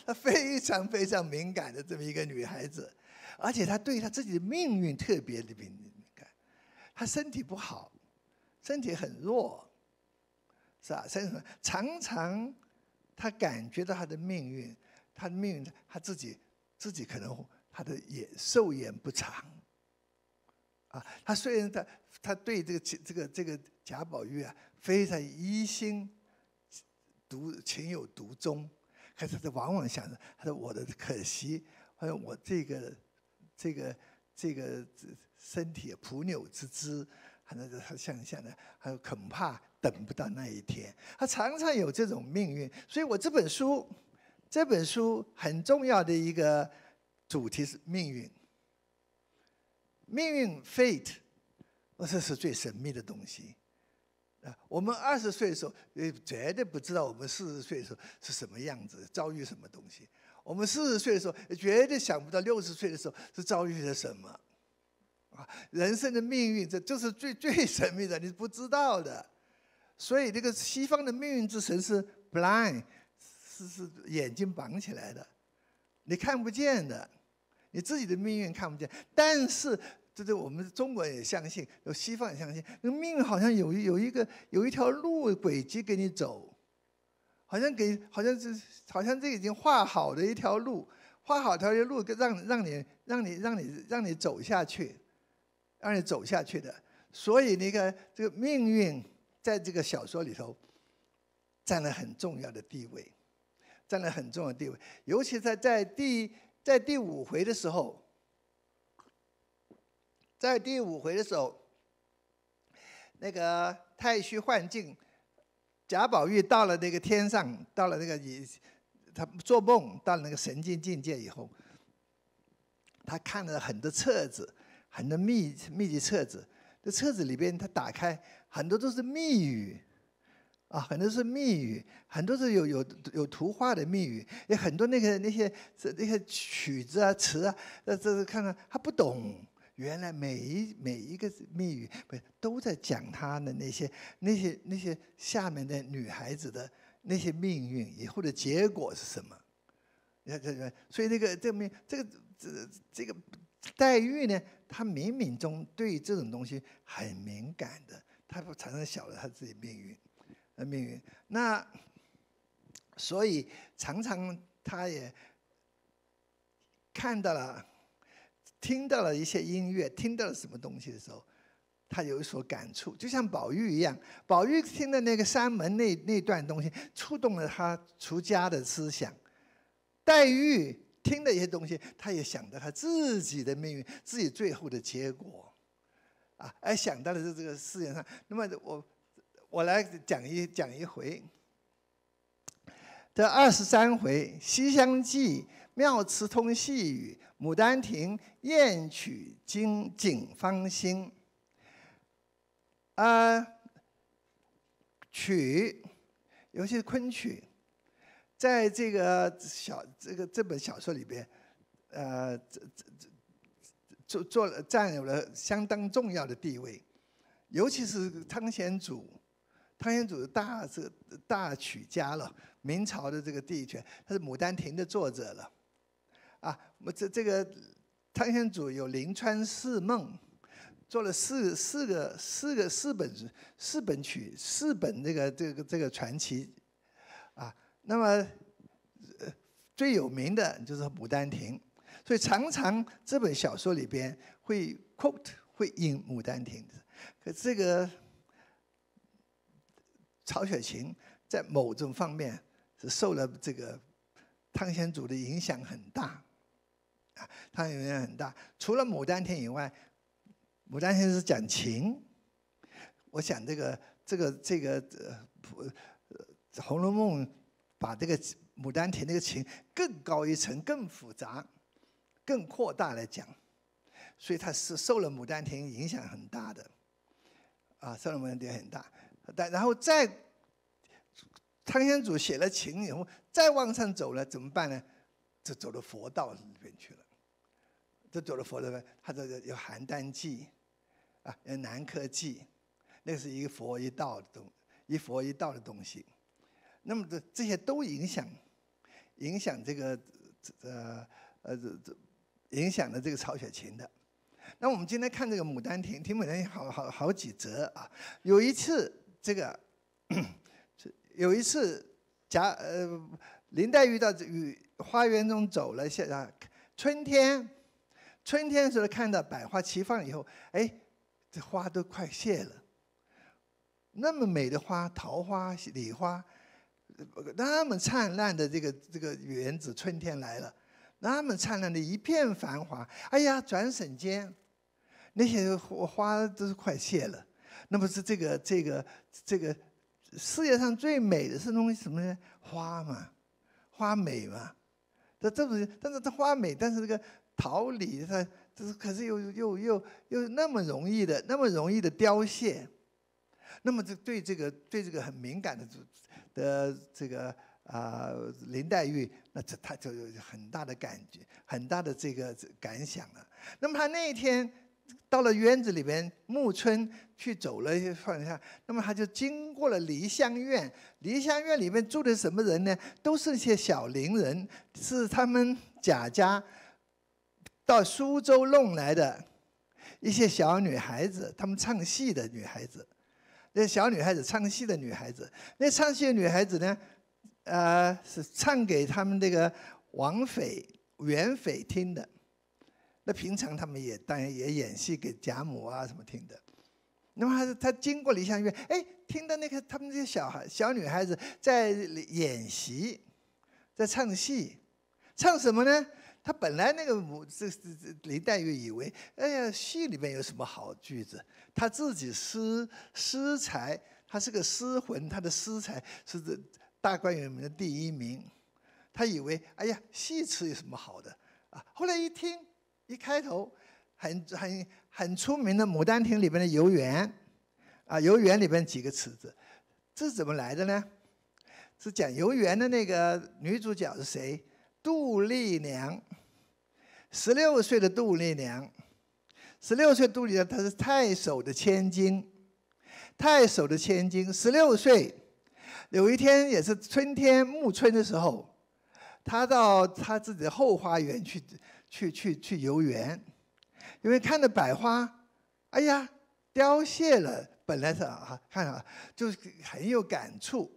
她非常非常敏感的这么一个女孩子，而且她对她自己的命运特别的敏感，她身体不好，身体很弱，是吧？所以常常她感觉到她的命运，她的命运她自己。自己可能他的眼寿眼不长，啊，他虽然他他对这个这个这个贾宝玉啊非常一心独情有独钟，可是他往往想着他说我的可惜，还有我这个这个这个身体蒲柳之姿，还他想想呢，还有恐怕等不到那一天，他常常有这种命运，所以我这本书。这本书很重要的一个主题是命运。命运 （fate），这是最神秘的东西。我们二十岁的时候，呃，绝对不知道我们四十岁的时候是什么样子，遭遇什么东西。我们四十岁的时候，绝对想不到六十岁的时候是遭遇了什么。啊，人生的命运，这就是最最神秘的，你不知道的。所以，这个西方的命运之神是 blind。是眼睛绑起来的，你看不见的，你自己的命运看不见。但是，这这我们中国也相信，有西方也相信，那命好像有有一个有一条路轨迹给你走，好像给好像是好像这已经画好的一条路，画好一条路，让让你让你让你让你走下去，让你走下去的。所以那个这个命运在这个小说里头占了很重要的地位。占了很重要地位，尤其在在第在第五回的时候，在第五回的时候，那个太虚幻境，贾宝玉到了那个天上，到了那个你，他做梦到了那个神经境界以后，他看了很多册子，很多密密集册子，这册子里边他打开很多都是密语。啊，很多是密语，很多是有有有图画的密语，也很多那个那些这那些曲子啊词啊，那这是看看他不懂。原来每一每一个密语不都在讲他的那些那些那些下面的女孩子的那些命运以后的结果是什么？你看这这，所以这个这没这个这这个黛玉呢，她冥冥中对这种东西很敏感的，她产生小的她自己命运。的命运，那所以常常他也看到了、听到了一些音乐，听到了什么东西的时候，他有所感触。就像宝玉一样，宝玉听的那个山门那那段东西，触动了他出家的思想。黛玉听的一些东西，他也想到他自己的命运，自己最后的结果，啊，而想到的是这个世界上。那么我。我来讲一讲一回，这二十三回《西厢记》、《妙词通细语》、《牡丹亭》、《艳曲惊景芳心》，啊，曲，尤其是昆曲，在这个小这个这本小说里边，呃，这这这做做了占有了相当重要的地位，尤其是汤显祖。汤显祖的大这大曲家了，明朝的这个地权，他是《牡丹亭》的作者了，啊，我这这个汤显祖有《临川四梦》，做了四四个四个四本四本曲四本这个这个这个传奇，啊，那么最有名的就是《牡丹亭》，所以常常这本小说里边会 quote 会引《牡丹亭》，可这个。曹雪芹在某种方面是受了这个汤显祖的影响很大，啊，影响很大。除了《牡丹亭》以外，《牡丹亭》是讲情，我想这个这个这个《呃，《红楼梦》把这个《牡丹亭》那个情更高一层、更复杂、更扩大来讲，所以他是受了《牡丹亭》影响很大的，啊，受了《牡丹亭》很大。但然后再，汤显祖写了情以后，再往上走了怎么办呢？就走了佛道里边去了，就走了佛的。他这个有《邯郸记》啊，有《南柯记》，那是一个佛一道的东，一佛一道的东西。那么这这些都影响，影响这个呃呃这这影响了这个曹雪芹的。那我们今天看这个《牡丹亭》，《牡丹亭》好好好几折啊，有一次。这个 有一次，贾呃林黛玉到雨花园中走了下啊，春天春天时候看到百花齐放以后，哎，这花都快谢了。那么美的花，桃花、梨花，那么灿烂的这个这个园子，春天来了，那么灿烂的一片繁华，哎呀，转瞬间那些花花都是快谢了。那不是这个这个这个世界上最美的是东西什么呢？花嘛，花美嘛。这这种，但是这花美，但是这个桃李它这是可是又又又又那么容易的那么容易的凋谢。那么这对这个对这个很敏感的的这个啊林黛玉，那这他就有很大的感觉，很大的这个感想了。那么他那一天。到了院子里面，木村去走了一放下，那么他就经过了梨香院。梨香院里面住的什么人呢？都是些小伶人，是他们贾家到苏州弄来的，一些小女孩子，他们唱戏的女孩子。那小女孩子唱戏的女孩子，那唱戏的女孩子呢，呃，是唱给他们那个王匪、元匪听的。那平常他们也当然也演戏给贾母啊什么听的，那么他经过梨香院，哎，听到那个他们这些小孩、小女孩子在演戏，在唱戏，唱什么呢？他本来那个母这这林黛玉以为，哎呀，戏里面有什么好句子？他自己诗诗才，他是个诗魂，他的诗才是这大观园里面的第一名，他以为哎呀，戏词有什么好的啊？后来一听。一开头很很很出名的《牡丹亭》里面的游园，啊游园里边几个池子，这是怎么来的呢？是讲游园的那个女主角是谁？杜丽娘，十六岁的杜丽娘，十六岁杜丽娘她是太守的千金，太守的千金十六岁，有一天也是春天暮春的时候，她到她自己的后花园去。去去去游园，因为看着百花，哎呀，凋谢了。本来是啊，看啊，就是很有感触。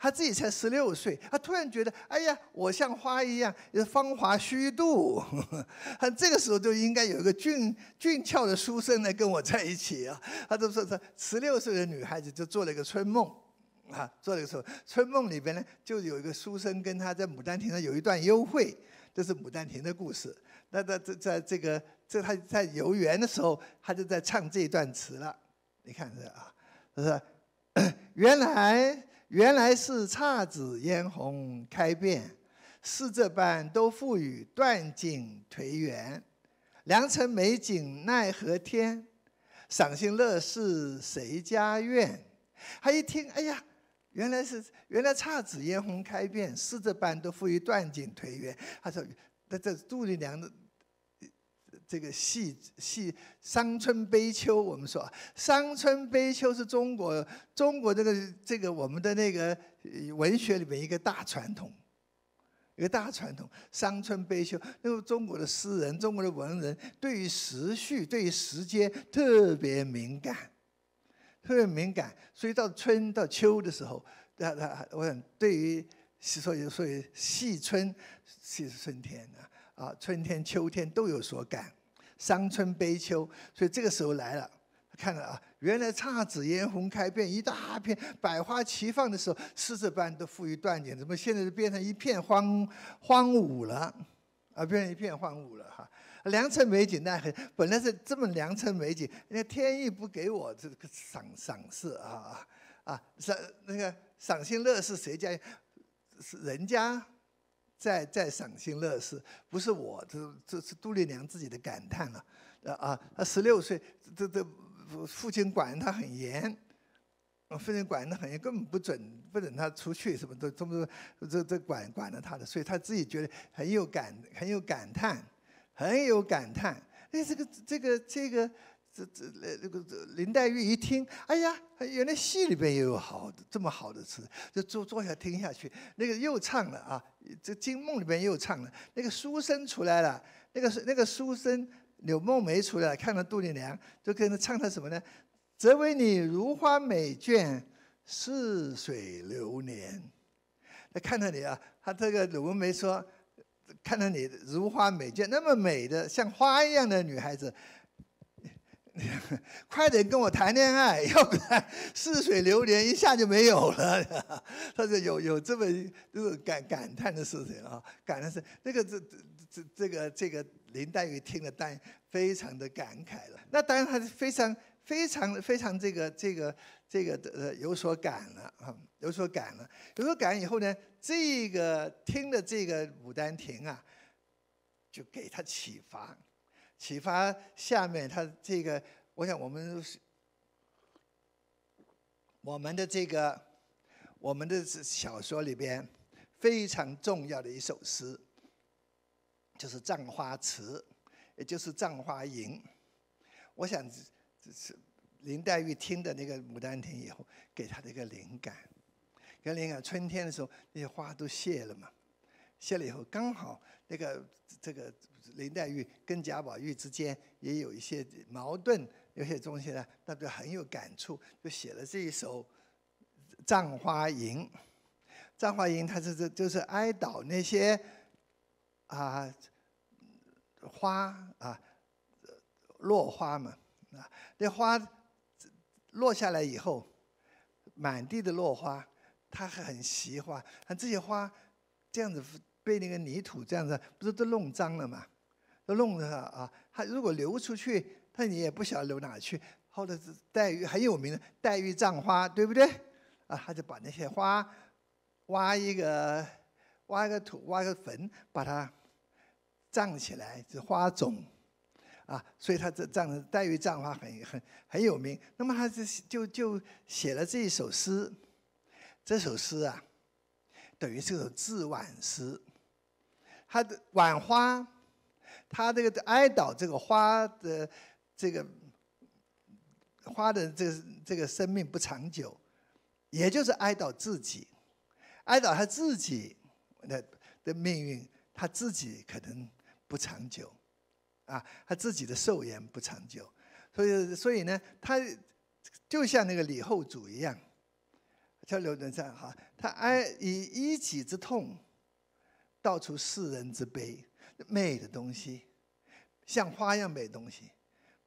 她自己才十六岁，她突然觉得，哎呀，我像花一样，芳华虚度。很 这个时候就应该有一个俊俊俏的书生呢跟我在一起啊。她就是说，十六岁的女孩子就做了一个春梦，啊，做了一个春梦里边呢，就有一个书生跟她在牡丹亭上有一段幽会。这是《牡丹亭》的故事，那在在在这个这他在游园的时候，他就在唱这一段词了。你看这啊，他说：“ 原来原来是姹紫嫣红开遍，似这般都付与断井颓垣。良辰美景奈何天，赏心乐事谁家院？”他一听，哎呀！原来是原来姹紫嫣红开遍，似这般都赋予断井颓垣。他说，那这杜丽娘的这个戏戏伤春悲秋，我们说伤春悲秋是中国中国这个这个我们的那个文学里面一个大传统，一个大传统伤春悲秋。因为中国的诗人、中国的文人对于时序、对于时间特别敏感。特别敏感，所以到春到秋的时候，他他，我想对于，所以所以，细春是春天啊，啊，春天秋天都有所感，伤春悲秋，所以这个时候来了，看了啊，原来姹紫嫣红开遍，一大片百花齐放的时候，姹这般都富于断点，怎么现在就变成一片荒荒芜了，啊，变成一片荒芜了哈。良辰美景那很本来是这么良辰美景，那天意不给我这个赏赏赐啊啊赏那个赏心乐事谁家？是人家在在赏心乐事，不是我这这是杜丽娘自己的感叹了啊啊！他十六岁，这这父亲管她很严，父亲管得很严，根本不准不准她出去什么的，这么多这这管管着她的，所以她自己觉得很有感，很有感叹。很有感叹，哎，这个这个这个，这这那那个林黛玉一听，哎呀，原来戏里边也有好这么好的词，就坐坐下听下去。那个又唱了啊，这惊梦里边又唱了。那个书生出来了，那个是那个书生柳梦梅出来了，看到杜丽娘，就跟着唱她什么呢？则为你如花美眷，似水流年。他看到你啊，他这个柳梦梅说。看到你如花美眷那么美的像花一样的女孩子，快点跟我谈恋爱，要不然似水流年一下就没有了。他说有有这么这种感感叹的事情啊，感叹是那个这这这这个这个林黛玉听了，但非常的感慨了。那当然她是非常非常非常这个这个这个的呃有所感了啊，有所感了，有所感以后呢。这个听的这个《牡丹亭》啊，就给他启发，启发下面他这个，我想我们我们的这个我们的小说里边非常重要的一首诗，就是《葬花词》，也就是《葬花吟》。我想是林黛玉听的那个《牡丹亭》以后给她的一个灵感。格林你看，春天的时候，那些花都谢了嘛。谢了以后，刚好那个这个林黛玉跟贾宝玉之间也有一些矛盾，有些东西呢，他就很有感触，就写了这一首《葬花吟》。《葬花吟》它是这就是哀悼那些啊花啊落花嘛啊，那花落下来以后，满地的落花。他很惜花，他这些花这样子被那个泥土这样子，不是都弄脏了嘛？都弄的啊！他如果流出去，他你也不晓得流哪去。后来黛玉很有名的，黛玉葬花，对不对？啊，他就把那些花挖一个挖一个土挖个坟，把它葬起来，这花种啊。所以他这葬的黛玉葬花很很很有名。那么他就就就写了这一首诗。这首诗啊，等于是个自挽诗。他的挽花，他这个哀悼这个花的这个花的这个、这个生命不长久，也就是哀悼自己，哀悼他自己的的命运，他自己可能不长久，啊，他自己的寿延不长久，所以所以呢，他就像那个李后主一样。叫刘德站哈，他哀以一己之痛，道出世人之悲。美的东西，像花一样美东西，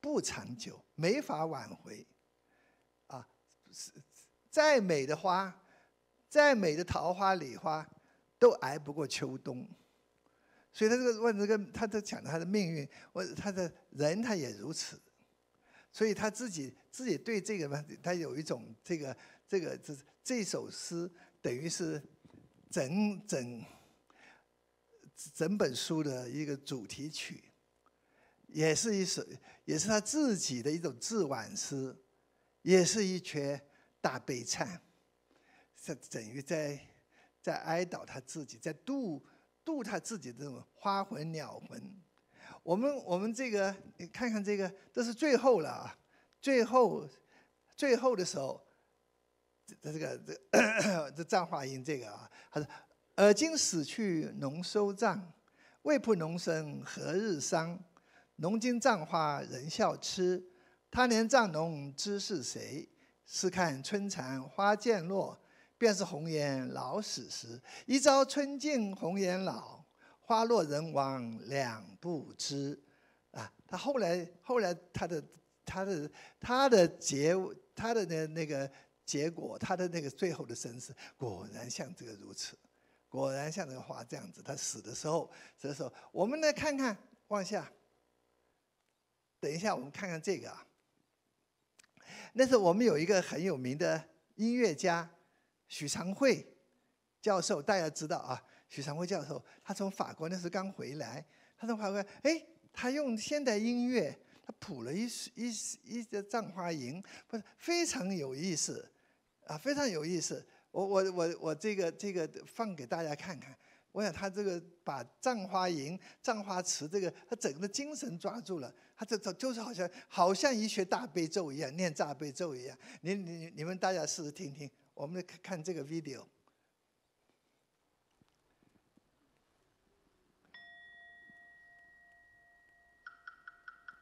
不长久，没法挽回。啊，是再美的花，再美的桃花、李花，都挨不过秋冬。所以他这个问这个，他在讲他的命运，我他的人他也如此。所以他自己自己对这个题，他有一种这个。这个这这首诗等于是整整整本书的一个主题曲，也是一首也是他自己的一种自挽诗，也是一阙大悲唱，是等于在在哀悼他自己，在度度他自己的这种花魂鸟魂。我们我们这个你看看这个，这是最后了啊，最后最后的时候。这这个这 这藏话音这个啊，他说：“尔今死去侬收葬，未卜侬身何日丧？侬今葬花人笑痴，他年葬侬知是谁？试看春残花渐落，便是红颜老死时。一朝春尽红颜老，花落人亡两不知。”啊，他后来后来他的他的他的结他的那那个。结果他的那个最后的身世果然像这个如此，果然像这个花这样子。他死的时候，这时候我们来看看，往下。等一下，我们看看这个啊。那是我们有一个很有名的音乐家，许长慧教授，大家知道啊。许长慧教授他从法国那时刚回来，他从法国哎，他用现代音乐他谱了一一一个《葬花吟》，不是非常有意思。啊，非常有意思！我我我我这个这个放给大家看看，我想他这个把《葬花吟》《葬花词》这个他整个精神抓住了，他这这就是好像好像一学大悲咒一样，念大悲咒一样。你你你们大家试试听听，我们看这个 video。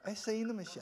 哎，声音那么小。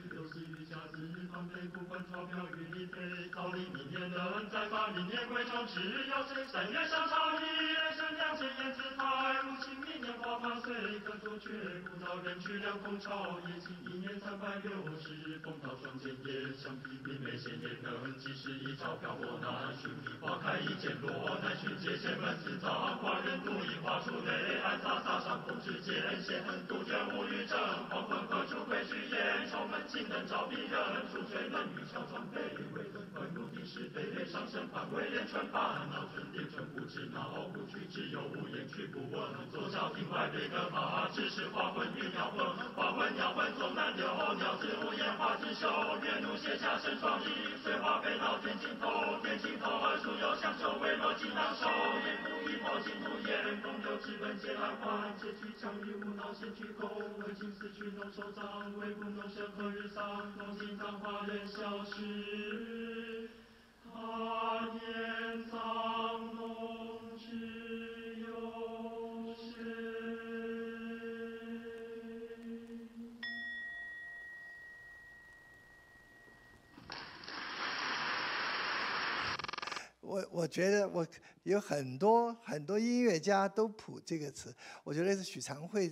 六丝余荚自芳菲，不管钞票与你飞。桃李明年能再发，明年归巢。只要谁？三月上朝忆人生，两件燕子台。如今明年花发岁，可做绝古早人去两空巢。夜静一年三百六十，风涛霜剑也夜比明媚鲜艳能几时？一朝飘过难寻觅，花开一剑落难寻。界限，满是早寡人，独饮花树泪暗洒。洒上不知艰险，杜鹃无语争，黄昏，何处归去？烟门闷。能招敌人？出水难，鱼敲窗，卑微。愤怒的是，卑劣上身板，鬼，人称烦恼，成癫成知恼，不去只有无言，去不问。左脚庭外，别个马，只是花魂与鸟魂。花魂鸟魂总难留，鸟子无言，花枝瘦，远路写下生双翼，碎花飞到天尽头。天尽头，树要相守，为落尽当守。眼无一破，心无言，风流之奔皆来欢，结去强与无脑心去空。为情死去能收藏？为不弄生何日？当农辛葬花人消失。他年葬侬知有我我觉得我有很多很多音乐家都谱这个词，我觉得是许长会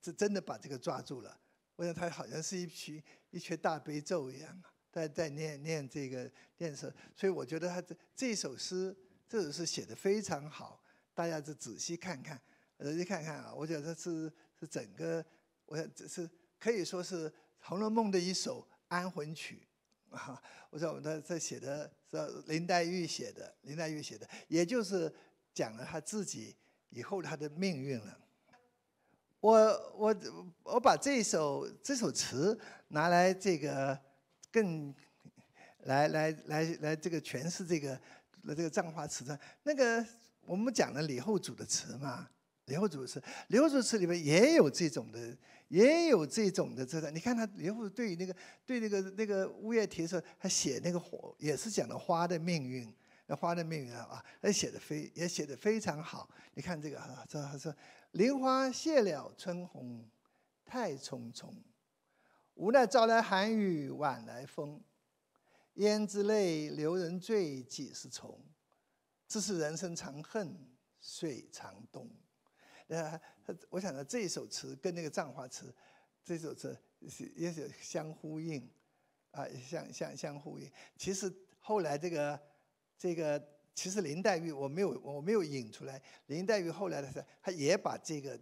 这真的把这个抓住了。我想他好像是一群一阙大悲咒一样啊，在在念念这个念诗，所以我觉得他这这首诗这首诗写的非常好，大家就仔细看看，仔细看看啊，我觉得是是整个，我想这是可以说是《红楼梦》的一首安魂曲，啊，我想我们他写的是林黛玉写的，林黛玉写的，也就是讲了他自己以后他的命运了。我我我把这首这首词拿来这个更来来来来这个诠释这个这个葬花词的。那个我们讲了李后主的词嘛，李后主的词，李后主的词里面也有这种的，也有这种的这个。你看他李后主对那个对那个那个乌夜啼的时候，他写那个火也是讲的花的命运，那花的命运啊，他写的非也写的非常好。你看这个，这还是。林花谢了春红，太匆匆。无奈朝来寒雨晚来风，胭脂泪，留人醉，几时重？自是人生长恨水长东。呃，我想到这首词跟那个《葬花词》，这首词是也是相呼应，啊，相相相呼应。其实后来这个这个。其实林黛玉我没有我没有引出来，林黛玉后来的时候，她也把这个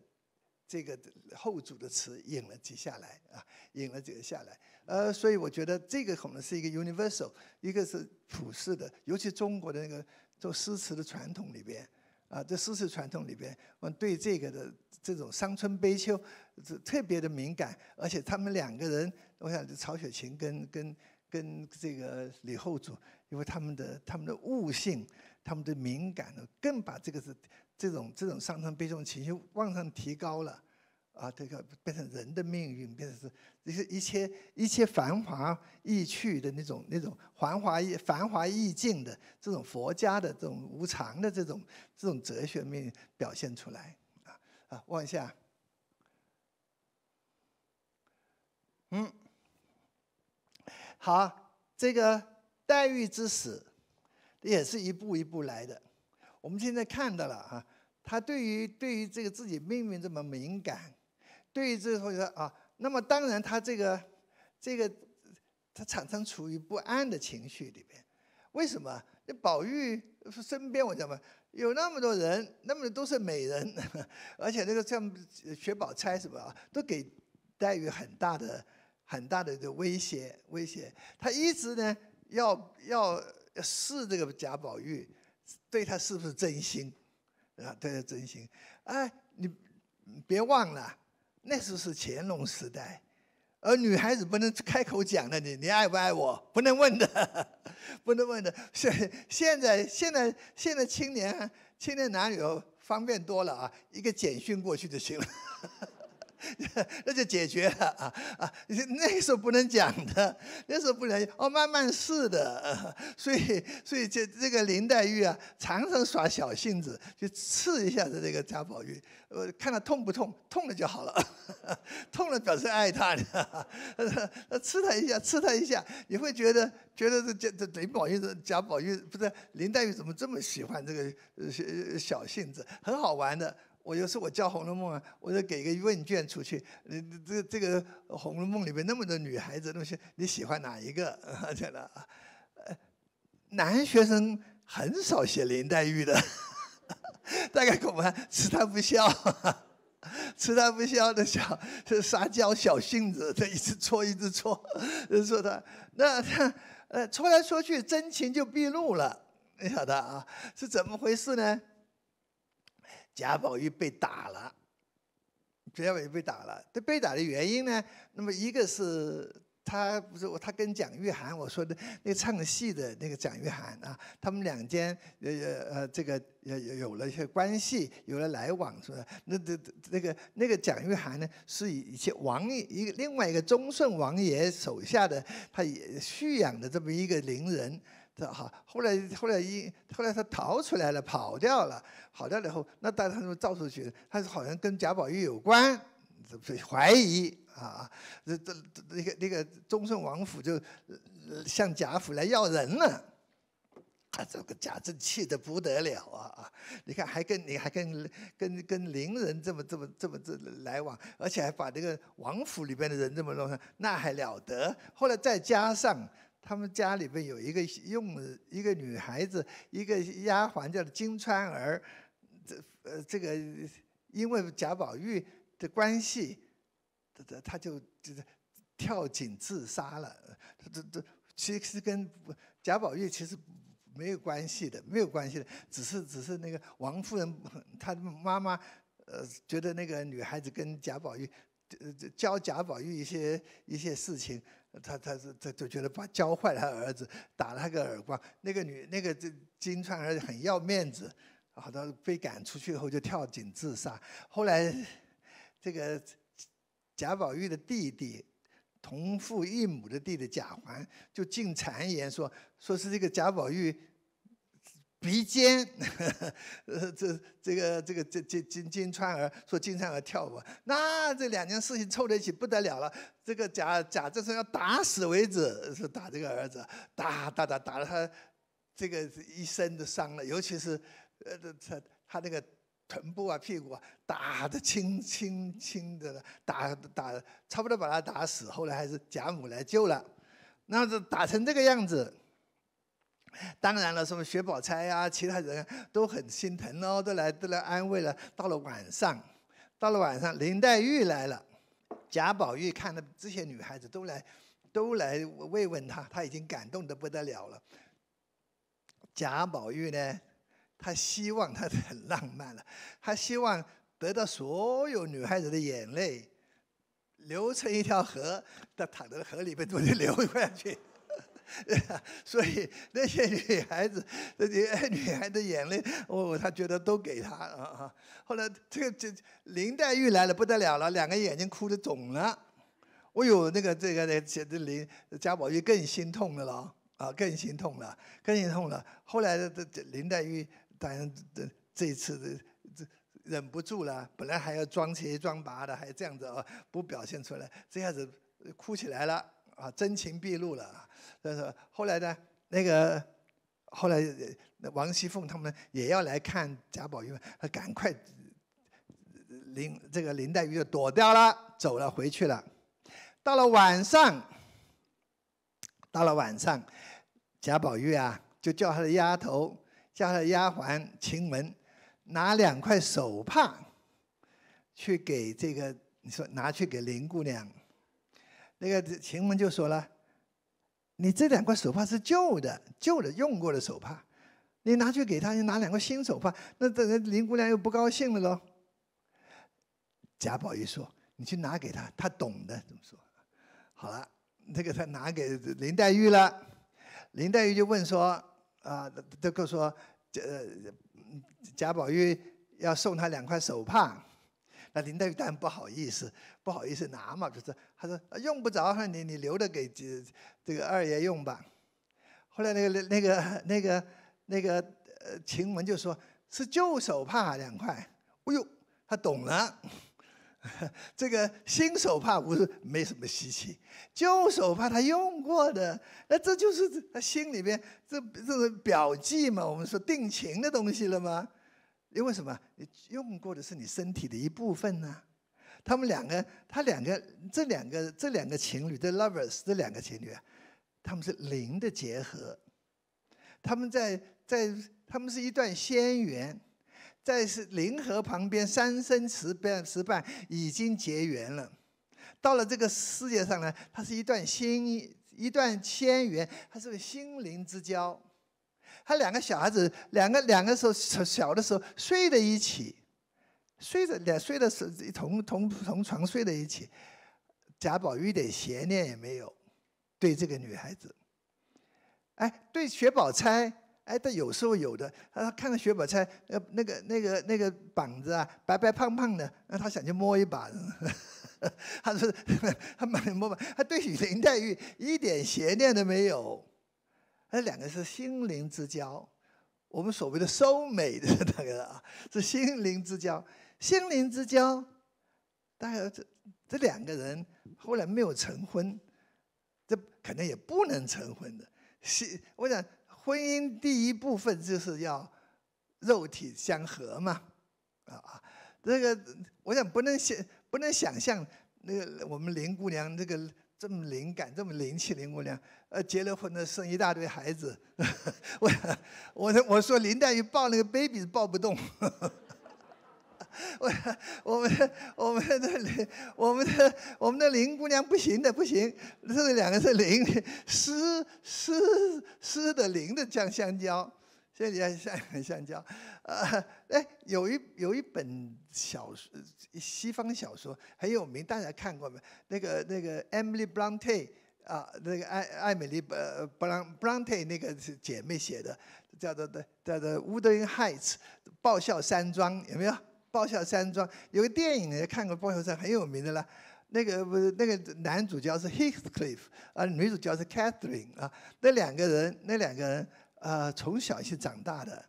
这个后主的词引了几下来啊，引了个下来。呃，所以我觉得这个可能是一个 universal，一个是普世的，尤其中国的那个做诗词的传统里边啊，在诗词传统里边，对这个的这种伤春悲秋这特别的敏感，而且他们两个人，我想曹雪芹跟跟跟这个李后主。因为他们的他们的悟性，他们的敏感呢，更把这个是这种这种伤痛、悲痛情绪往上提高了，啊，这个变成人的命运，变成是一些一切一切繁华易去的那种那种繁华易繁华易境的这种佛家的这种无常的这种这种哲学面表现出来，啊啊，往下，嗯，好，这个。黛玉之死，也是一步一步来的。我们现在看到了啊，她对于对于这个自己命运这么敏感，对于这个同学啊，那么当然她这个这个她常常处于不安的情绪里面。为什么？那宝玉身边我讲嘛，有那么多人，那么都是美人，而且那个像薛宝钗什么啊，都给黛玉很大的很大的的威胁威胁。她一直呢。要要试这个贾宝玉，对他是不是真心啊？对他真心。哎，你别忘了，那时是乾隆时代，而女孩子不能开口讲的，你你爱不爱我不能问的，不能问的。现现在现在现在青年青年男女方便多了啊，一个简讯过去就行了。那就解决了啊啊！你那时候不能讲的，那时候不能哦，慢慢试的。所以所以这这个林黛玉啊，常常耍小性子，就刺一下子这个贾宝玉，呃，看他痛不痛，痛了就好了，痛了表示爱他。呃，刺他一下，刺他一下，你会觉得觉得这这林宝玉这贾宝玉不是林黛玉怎么这么喜欢这个小小性子，很好玩的。我有时我教《红楼梦》啊，我就给一个问卷出去，你这这个《红楼梦》里面那么多女孩子，那些你喜欢哪一个？讲 的，男学生很少写林黛玉的，大概恐怕吃她不消，吃她不消的小撒娇小性子，他一直戳一直戳，就说她，那呃戳来戳去真情就毕露了，你晓得啊？是怎么回事呢？贾宝玉被打了，贾宝玉被打了。这被打的原因呢？那么一个是他不是我，他跟蒋玉菡我说的那唱戏的那个蒋玉菡啊，他们两间呃呃呃这个有有了一些关系，有了来往是吧？那那那个那个蒋玉菡呢，是以王爷一个另外一个忠顺王爷手下的，他蓄养的这么一个伶人。这哈，后来后来一，后来他逃出来了，跑掉了，跑掉了后，那大家说造出去，他是好像跟贾宝玉有关，怀疑啊，这这那个那个宗顺王府就向贾府来要人了，啊，这个贾政气得不得了啊啊，你看还跟你还跟跟跟邻人这么这么这么这来往，而且还把这个王府里边的人这么弄，那还了得？后来再加上。他们家里边有一个用一个女孩子，一个丫鬟叫做金钏儿，这呃这个因为贾宝玉的关系，他他他就就跳井自杀了。这这其实跟贾宝玉其实没有关系的，没有关系的，只是只是那个王夫人她的妈妈呃觉得那个女孩子跟贾宝玉呃，教贾宝玉一些一些事情。他他是他就觉得把教坏了儿子，打了个耳光。那个女那个这金钏儿子很要面子，好他被赶出去后就跳井自杀。后来，这个贾宝玉的弟弟，同父异母的弟弟贾环，就进谗言说，说是这个贾宝玉。鼻尖，呃，这这个这个这这金金川儿说金川儿跳舞，那这两件事情凑在一起不得了了。这个贾贾政是要打死为止，是打这个儿子，打打打打了他，这个一身的伤了，尤其是，呃，他他那个臀部啊屁股啊，打得青青青的，打打差不多把他打死。后来还是贾母来救了，那这打成这个样子。当然了，什么薛宝钗呀，其他人都很心疼哦，都来都来安慰了。到了晚上，到了晚上，林黛玉来了，贾宝玉看到这些女孩子都来，都来慰问她，她已经感动的不得了了。贾宝玉呢，他希望他很浪漫了，他希望得到所有女孩子的眼泪，流成一条河，他躺在河里边，都流过去。所以那些女孩子，那些 女孩的眼泪，我她觉得都给他啊啊！后来这个这林黛玉来了不得了了，两个眼睛哭得肿了。我有那个这个的这林贾宝玉更心痛了，啊更心痛了，更心痛了。后来这这林黛玉当然这这次这忍不住了，本来还要装鞋装拔的，还这样子啊，不表现出来，这下子哭起来了。啊，真情毕露了。但是后来呢，那个后来王熙凤他们也要来看贾宝玉，他赶快林这个林黛玉就躲掉了，走了回去了。到了晚上，到了晚上，贾宝玉啊，就叫他的丫头叫他的丫鬟晴雯拿两块手帕，去给这个你说拿去给林姑娘。那个晴雯就说了：“你这两块手帕是旧的，旧的用过的手帕，你拿去给他，你拿两个新手帕，那这林姑娘又不高兴了喽。”贾宝玉说：“你去拿给他，他懂的，怎么说？好了，这个他拿给林黛玉了。林黛玉就问说：‘啊，这个说贾贾宝玉要送他两块手帕。’”那林黛玉当然不好意思，不好意思拿嘛，就是他说用不着，你你留着给这这个二爷用吧。后来那个那个那个那个呃晴雯就说是旧手帕两块，哎呦，他懂了。这个新手帕不是没什么稀奇，旧手帕他用过的，那这就是他心里边这这个表记嘛，我们说定情的东西了吗？因为什么？你用过的是你身体的一部分呢？他们两个，他两个，这两个，这两个情侣的 lovers，这两个情侣，啊，他们是灵的结合，他们在在，他们是一段仙缘，在是灵河旁边三生石半石半已经结缘了，到了这个世界上呢，它是一段仙一段仙缘，它是个心灵之交。他两个小孩子，两个两个时候小的时候睡在一起，睡着两睡的时同同同床睡在一起。贾宝玉一点邪念也没有，对这个女孩子。哎，对薛宝钗，哎，他有时候有的，他看到薛宝钗呃那个那个那个膀子啊白白胖胖的，那他想去摸一把。他说他没摸摸，他对林黛玉一点邪念都没有。那两个是心灵之交，我们所谓的收美的那个啊，是心灵之交。心灵之交，但是这这两个人后来没有成婚，这可能也不能成婚的。是我想，婚姻第一部分就是要肉体相合嘛，啊啊，这个我想不能想，不能想象那个我们林姑娘这个。这么灵感，这么灵气，林姑娘，呃，结了婚呢，生一大堆孩子，我，我，我说林黛玉抱那个 baby 抱不动，我，我们，我们的林，我们的我们的林姑娘不行的，不行，这两个是灵，失失失的灵的将香蕉。这里要像香蕉，啊，哎，有一有一本小说，西方小说很有名，大家看过没？那个那个 Emily Bronte 啊，那个艾艾美丽布布 n Bronte 那个姐妹写的，叫做的叫做 Wooden Heights，爆笑山庄，有没有？爆笑山庄有个电影也看过，爆笑山很有名的啦。那个不，是那个男主角是 h e a t h c l i f f 啊，女主角是 Catherine 啊，那两个人，那两个人。呃，从小一起长大的，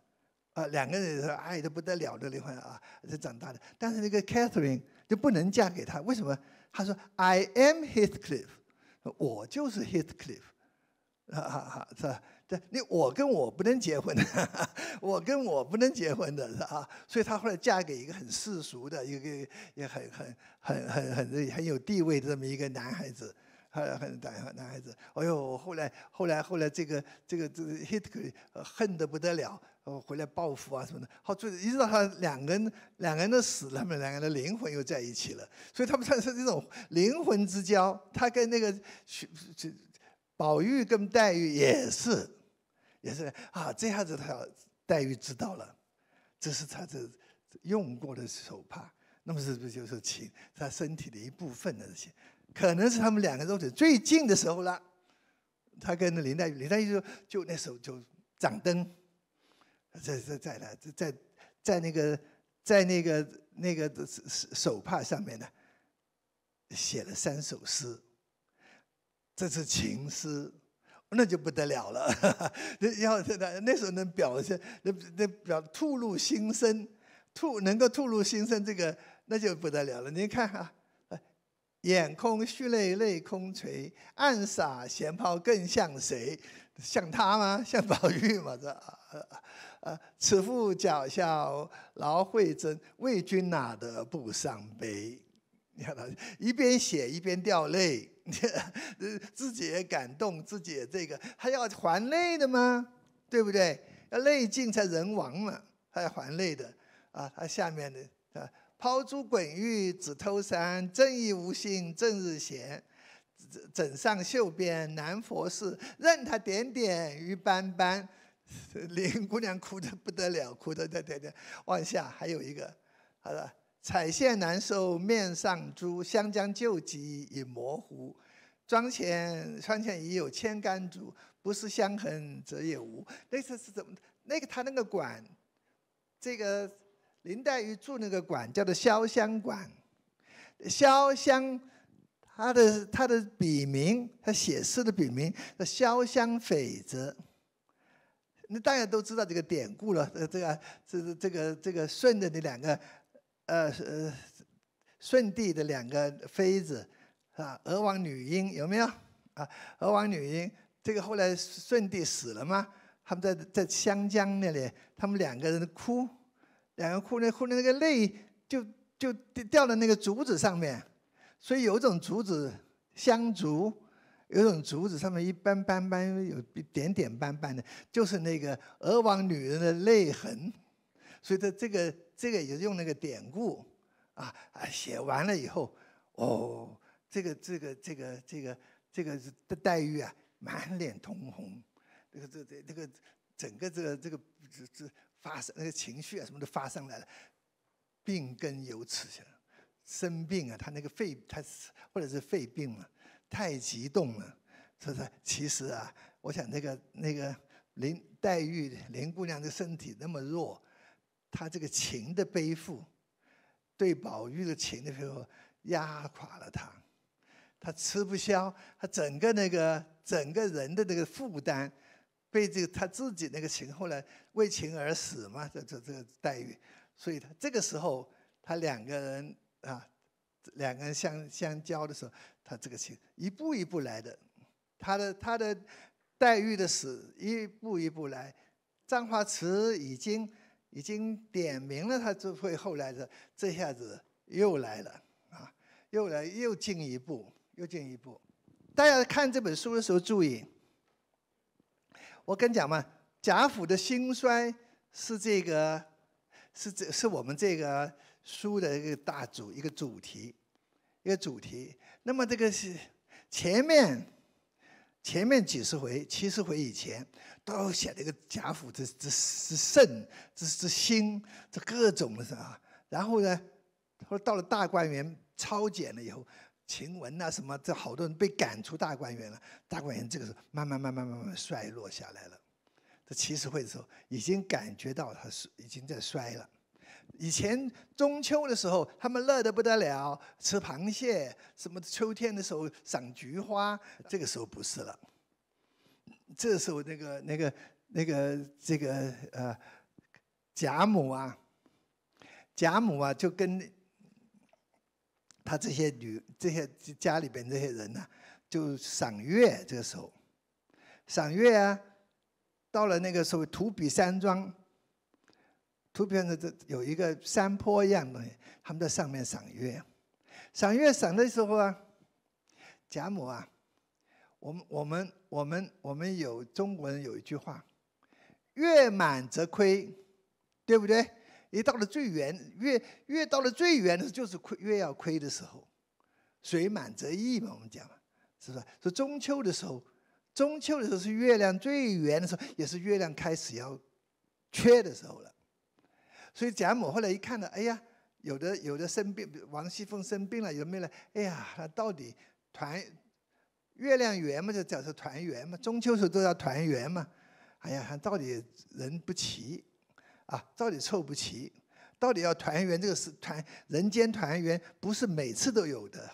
呃，两个人爱得不得了的离婚啊，这长大的。但是那个 Catherine 就不能嫁给他，为什么？他说 I am Heathcliff，我就是 Heathcliff，哈哈哈，是吧？这你 我跟我不能结婚的，我跟我不能结婚的是啊，所以他后来嫁给一个很世俗的，一个也很很很很很很有地位的这么一个男孩子。还很男男孩子，哎呦，后来后来后来，这个这个这个 Hitler 恨得不得了，回来报复啊什么的。好，最一直到他两个人两个人都死了们两个人的灵魂又在一起了，所以他们算 是这种灵魂之交。他跟那个宝宝玉跟黛玉也是，也是啊，这下子他黛玉知道了，这是他这用过的手帕，那么是不是就是情，他身体的一部分的这些？可能是他们两个肉体最近的时候了，他跟林黛玉，林黛玉就就那时候就掌灯，在在在那在在那个在那个那个手手帕上面呢，写了三首诗，这是情诗，那就不得了了，那要那那时候能表现那那表吐露心声，吐能够吐露心声这个那就不得了了，你看啊。眼空蓄泪泪空垂，暗洒闲抛更向谁？像他吗？像宝玉吗？这啊啊啊！此赋脚下劳惠珍，为君哪得不伤悲？你看他一边写一边掉泪，自己也感动，自己也这个，他要还泪的吗？对不对？要泪尽才人亡嘛，他要还泪的啊！他下面的啊。抛珠滚玉只偷山，正义无心正日闲，枕上绣边难佛事，任他点点于斑斑。林 姑娘哭得不得了，哭得在在在往下还有一个，好了，彩线难收面上珠，湘江旧迹已模糊，妆前窗前已有千竿竹，不是相痕则也无。那次是怎么？那个他那个管，这个。林黛玉住那个馆叫做潇湘馆，潇湘，她的她的笔名，她写诗的笔名叫潇湘匪子。那大家都知道这个典故了，这个这个这个这个舜的那两个，呃呃，舜帝的两个妃子啊，娥王女英有没有啊？娥王女英，这个后来舜帝死了嘛，他们在在湘江那里，他们两个人哭。两个哭的哭的那个泪就就掉掉那个竹子上面，所以有一种竹子香竹，有一种竹子上面一般般般有一点点斑斑的，就是那个娥王女人的泪痕，所以这这个这个也用那个典故，啊啊写完了以后，哦，这个这个这个这个这个的黛玉啊，满脸通红，这个这这这个整个这个这个这这。发生那个情绪啊，什么都发生来了，病根由此生。生病啊，他那个肺，他或者是肺病了，太激动了，是不是？其实啊，我想那个那个林黛玉林姑娘的身体那么弱，她这个情的背负，对宝玉的情的背负压垮了她，她吃不消，她整个那个整个人的那个负担。被这个他自己那个情，后来为情而死嘛，这这这个黛玉，所以他这个时候，他两个人啊，两个人相相交的时候，他这个情一步一步来的，他的他的黛玉的死一步一步来，张华慈已经已经点明了，他就会后来的这下子又来了啊，又来又进一步又进一步，大家看这本书的时候注意。我跟你讲嘛，贾府的兴衰是这个是这是我们这个书的一个大主一个主题一个主题。那么这个是前面前面几十回七十回以前都写了一个贾府这这这盛这这兴这各种的啊。然后呢，后来到了大观园抄检了以后。晴雯呐，什么这好多人被赶出大观园了，大观园这个时候慢慢慢慢慢慢衰落下来了。这七十会的时候已经感觉到它是已经在衰了。以前中秋的时候他们乐得不得了，吃螃蟹，什么秋天的时候赏菊花，这个时候不是了。这时候那个那个那个这个呃贾母啊，贾母啊就跟。他这些女、这些家里边这些人呢，就赏月这个时候，赏月啊，到了那个时候，土比山庄，土片的这有一个山坡一样的，他们在上面赏月。赏月赏的时候啊，贾母啊，我们我们我们我们有中国人有一句话，月满则亏，对不对？一到了最圆，越越到了最圆的时候，就是亏越要亏的时候，水满则溢嘛，我们讲嘛，是不是？所以中秋的时候，中秋的时候是月亮最圆的时候，也是月亮开始要缺的时候了。所以贾母后来一看到，哎呀，有的有的生病，王熙凤生病了，有没有？哎呀，那到底团月亮圆嘛，就叫做团圆嘛，中秋时候都要团圆嘛，哎呀，到底人不齐。啊，到底凑不齐，到底要团圆？这个是团人间团圆，不是每次都有的。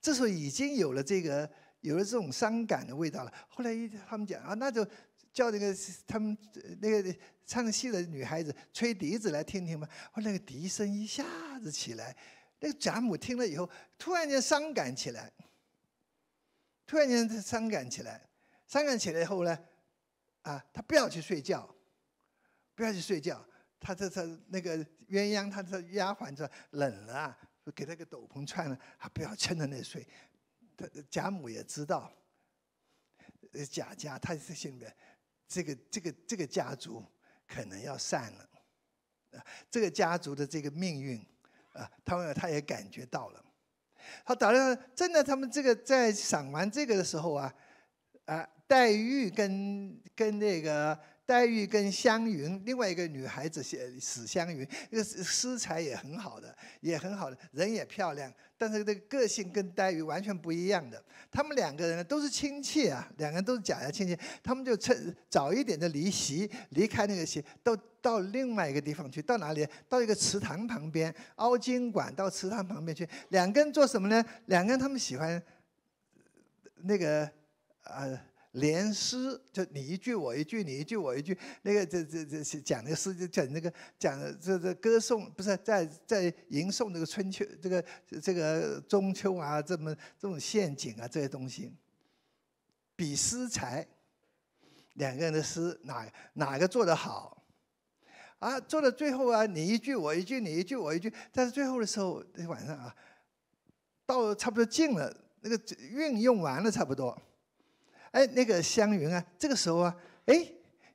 这时候已经有了这个，有了这种伤感的味道了。后来一他们讲啊，那就叫那个他们那个唱戏的女孩子吹笛子来听听吧。后那个笛声一下子起来，那个贾母听了以后，突然间伤感起来，突然间伤感起来，伤感起来以后呢，啊，她不要去睡觉。不要去睡觉，他这这那个鸳鸯，他的丫鬟说冷了，给他个斗篷穿了，还不要撑着那睡。他贾母也知道，贾家他是心里面，这个这个这个家族可能要散了，这个家族的这个命运，啊，他他他也感觉到了。好，当然真的，他们这个在赏完这个的时候啊，啊，黛玉跟跟那个。黛玉跟湘云，另外一个女孩子写史湘云，那个诗才也很好的，也很好的人也漂亮，但是那个个性跟黛玉完全不一样的。他们两个人呢都是亲戚啊，两个人都是贾家亲戚，他们就趁早一点的离席，离开那个席，到到另外一个地方去，到哪里？到一个池塘旁边，凹金馆到池塘旁边去。两个人做什么呢？两个人他们喜欢那个，呃。连诗就你一句我一句，你一句我一句，那个这这这讲的诗就讲那个讲这这歌颂不是在在吟诵这个春秋这个这个中秋啊这么这种陷阱啊这些东西，比诗才，两个人的诗哪哪个做得好，啊，做到最后啊你一句我一句你一句我一句，但是最后的时候那晚上啊，到差不多近了，那个运用完了差不多。哎，那个湘云啊，这个时候啊，哎，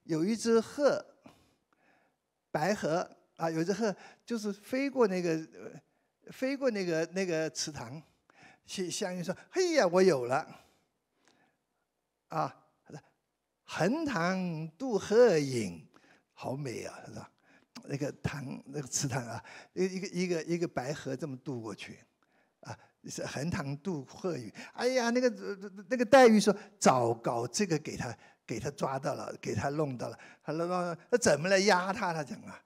有一只鹤，白鹤啊，有一只鹤就是飞过那个，飞过那个那个池塘，湘湘云说：“嘿呀，我有了。”啊，横塘渡鹤影，好美啊！是吧？那个塘，那个池塘啊，一一个一个一个白鹤这么渡过去。是横塘渡鹤羽，哎呀，那个那个黛玉说，早搞这个给他，给他抓到了，给他弄到了，他那那怎么来压他？他讲啊，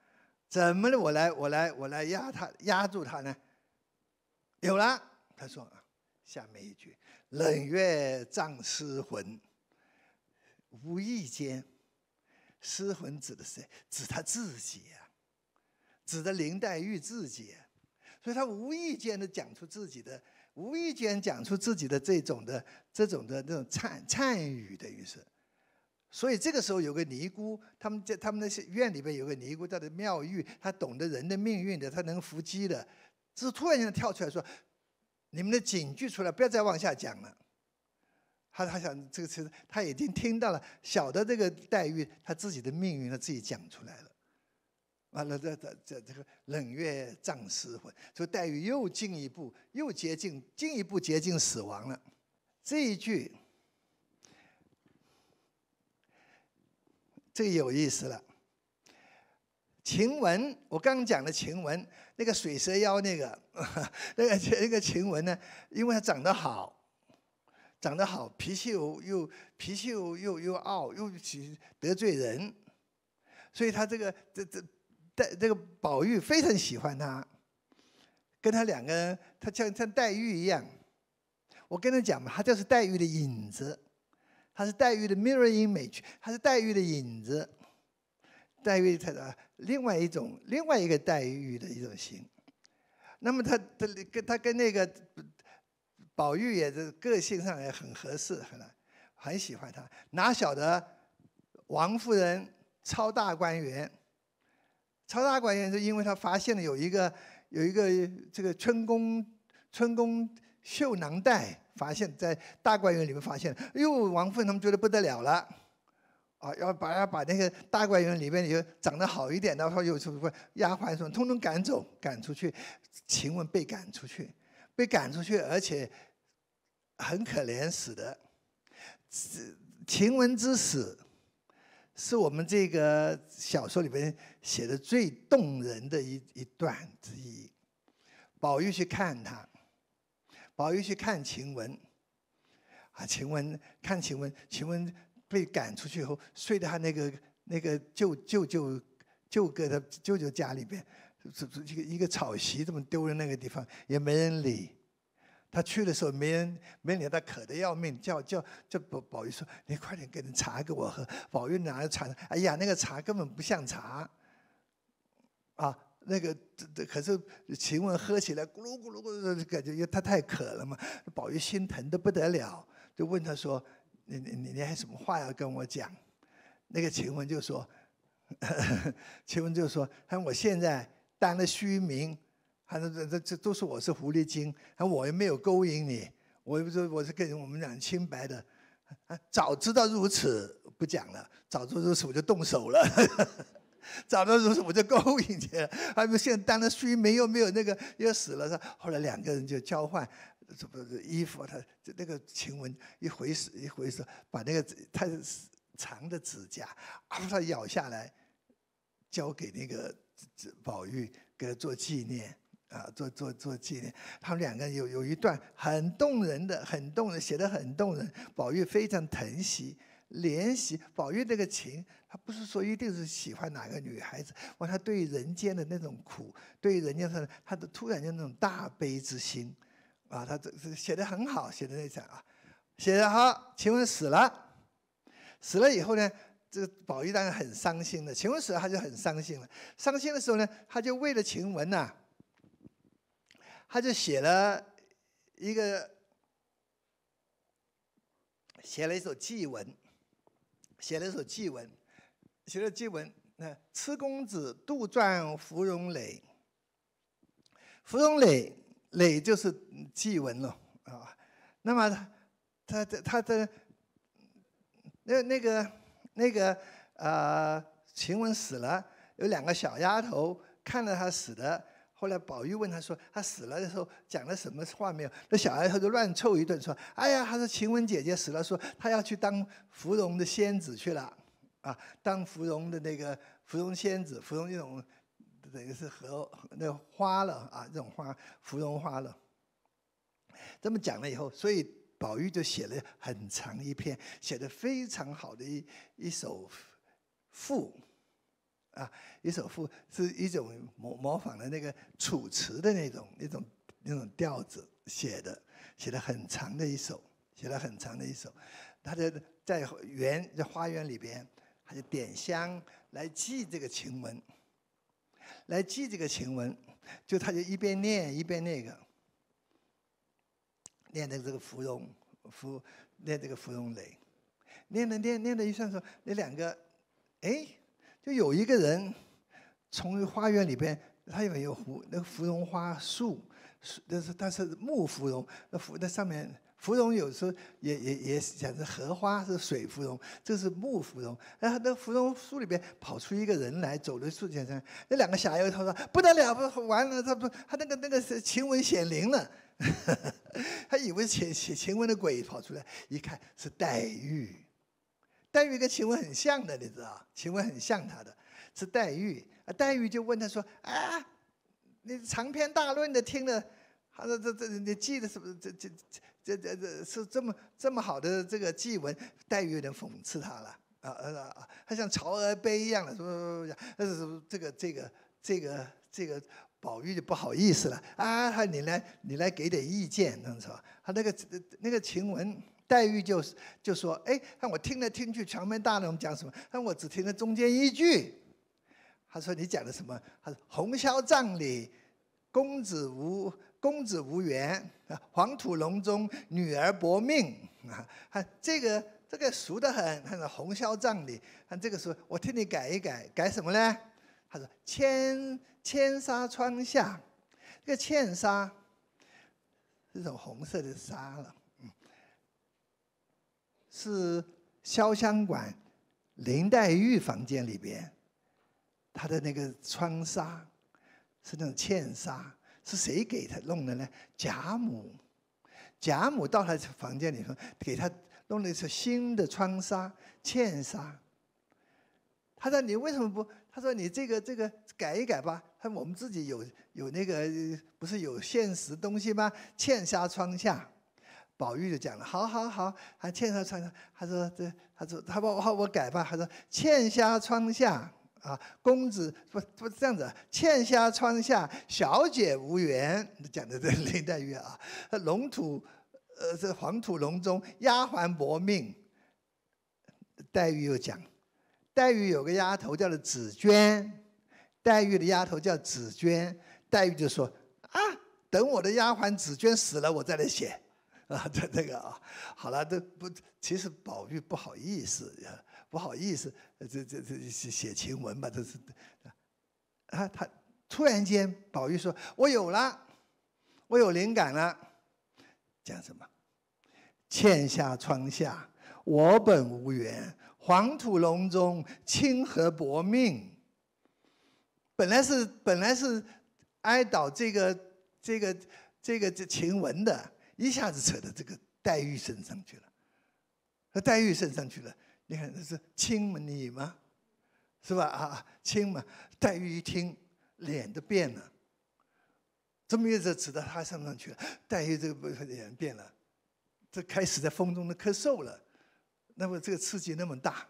怎么的？我来，我来，我来压他，压住他呢？有了，他说啊，下面一句，冷月葬诗魂。无意间，诗魂指的是指他自己，指的林黛玉自己。所以他无意间的讲出自己的，无意间讲出自己的这种的、这种的那种颤颤语，的，于是，所以这个时候有个尼姑，他们在他们那些院里边有个尼姑叫的妙玉，她懂得人的命运的，她能伏击的，是突然间跳出来说：“你们的警句出来，不要再往下讲了。”他他想这个词，他已经听到了晓得这个黛玉，他自己的命运他自己讲出来了。完了，这这这这个冷月葬诗魂，说黛玉又进一步又接近，进一步接近死亡了。这一句最有意思了。晴雯，我刚讲的晴雯，那个水蛇腰那个，那个那个晴雯呢，因为她长得好，长得好，脾气又又脾气又又又傲，又去得罪人，所以她这个这这。但这个宝玉非常喜欢她，跟她两个人，她像像黛玉一样，我跟她讲嘛，她就是黛玉的影子，她是黛玉的 mirror image，她是黛玉的影子，黛玉她的另外一种另外一个黛玉的一种型。那么她她跟她跟那个宝玉也是个性上也很合适，很很喜欢她，哪晓得王夫人超大观园。曹大观园是因为他发现了有一个有一个这个春宫春宫绣囊袋，发现在大观园里面发现，哎呦王夫人他们觉得不得了了，啊要把要把那些大观园里面有长得好一点的，说有什么丫鬟什么通通赶走赶出去，晴雯被赶出去，被赶出去而且很可怜死的，晴雯之死。是我们这个小说里边写的最动人的一一段之一。宝玉去看他，宝玉去看晴雯，啊晴雯看晴雯，晴雯被赶出去以后，睡在她那个那个舅舅舅舅哥的舅舅家里边，一一个草席这么丢在那个地方，也没人理。他去的时候没人，没脸。他渴的要命，叫叫叫宝宝玉说：“你快点给人茶给我喝。”宝玉拿着茶，哎呀，那个茶根本不像茶。啊，那个这这可是晴雯喝起来咕噜咕噜咕噜，感觉因为他太渴了嘛。宝玉心疼的不得了，就问他说：“你你你你还什么话要跟我讲？”那个晴雯就说：“ 晴雯就说，他说我现在当了虚名。”他说：“这这这都是我是狐狸精，那我又没有勾引你，我又不是我是跟我们俩清白的。啊，早知道如此，不讲了；早知道如此，我就动手了；早知道如此，我就勾引你。他们现在当了虚名，又没有那个，又死了。后来两个人就交换这不衣服，他那个晴雯一回死一回死，把那个他长的指甲，啊，他咬下来，交给那个宝玉给他做纪念。”啊，做做做纪念，他们两个人有有一段很动人的，很动人，写的很动人。宝玉非常疼惜怜惜，宝玉那个情，他不是说一定是喜欢哪个女孩子，他对人间的那种苦，对人间的他的突然间那种大悲之心，啊，他这是写的很好，写的那场啊，写的哈，晴雯死了，死了以后呢，这个宝玉当然很伤心的，晴雯死了他就很伤心了，伤心的时候呢，他就为了晴雯呐。他就写了一个，写了一首祭文，写了一首祭文，写了祭文。那痴公子杜撰芙蓉诔，芙蓉诔，诔就是祭文了啊。那么，他他他的那那个那个呃晴雯死了，有两个小丫头看着他死的。后来宝玉问他说：“他死了的时候讲了什么话没有？”那小孩他就乱凑一顿说：“哎呀，他说晴雯姐姐死了，说她要去当芙蓉的仙子去了，啊，当芙蓉的那个芙蓉仙子，芙蓉那种，等于是和那花了啊，这种花，芙蓉花了。”这么讲了以后，所以宝玉就写了很长一篇，写的非常好的一一首赋。啊，一首赋是一种模模仿的那个楚辞的那种、那种、那种调子写的，写了很长的一首，写了很长的一首。他在在园在花园里边，他就点香来记这个晴雯，来记这个晴雯，就他就一边念一边那个，念的这个芙蓉芙，念这个芙蓉蕾，念的念念的一算说那两个，哎。就有一个人从花园里边，他以为有芙那个芙蓉花树，但是但是木芙蓉，那芙那上面芙蓉有时候也也也显是荷花是水芙蓉，这是木芙蓉。然后那芙蓉树里边跑出一个人来，走的树前下，那两个侠友他说不得了不完了，他不他那个那个是晴雯显灵了，他以为晴晴晴雯的鬼跑出来，一看是黛玉。黛玉跟晴雯很像的，你知道？晴雯很像她的，是黛玉。啊，黛玉就问他说：“哎，你长篇大论的听了，他说这这你记是什么？这这这这这是这么这么好的这个记文？”黛玉有点讽刺他了，啊啊啊！他像曹娥碑一样的说么说么？这个这个这个这个宝玉就不好意思了，啊，他你来你来给点意见，他说，他那个那个晴雯。黛玉就是就说：“哎，让我听了听去，长篇大论我们讲什么？但我只听了中间一句。他说你讲的什么？他说‘红绡帐里，公子无公子无缘。黄土隆中，女儿薄命。’啊，这个这个熟得很。他说‘红绡帐里’，看这个时候我替你改一改，改什么呢？他说‘千千纱窗下’，这个茜纱，这种红色的纱了。”是潇湘馆林黛玉房间里边，她的那个窗纱是那种茜纱，是谁给她弄的呢？贾母，贾母到她房间里头给她弄了一次新的窗纱茜纱。她说你为什么不？她说你这个这个改一改吧。她说我们自己有有那个不是有现实东西吗？茜纱窗下。宝玉就讲了，好好好，还欠下窗上。他说：“这，他说他把我我改吧。”他说：“欠下窗下啊，公子不不这样子，欠下窗下，小姐无缘。”讲的这林黛玉啊，龙土，呃，这黄土龙中丫鬟薄命。黛玉又讲，黛玉有个丫头叫了紫鹃，黛玉的丫头叫紫鹃。黛玉就说：“啊，等我的丫鬟紫鹃死了，我再来写。”啊，这这个啊，好了，这不，其实宝玉不好意思，不好意思，这这这写写晴雯吧，这是，啊，他突然间，宝玉说：“我有了，我有灵感了。”讲什么？欠下窗下，我本无缘，黄土隆中，清河薄命。本来是本来是哀悼这个这个这个这晴雯的。一下子扯到这个黛玉身上去了，那黛玉身上去了，你看那是亲吗？你吗？是吧？啊，亲嘛！黛玉一听，脸都变了。这么一直指到她身上去了。黛玉这个部分脸变了，这开始在风中的咳嗽了。那么这个刺激那么大，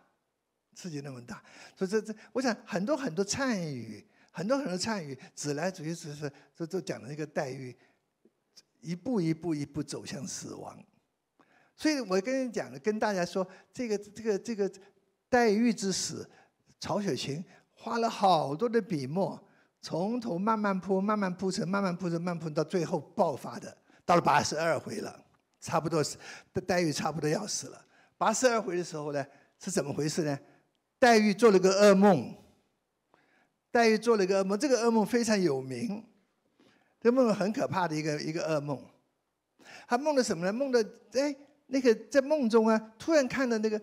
刺激那么大，所以这这，我想很多很多参语。很多很多参与，指来指去，指是都都讲了一个黛玉。一步一步一步走向死亡，所以我跟你讲了，跟大家说，这个这个这个黛玉之死，曹雪芹花了好多的笔墨，从头慢慢铺，慢慢铺成，慢慢铺成，慢铺到最后爆发的，到了八十二回了，差不多是黛玉差不多要死了。八十二回的时候呢，是怎么回事呢？黛玉做了个噩梦，黛玉做了个噩梦，这个噩梦非常有名。就梦很可怕的一个一个噩梦，他梦到什么呢？梦的哎，那个在梦中啊，突然看到那个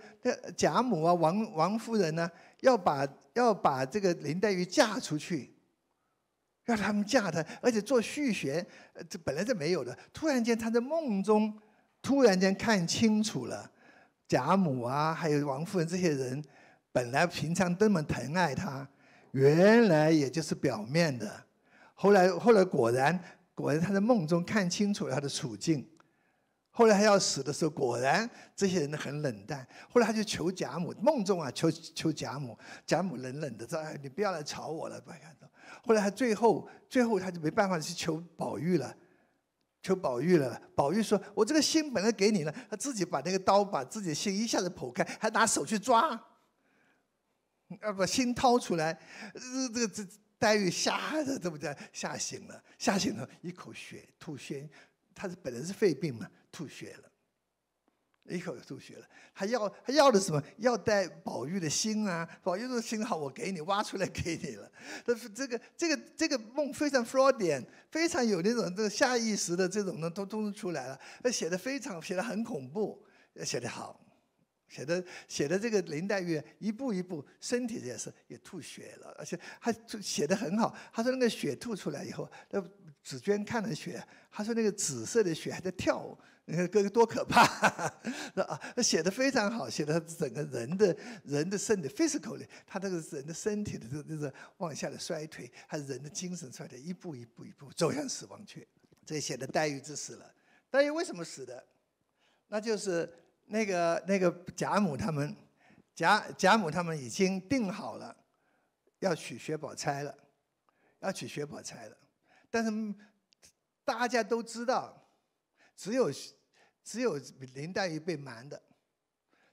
贾母啊、王王夫人呢，要把要把这个林黛玉嫁出去，让他们嫁他，而且做续弦，这本来就没有的。突然间他在梦中，突然间看清楚了，贾母啊，还有王夫人这些人，本来平常多么疼爱他，原来也就是表面的。后来，后来果然，果然他在梦中看清楚了他的处境。后来他要死的时候，果然这些人很冷淡。后来他就求贾母，梦中啊求求贾母，贾母冷冷的说：“你不要来吵我了。”后来他最后，最后他就没办法去求宝玉了，求宝玉了。宝玉说：“我这个心本来给你了。”他自己把那个刀把自己的心一下子剖开，还拿手去抓，要把心掏出来，这这这。黛玉吓的，怎么讲？吓醒了，吓醒了，一口血吐血。她是本来是肺病嘛，吐血了，一口吐血了。还要还要的什么？要带宝玉的心啊！宝玉的心好我给你挖出来给你了。”但是这个这个这个梦非常 Freudian，非常有那种这个下意识的这种呢都都出来了。那写的非常写的很恐怖，写的好。写的写的这个林黛玉一步一步身体也是也吐血了，而且他写的很好。他说那个血吐出来以后，那紫娟看了血，他说那个紫色的血还在跳舞，你看哥个多可怕！那写的非常好，写的整个人的人的身体 physical l y 他这个人的身体的这个那个往下的衰退，他人的精神衰退，一步一步一步走向死亡去。这写的黛玉之死了，黛玉为什么死的？那就是。那个那个贾母他们，贾贾母他们已经定好了，要娶薛宝钗了，要娶薛宝钗了。但是大家都知道，只有只有林黛玉被瞒的，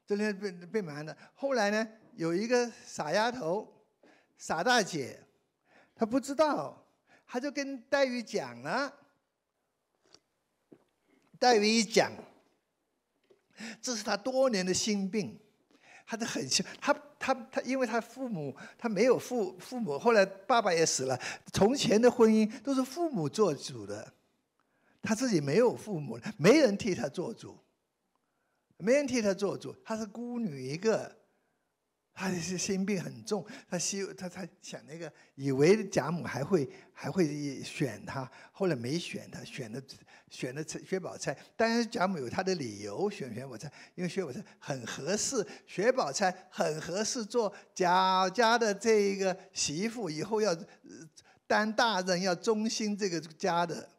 就那被被瞒的。后来呢，有一个傻丫头，傻大姐，她不知道，她就跟黛玉讲了，黛玉一讲。这是他多年的心病，他的很心，他他他，因为他父母他没有父父母，后来爸爸也死了，从前的婚姻都是父母做主的，他自己没有父母，没人替他做主，没人替他做主，他是孤女一个，他的心心病很重，他希他他想那个，以为贾母还会还会选他，后来没选他，选的。选的薛薛宝钗，当然贾母有她的理由选薛宝钗，因为薛宝钗很合适，薛宝钗很合适做贾家的这一个媳妇，以后要当大人要忠心这个家的。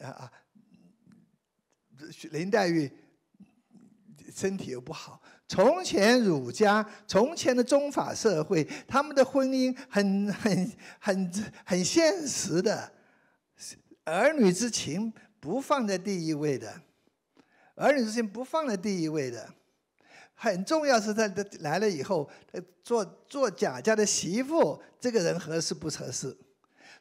啊啊，林黛玉身体又不好，从前儒家，从前的宗法社会，他们的婚姻很很很很现实的。儿女之情不放在第一位的，儿女之情不放在第一位的，很重要是他的来了以后，做做贾家的媳妇，这个人合适不合适？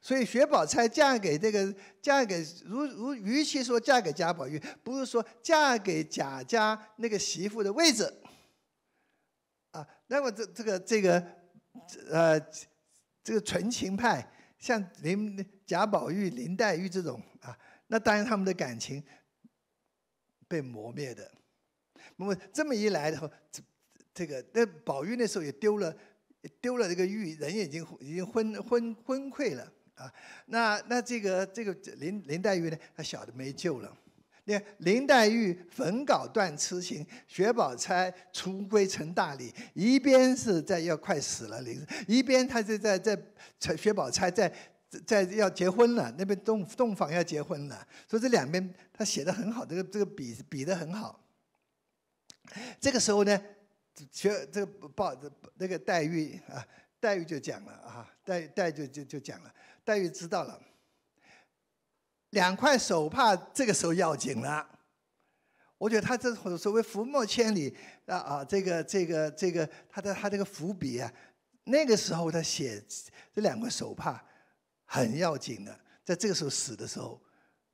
所以薛宝钗嫁给这个嫁给如如，与其说嫁给贾宝玉，不是说嫁给贾家那个媳妇的位置，啊，那么这这个这个，呃，这个纯情派。像林贾宝玉、林黛玉这种啊，那当然他们的感情被磨灭的。那么这么一来的话，这这个那宝玉那时候也丢了，丢了这个玉，人也已经已经昏昏昏溃了啊。那那这个这个林林黛玉呢，她晓得没救了。那林黛玉焚稿断痴情，薛宝钗出归成大理，一边是在要快死了，林，一边她是在在，薛宝钗在在要结婚了，那边洞洞房要结婚了，所以这两边他写的很好，这个这个比比的很好。这个时候呢，薛这个宝那个黛玉啊，黛玉就讲了啊，黛黛就就就讲了，黛玉知道了。两块手帕，这个时候要紧了。我觉得他这所谓浮墨千里，啊啊，这个这个这个，他的他这个伏笔啊，那个时候他写这两块手帕，很要紧的。在这个时候死的时候，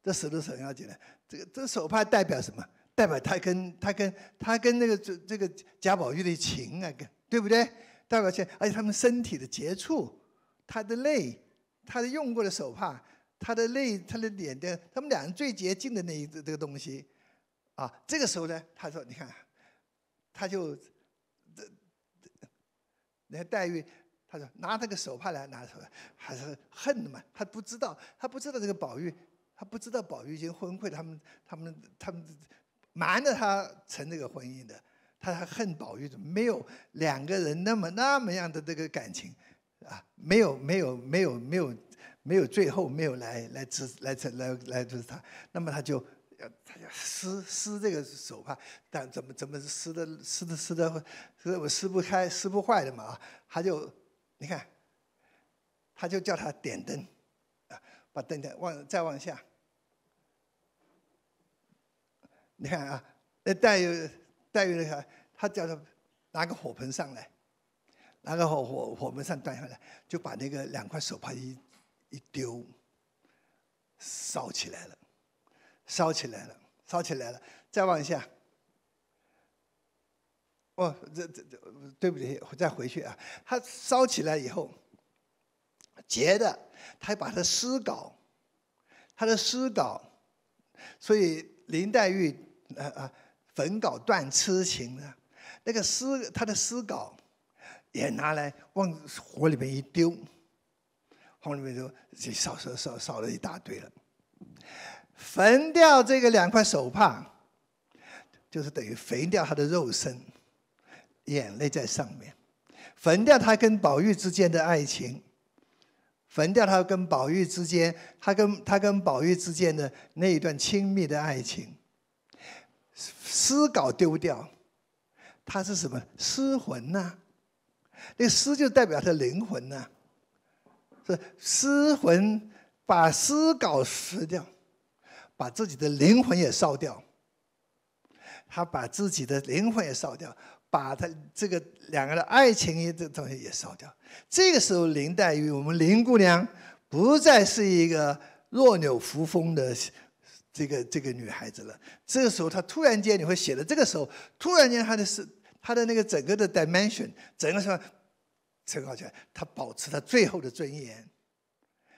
这死的时候很要紧的。这个这手帕代表什么？代表他跟他跟他跟那个这这个贾宝玉的情啊，对不对？代表且而且他们身体的接触，他的泪，他的用过的手帕。他的泪，他的脸的，他们两人最接近的那一个这个东西，啊，这个时候呢，他说，你看，他就，那黛玉，他说拿那个手帕来，拿出来，还是恨的嘛？他不知道，他不知道这个宝玉，他不知道宝玉已经昏聩，他们他们他们瞒着他成这个婚姻的，他还恨宝玉，怎么没有两个人那么那么样的这个感情，啊，没有没有没有没有。没有最后没有来来支来来来支他，那么他就要他要撕撕这个手帕，但怎么怎么撕的撕的撕的，撕我撕不开撕不坏的嘛啊，他就你看，他就叫他点灯，啊，把灯的往再往下，你看啊，那遇玉遇玉个他叫他拿个火盆上来，拿个火火火盆上端上来，就把那个两块手帕一。一丢，烧起来了，烧起来了，烧起来了。再往下，哦，这这这，对不起，再回去啊。他烧起来以后，结的，他还把他诗稿，他的诗稿，所以林黛玉，呃呃，焚稿断痴情呢。那个诗，他的诗稿，也拿来往火里面一丢。里面就少少少少了一大堆了，焚掉这个两块手帕，就是等于焚掉他的肉身，眼泪在上面，焚掉他跟宝玉之间的爱情，焚掉他跟宝玉之间，他跟他跟宝玉之间的那一段亲密的爱情，诗稿丢掉，他是什么诗魂呐？那诗就代表他灵魂呐。是失魂，把诗稿烧掉，把自己的灵魂也烧掉。他把自己的灵魂也烧掉，把他这个两个人爱情这东西也烧掉。这个时候，林黛玉，我们林姑娘不再是一个弱柳扶风的这个这个女孩子了。这个时候，她突然间你会写的这个时候，突然间她的诗，她的那个整个的 dimension，整个什么？陈浩起他保持他最后的尊严，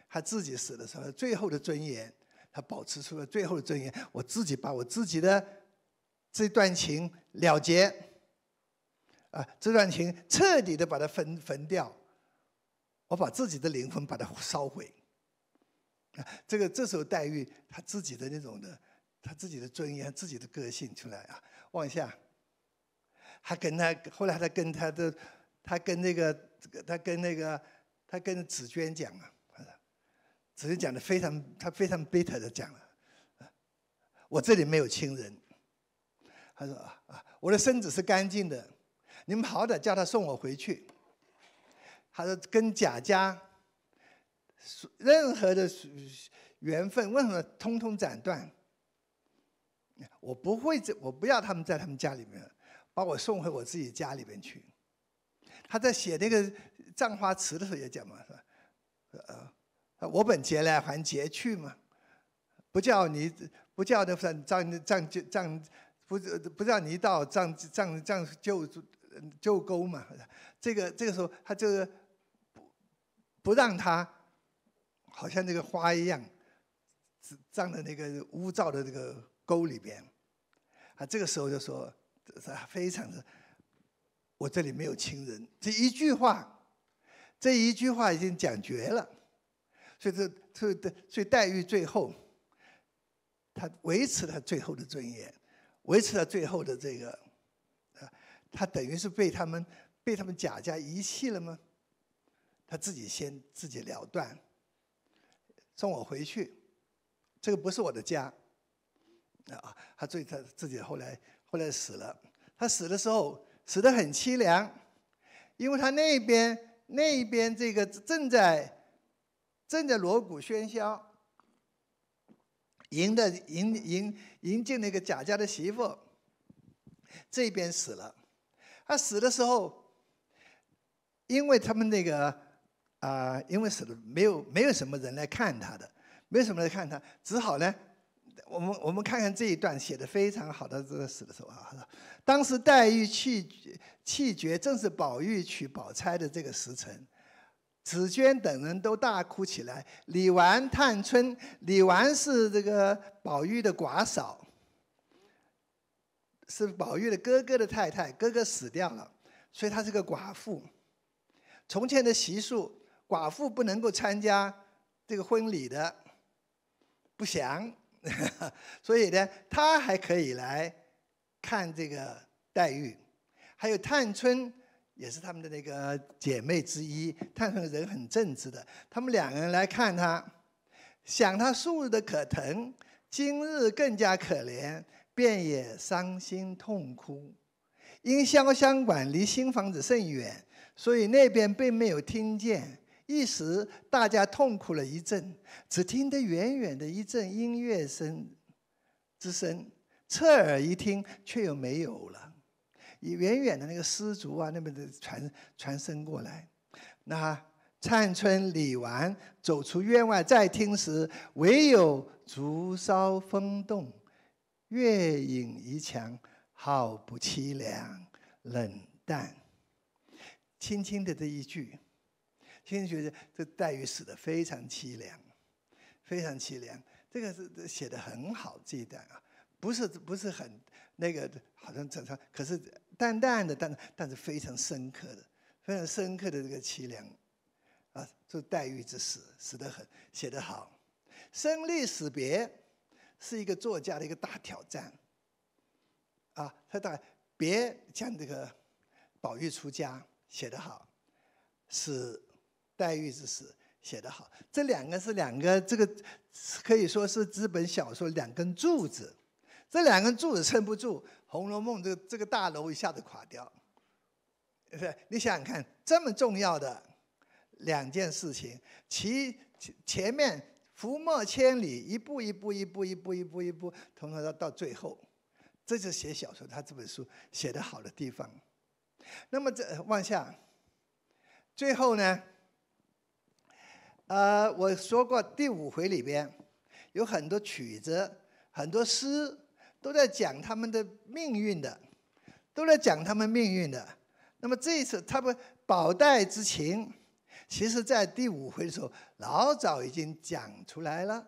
他自己死的时候，最后的尊严，他保持出了最后的尊严。我自己把我自己的这段情了结，啊，这段情彻底的把它焚焚掉，我把自己的灵魂把它烧毁。啊，这个这时候黛玉她自己的那种的，她自己的尊严、自己的个性出来啊，往下，还跟他后来他跟他的，他跟那个。这个他跟那个他跟紫娟讲啊，紫娟讲的非常他非常悲 r 的讲了，我这里没有亲人，他说啊啊我的身子是干净的，你们好歹叫他送我回去。他说跟贾家，任何的缘分为什么通通斩断？我不会在，我不要他们在他们家里面把我送回我自己家里边去。他在写那个《葬花词》的时候也讲嘛，是吧？呃，我本节来还节去嘛，不叫你不叫那坟葬葬就葬，不不让你到葬葬葬旧旧沟嘛。这个这个时候，他就是不不让他，好像那个花一样，葬在那个污糟的这个沟里边。啊，这个时候就说，是非常的。我这里没有亲人，这一句话，这一句话已经讲绝了，所以这所以所以黛玉最后，她维持了最后的尊严，维持了最后的这个，啊，她等于是被他们被他们贾家遗弃了吗？她自己先自己了断，送我回去，这个不是我的家，啊啊，她最她自己后来后来死了，她死的时候。死得很凄凉，因为他那边那边这个正在正在锣鼓喧嚣，迎的迎迎迎进那个贾家的媳妇。这边死了，他死的时候，因为他们那个啊，因为死了没有没有什么人来看他的，没什么人来看他，只好呢。我们我们看看这一段写的非常好的这个史的时候啊，当时黛玉气气绝，正是宝玉娶宝钗的这个时辰，紫娟等人都大哭起来。李纨、探春，李纨是这个宝玉的寡嫂，是宝玉的哥哥的太太，哥哥死掉了，所以她是个寡妇。从前的习俗，寡妇不能够参加这个婚礼的，不祥。所以呢，他还可以来看这个黛玉，还有探春也是他们的那个姐妹之一。探春人很正直的，他们两个人来看他，想他数日的可疼，今日更加可怜，便也伤心痛哭。因潇湘馆离新房子甚远，所以那边并没有听见。一时，大家痛苦了一阵，只听得远远的一阵音乐声之声，侧耳一听，却又没有了。远远的那个丝竹啊，那边的传传声过来。那灿春、李纨走出院外，再听时，唯有竹梢风动，月影移墙，好不凄凉冷淡。轻轻的这一句。天学觉得这黛玉死得非常凄凉，非常凄凉。这个是写的很好这一段啊，不是不是很那个好像正常，可是淡淡的，但但是非常深刻的，非常深刻的这个凄凉啊，这黛玉之死死得很，写得好。生离死别是一个作家的一个大挑战啊。他大别像这个宝玉出家写得好，是。黛玉之死写得好，这两个是两个，这个可以说是这本小说两根柱子，这两根柱子撑不住，《红楼梦》这这个大楼一下子垮掉。你想想看，这么重要的两件事情，其前前面浮沫千里，一步一步，一步，一步，一步，一步，通通到到最后，这是写小说他这本书写的好的地方。那么这往下，最后呢？呃，我说过，第五回里边有很多曲子，很多诗都在讲他们的命运的，都在讲他们命运的。那么这一次，他们宝黛之情，其实在第五回的时候老早已经讲出来了，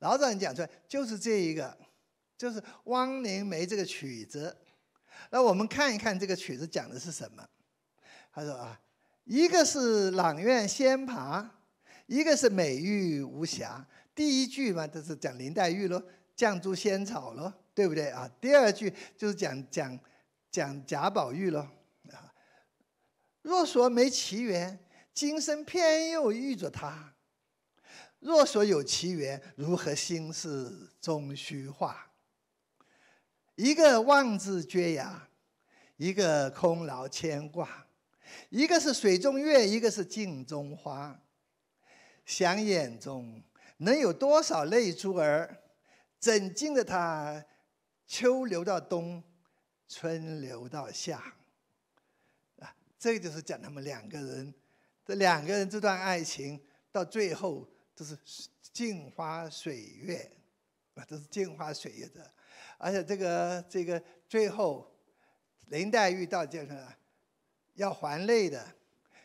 老早已经讲出来，就是这一个，就是《汪凝眉》这个曲子。那我们看一看这个曲子讲的是什么。他说啊，一个是《阆苑仙葩》。一个是美玉无瑕，第一句嘛，就是讲林黛玉咯，绛珠仙草咯，对不对啊？第二句就是讲讲讲贾宝玉咯。啊，若说没奇缘，今生偏又遇着他；若说有奇缘，如何心事终虚化？一个妄自缺牙，一个空劳牵挂，一个是水中月，一个是镜中花。想眼中能有多少泪珠儿？怎经得他秋流到冬，春流到夏。啊，这个就是讲他们两个人，这两个人这段爱情到最后都是镜花水月，啊，都是镜花水月的。而且这个这个最后，林黛玉到就是要还泪的，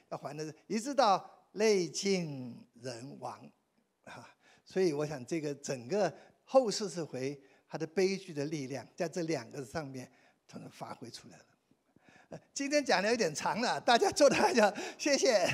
要还的是一直到泪尽。人亡，啊，所以我想这个整个后四十回，它的悲剧的力量在这两个上面，它能发挥出来了。今天讲的有点长了，大家坐的讲，谢谢。